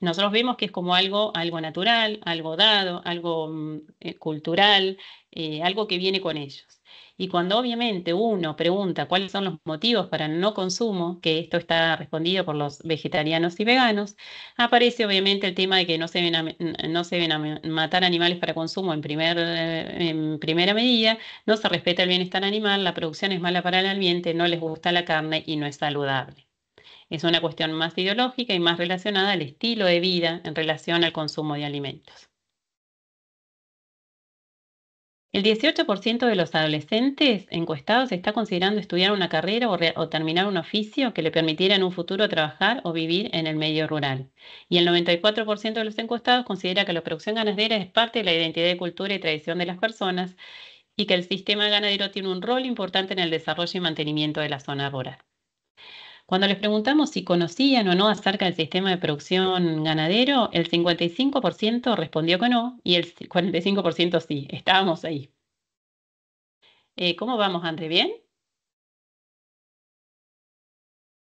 S7: Nosotros vemos que es como algo, algo natural, algo dado, algo mm, eh, cultural, eh, algo que viene con ellos. Y cuando obviamente uno pregunta cuáles son los motivos para no consumo, que esto está respondido por los vegetarianos y veganos, aparece obviamente el tema de que no se ven no se ven a matar animales para consumo en, primer, eh, en primera medida, no se respeta el bienestar animal, la producción es mala para el ambiente, no les gusta la carne y no es saludable. Es una cuestión más ideológica y más relacionada al estilo de vida en relación al consumo de alimentos. El 18% de los adolescentes encuestados está considerando estudiar una carrera o, terminar un oficio que le permitiera en un futuro trabajar o vivir en el medio rural. Y el 94% de los encuestados considera que la producción ganadera es parte de la identidad, cultura y tradición de las personas y que el sistema ganadero tiene un rol importante en el desarrollo y mantenimiento de la zona rural. Cuando les preguntamos si conocían o no acerca del sistema de producción ganadero, el 55% respondió que no y el 45% sí, estábamos ahí. Eh, ¿Cómo vamos, André? ¿Bien?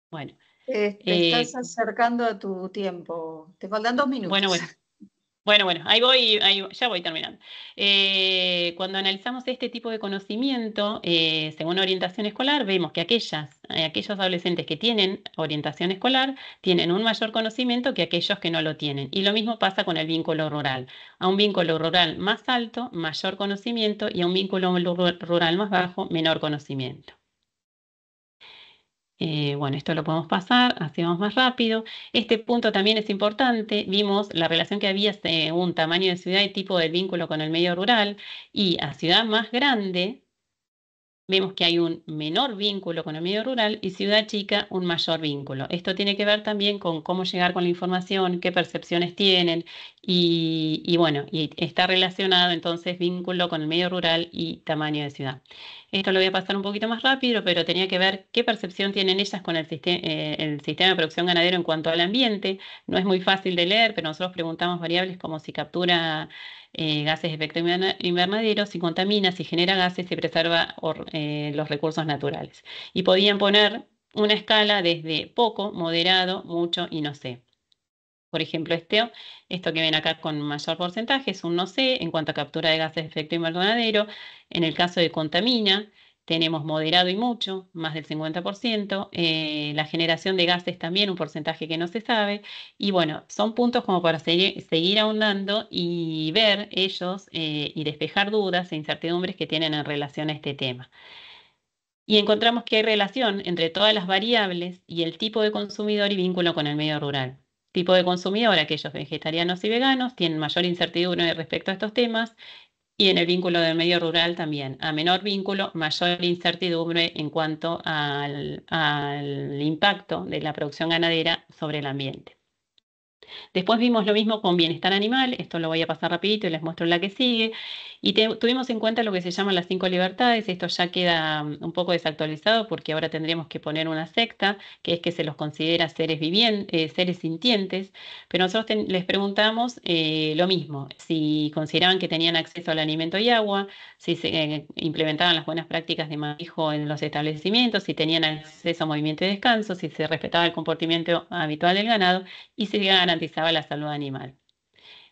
S7: Bueno.
S1: te eh, estás acercando a tu tiempo. Te faltan dos minutos. Bueno, bueno.
S7: Bueno, bueno, ahí voy, ahí, ya voy terminando. Eh, cuando analizamos este tipo de conocimiento, eh, según orientación escolar, vemos que aquellas, eh, aquellos adolescentes que tienen orientación escolar tienen un mayor conocimiento que aquellos que no lo tienen. Y lo mismo pasa con el vínculo rural. A un vínculo rural más alto, mayor conocimiento, y a un vínculo rural más bajo, menor conocimiento. Eh, bueno, esto lo podemos pasar, así vamos más rápido. Este punto también es importante. Vimos la relación que había según tamaño de ciudad y tipo de vínculo con el medio rural. Y a ciudad más grande, vemos que hay un menor vínculo con el medio rural y ciudad chica un mayor vínculo. Esto tiene que ver también con cómo llegar con la información, qué percepciones tienen y, bueno, y está relacionado entonces vínculo con el medio rural y tamaño de ciudad. Esto lo voy a pasar un poquito más rápido, pero tenía que ver qué percepción tienen ellas con el, eh, el sistema de producción ganadero en cuanto al ambiente. No es muy fácil de leer, pero nosotros preguntamos variables como si captura eh, gases de efecto invernadero, si contamina, si genera gases, se preserva eh, los recursos naturales. Y podían poner una escala desde poco, moderado, mucho y no sé. Por ejemplo, este, esto que ven acá con mayor porcentaje es un no sé en cuanto a captura de gases de efecto invernadero. En el caso de contamina, tenemos moderado y mucho, más del 50%, eh, la generación de gases también un porcentaje que no se sabe, y bueno, son puntos como para seguir, ahondando y ver ellos eh, y despejar dudas e incertidumbres que tienen en relación a este tema. Y encontramos que hay relación entre todas las variables y el tipo de consumidor y vínculo con el medio rural. Tipo de consumidor, aquellos vegetarianos y veganos tienen mayor incertidumbre respecto a estos temas y en el vínculo del medio rural también. A menor vínculo, mayor incertidumbre en cuanto al, al impacto de la producción ganadera sobre el ambiente. Después vimos lo mismo con bienestar animal, esto lo voy a pasar rapidito y les muestro la que sigue, y tuvimos en cuenta lo que se llaman las cinco libertades, esto ya queda mm, un poco desactualizado porque ahora tendríamos que poner una secta, que es que se los considera seres vivientes, eh, seres sintientes, pero nosotros les preguntamos eh, lo mismo, si consideraban que tenían acceso al alimento y agua, si se eh, implementaban las buenas prácticas de manejo en los establecimientos, si tenían acceso a movimiento y descanso, si se respetaba el comportamiento habitual del ganado y si ganan garantizaba la salud animal.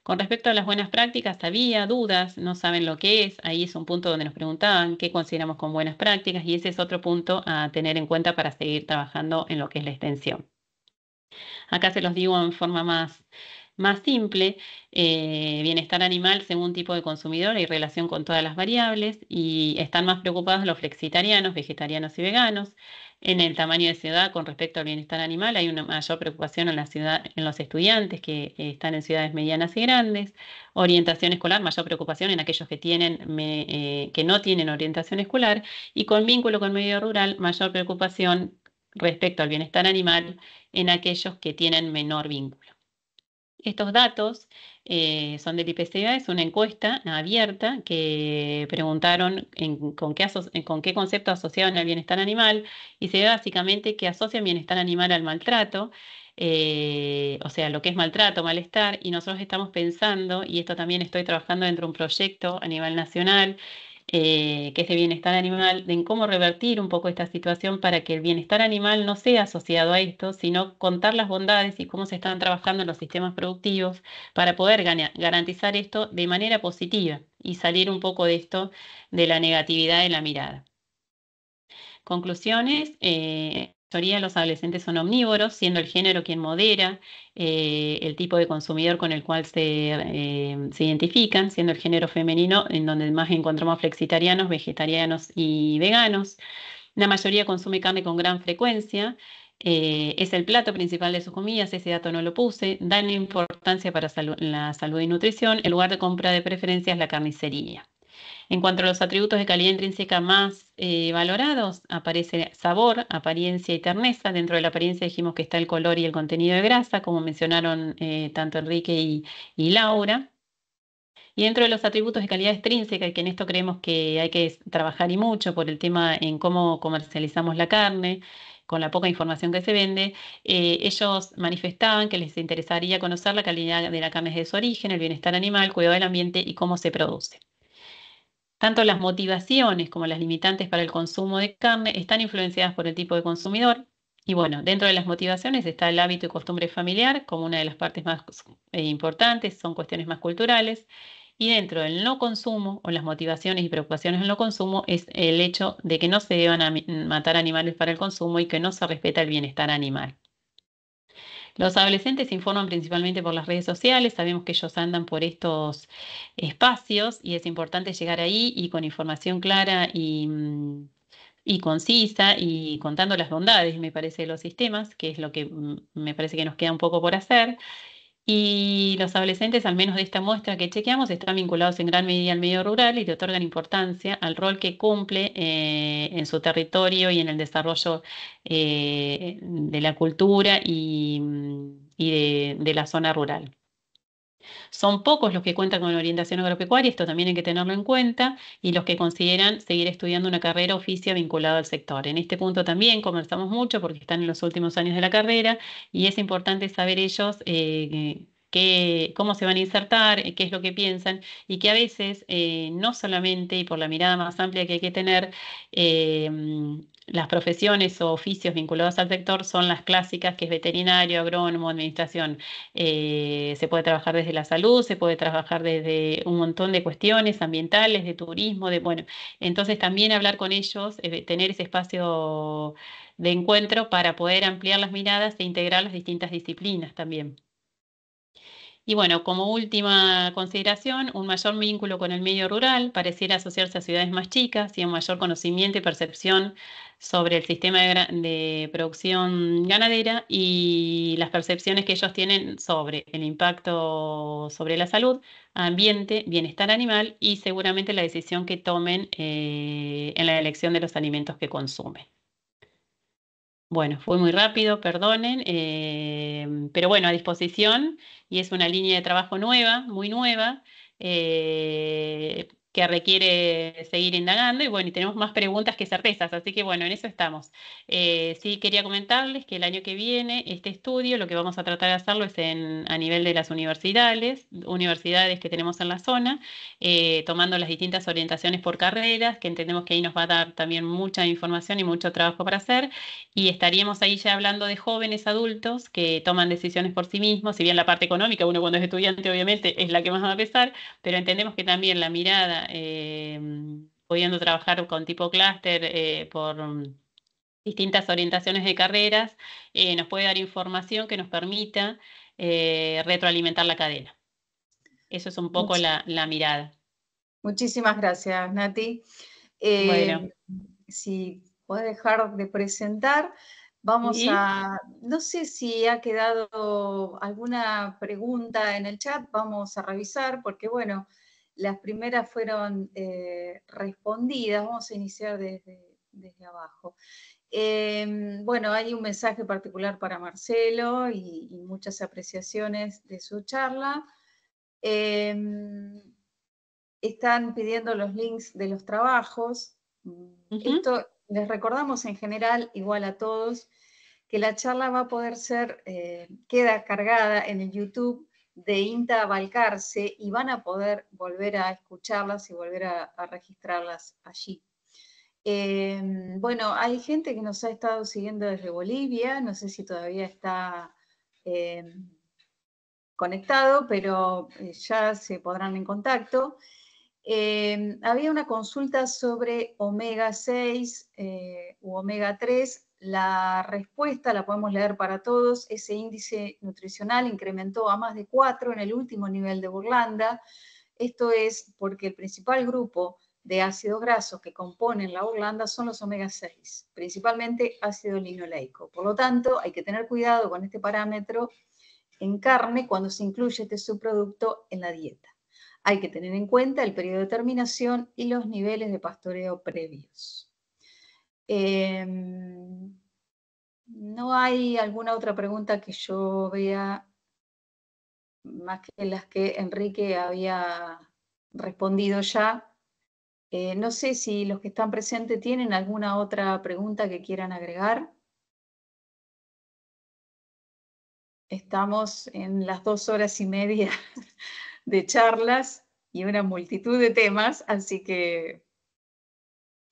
S7: Con respecto a las buenas prácticas, había dudas, no saben lo que es. Ahí es un punto donde nos preguntaban qué consideramos con buenas prácticas y ese es otro punto a tener en cuenta para seguir trabajando en lo que es la extensión. Acá se los digo en forma más, simple, eh, bienestar animal según tipo de consumidor y relación con todas las variables y están más preocupados los flexitarianos, vegetarianos y veganos en el tamaño de ciudad con respecto al bienestar animal. Hay una mayor preocupación en, en los estudiantes que eh, están en ciudades medianas y grandes. Orientación escolar, mayor preocupación en aquellos que, tienen, eh, que no tienen orientación escolar. Y con vínculo con medio rural, mayor preocupación respecto al bienestar animal en aquellos que tienen menor vínculo. Estos datos eh, son del IPCA, es una encuesta abierta que preguntaron con, qué con qué concepto asociaban al bienestar animal y se ve básicamente que asocian bienestar animal al maltrato. Eh, o sea, lo que es maltrato, malestar, y nosotros estamos pensando, y esto también estoy trabajando dentro de un proyecto a nivel nacional, eh, que es bienestar animal, en cómo revertir un poco esta situación para que el bienestar animal no sea asociado a esto, sino contar las bondades y cómo se están trabajando en los sistemas productivos para poder garantizar esto de manera positiva y salir un poco de esto, de la negatividad de la mirada. Conclusiones, eh, la mayoría de los adolescentes son omnívoros, siendo el género quien modera eh, el tipo de consumidor con el cual eh, se, identifican, siendo el género femenino en donde más encontramos flexitarianos, vegetarianos y veganos. La mayoría consume carne con gran frecuencia. Eh, es el plato principal de sus comidas, ese dato no lo puse. Dan importancia para la salud y nutrición. El lugar de compra de preferencia es la carnicería. En cuanto a los atributos de calidad intrínseca más eh, valorados, aparece sabor, apariencia y terneza. Dentro de la apariencia dijimos que está el color y el contenido de grasa, como mencionaron eh, tanto Enrique y, Laura. Y dentro de los atributos de calidad extrínseca, que en esto creemos que hay que trabajar y mucho por el tema en cómo comercializamos la carne, con la poca información que se vende, eh, ellos manifestaban que les interesaría conocer la calidad de la carne desde su origen, el bienestar animal, cuidado del ambiente y cómo se produce. Tanto las motivaciones como las limitantes para el consumo de carne están influenciadas por el tipo de consumidor. Y bueno, dentro de las motivaciones está el hábito y costumbre familiar como una de las partes más eh, importantes, son cuestiones más culturales. Y dentro del no consumo o las motivaciones y preocupaciones del no consumo es el hecho de que no se deban matar animales para el consumo y que no se respeta el bienestar animal. Los adolescentes se informan principalmente por las redes sociales, sabemos que ellos andan por estos espacios y es importante llegar ahí y con información clara y, mm, y concisa y contando las bondades, me parece, de los sistemas, que es lo que mm, me parece que nos queda un poco por hacer. Y los adolescentes, al menos de esta muestra que chequeamos, están vinculados en gran medida al medio rural y le otorgan importancia al rol que cumple eh, en su territorio y en el desarrollo eh, de la cultura y, de la zona rural. Son pocos los que cuentan con orientación agropecuaria, esto también hay que tenerlo en cuenta, y los que consideran seguir estudiando una carrera oficia vinculada al sector. En este punto también conversamos mucho porque están en los últimos años de la carrera y es importante saber ellos... Eh, cómo se van a insertar, qué es lo que piensan y que a veces eh, no solamente, y por la mirada más amplia que hay que tener, eh, las profesiones o oficios vinculados al sector son las clásicas, que es veterinario, agrónomo, administración. Eh, se puede trabajar desde la salud, se puede trabajar desde un montón de cuestiones ambientales, de turismo, de bueno. Entonces también hablar con ellos, eh, tener ese espacio de encuentro para poder ampliar las miradas e integrar las distintas disciplinas también. Y bueno, como última consideración, un mayor vínculo con el medio rural pareciera asociarse a ciudades más chicas y un mayor conocimiento y percepción sobre el sistema de, producción ganadera y las percepciones que ellos tienen sobre el impacto sobre la salud, ambiente, bienestar animal y seguramente la decisión que tomen eh, en la elección de los alimentos que consumen. Bueno, fue muy rápido, perdonen, eh, pero bueno, a disposición y es una línea de trabajo nueva, muy nueva. Eh, que requiere seguir indagando y bueno, y tenemos más preguntas que certezas, así que bueno, en eso estamos. Eh, sí, quería comentarles que el año que viene este estudio lo que vamos a tratar de hacerlo es en, a nivel de las universidades, universidades que tenemos en la zona, eh, tomando las distintas orientaciones por carreras, que entendemos que ahí nos va a dar también mucha información y mucho trabajo para hacer, y estaríamos ahí ya hablando de jóvenes adultos que toman decisiones por sí mismos, si bien la parte económica, uno cuando es estudiante obviamente es la que más va a pesar, pero entendemos que también la mirada eh, pudiendo trabajar con tipo clúster eh, por distintas orientaciones de carreras, eh, nos puede dar información que nos permita retroalimentar la cadena. Eso es un poco la, mirada.
S1: Muchísimas gracias, Nati. Si puedo dejar de presentar. Vamos a, no sé si ha quedado alguna pregunta en el chat, vamos a revisar, porque bueno, las primeras fueron eh, respondidas, vamos a iniciar desde, abajo. Em, bueno, hay un mensaje particular para Marcelo y, muchas apreciaciones de su charla. Em, están pidiendo los links de los trabajos. les recordamos en general, igual a todos, que la charla va a poder ser, eh, queda cargada en el YouTube de INTA Balcarce y van a poder volver a escucharlas y volver a, registrarlas allí. Em, bueno, hay gente que nos ha estado siguiendo desde Bolivia, no sé si todavía está em, conectado, pero eh, ya se podrán en contacto. Em, había una consulta sobre omega 6 eh, u omega 3 la respuesta la podemos leer para todos. Ese índice nutricional incrementó a más de 4 en el último nivel de Burlanda. Esto es porque el principal grupo de ácidos grasos que componen la Burlanda son los omega 6, principalmente ácido linoleico. Por lo tanto, hay que tener cuidado con este parámetro en carne cuando se incluye este subproducto en la dieta. Hay que tener en cuenta el periodo de terminación y los niveles de pastoreo previos. Em, no hay alguna otra pregunta que yo vea más que las que Enrique había respondido ya. Eh, no sé si los que están presentes tienen alguna otra pregunta que quieran agregar. Estamos en las dos horas y media de charlas y una multitud de temas, así que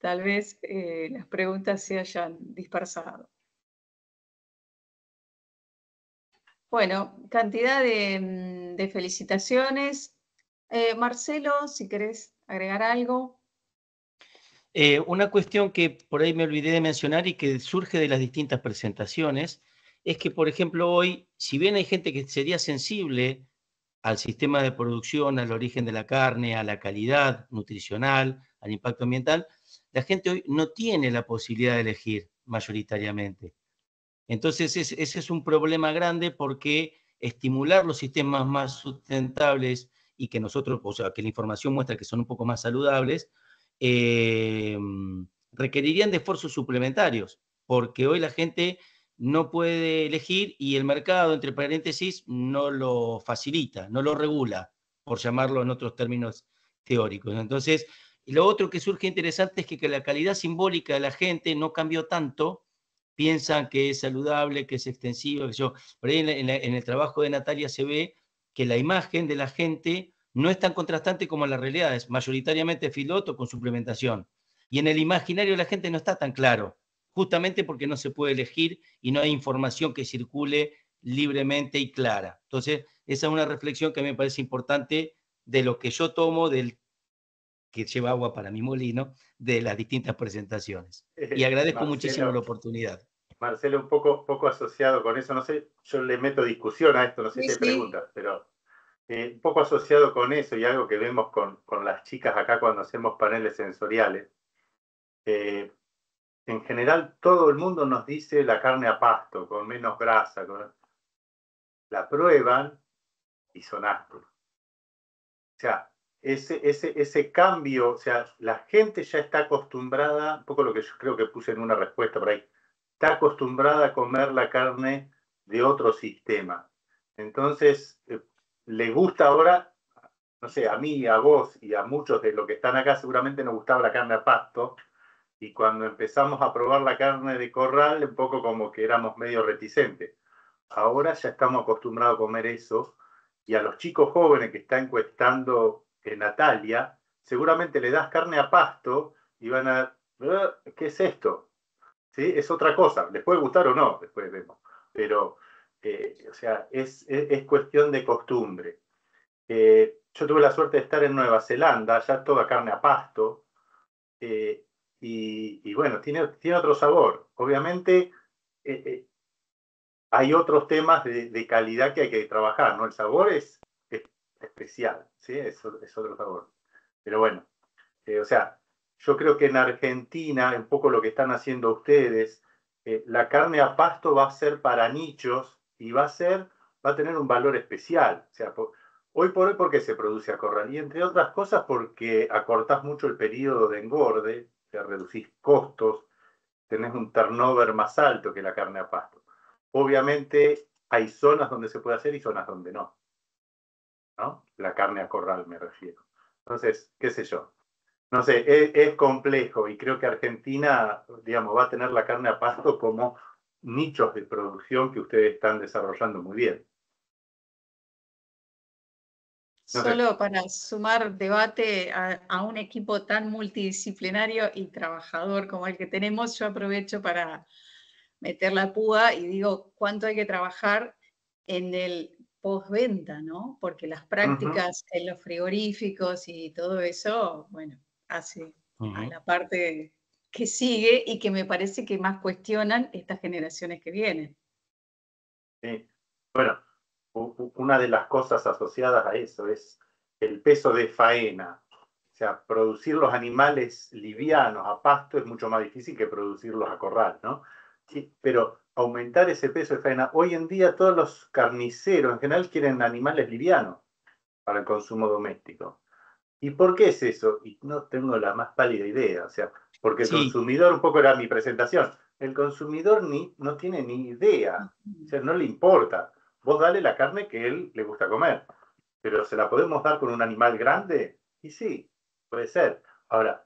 S1: tal vez eh, las preguntas se hayan dispersado. Bueno, cantidad de, mm, felicitaciones. Eh, Marcelo, si querés agregar algo.
S8: Eh, una cuestión que por ahí me olvidé de mencionar y que surge de las distintas presentaciones es que, por ejemplo, hoy, si bien hay gente que sería sensible al sistema de producción, al origen de la carne, a la calidad nutricional, al impacto ambiental, la gente hoy no tiene la posibilidad de elegir mayoritariamente. Entonces, ese es un problema grande porque estimular los sistemas más sustentables y que nosotros, o sea, que la información muestra que son un poco más saludables, eh, requerirían de esfuerzos suplementarios, porque hoy la gente no puede elegir y el mercado, entre paréntesis, no lo facilita, no lo regula, por llamarlo en otros términos teóricos. Entonces, y lo otro que surge interesante es que, la calidad simbólica de la gente no cambió tanto, piensan que es saludable, que es extensiva, que yo, por ahí en, el trabajo de Natalia se ve que la imagen de la gente no es tan contrastante como la realidad, es mayoritariamente filoto con suplementación. Y en el imaginario la gente no está tan claro, justamente porque no se puede elegir y no hay información que circule libremente y clara. Entonces, esa es una reflexión que a mí me parece importante de lo que yo tomo del que lleva agua para mi molino de las distintas presentaciones. Y agradezco muchísimo la oportunidad.
S2: Marcelo, un poco, poco asociado con eso, no sé, yo le meto discusión a esto, no sé si hay preguntas, pero eh, un poco asociado con eso y algo que vemos con, las chicas acá cuando hacemos paneles sensoriales. Eh, en general, todo el mundo nos dice la carne a pasto, con menos grasa. La prueban y son astros. O sea, ese, ese, cambio, o sea, la gente ya está acostumbrada, un poco lo que yo creo que puse en una respuesta por ahí, está acostumbrada a comer la carne de otro sistema. Entonces, eh, le gusta ahora, no sé, a mí, a vos y a muchos de los que están acá seguramente nos gustaba la carne a pasto, y cuando empezamos a probar la carne de corral, un poco como que éramos medio reticentes. Ahora ya estamos acostumbrados a comer eso, y a los chicos jóvenes que están encuestando Natalia, seguramente le das carne a pasto y van a, ¿qué es esto? ¿Sí? Es otra cosa, les puede gustar o no, después vemos, pero, eh, o sea, es, es, cuestión de costumbre. Eh, yo tuve la suerte de estar en Nueva Zelanda, ya toda carne a pasto, eh, y, bueno, tiene, tiene otro sabor. Obviamente, hay otros temas de, de, calidad que hay que trabajar, ¿no? El sabor es, especial, ¿sí? Es, es otro favor Pero bueno, eh, o sea, yo creo que en Argentina, un poco lo que están haciendo ustedes, eh, la carne a pasto va a ser para nichos y va a ser, va a tener un valor especial. O sea, por, hoy por hoy porque se produce a corral y entre otras cosas porque acortás mucho el periodo de engorde, te reducís costos, tenés un turnover más alto que la carne a pasto. Obviamente hay zonas donde se puede hacer y zonas donde no. La carne a corral me refiero. Entonces, qué sé yo. No sé, e, es, complejo y creo que Argentina, digamos, va a tener la carne a pasto como nichos de producción que ustedes están desarrollando muy bien.
S1: Solo para sumar debate a un equipo tan multidisciplinario y trabajador como el que tenemos, yo aprovecho para meter la púa y digo cuánto hay que trabajar en el postventa, ¿no? Porque las prácticas en los frigoríficos y todo eso, bueno, hace a la parte que sigue y que me parece que más cuestionan estas generaciones que vienen.
S2: Sí, bueno, una de las cosas asociadas a eso es el peso de faena. O sea, producir los animales livianos a pasto es mucho más difícil que producirlos a corral, ¿no? Sí, pero aumentar ese peso de faena. Hoy en día todos los carniceros en general quieren animales livianos para el consumo doméstico. ¿Y por qué es eso? Y no tengo la más pálida idea, o sea, porque el consumidor, un poco era mi presentación, el consumidor ni, no tiene ni idea, o sea, no le importa. Vos dale la carne que él le gusta comer, pero ¿se la podemos dar con un animal grande? Y sí, puede ser. Ahora,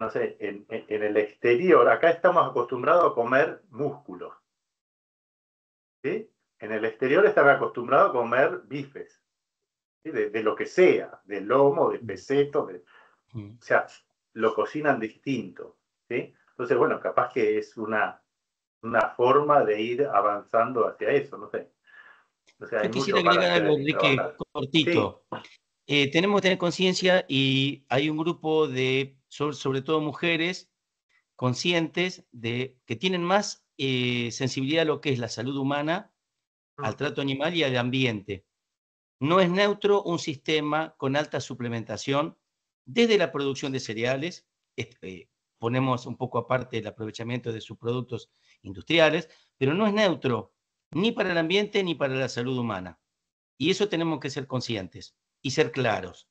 S2: no sé, en, en el exterior, acá estamos acostumbrados a comer músculos. En el exterior están acostumbrados a comer bifes, de, lo que sea, de lomo, de mm. peseto, mm. o sea, lo cocinan distinto. Entonces, bueno, capaz que es una, una forma de ir avanzando hacia eso, no sé. quisiera agregar algo, Enrique,
S8: cortito. Eh, tenemos que tener conciencia y hay un grupo de, sobre, sobre todo mujeres, conscientes de que tienen más eh, sensibilidad a lo que es la salud humana, mm. al trato animal y al ambiente. No es neutro un sistema con alta suplementación desde la producción de cereales, eh, ponemos un poco aparte el aprovechamiento de sus productos industriales, pero no es neutro ni para el ambiente ni para la salud humana. Y eso tenemos que ser conscientes y ser claros.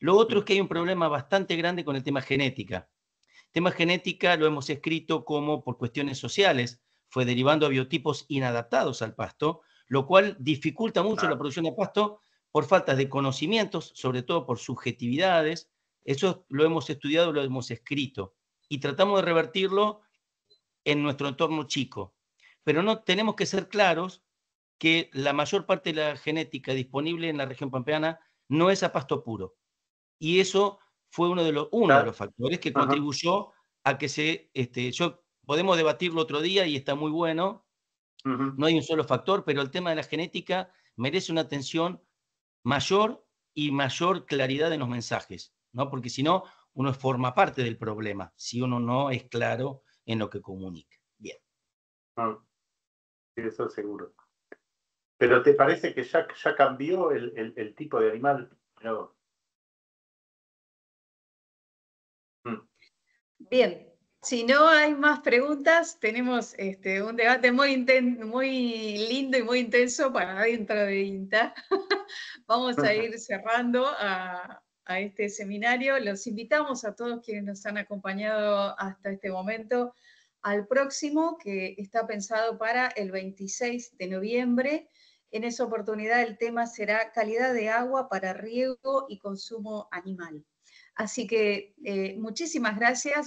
S8: Lo otro mm. es que hay un problema bastante grande con el tema genética. Tema genética lo hemos escrito como por cuestiones sociales, fue derivando a biotipos inadaptados al pasto, lo cual dificulta mucho la producción de pasto por falta de conocimientos, sobre todo por subjetividades. Eso lo hemos estudiado, lo hemos escrito y tratamos de revertirlo en nuestro entorno chico. Pero no tenemos que ser claros que la mayor parte de la genética disponible en la región pampeana no es a pasto puro. Y eso fue uno de los, uno de los factores que contribuyó a que se, este, yo, podemos debatirlo otro día y está muy bueno, no hay un solo factor, pero el tema de la genética merece una atención mayor y mayor claridad en los mensajes, ¿no? Porque si no, uno forma parte del problema, si uno no es claro en lo que comunica. Bien.
S2: Ah, eso seguro. Pero ¿te parece que ya, ya cambió el, tipo de animal?
S6: No.
S1: Bien, si no hay más preguntas, tenemos este, un debate muy, lindo y muy intenso para dentro de INTA. Vamos a ir cerrando a, este seminario. Los invitamos a todos quienes nos han acompañado hasta este momento al próximo, que está pensado para el 26 de noviembre. En esa oportunidad el tema será calidad de agua para riego y consumo animal. Así que eh, muchísimas gracias.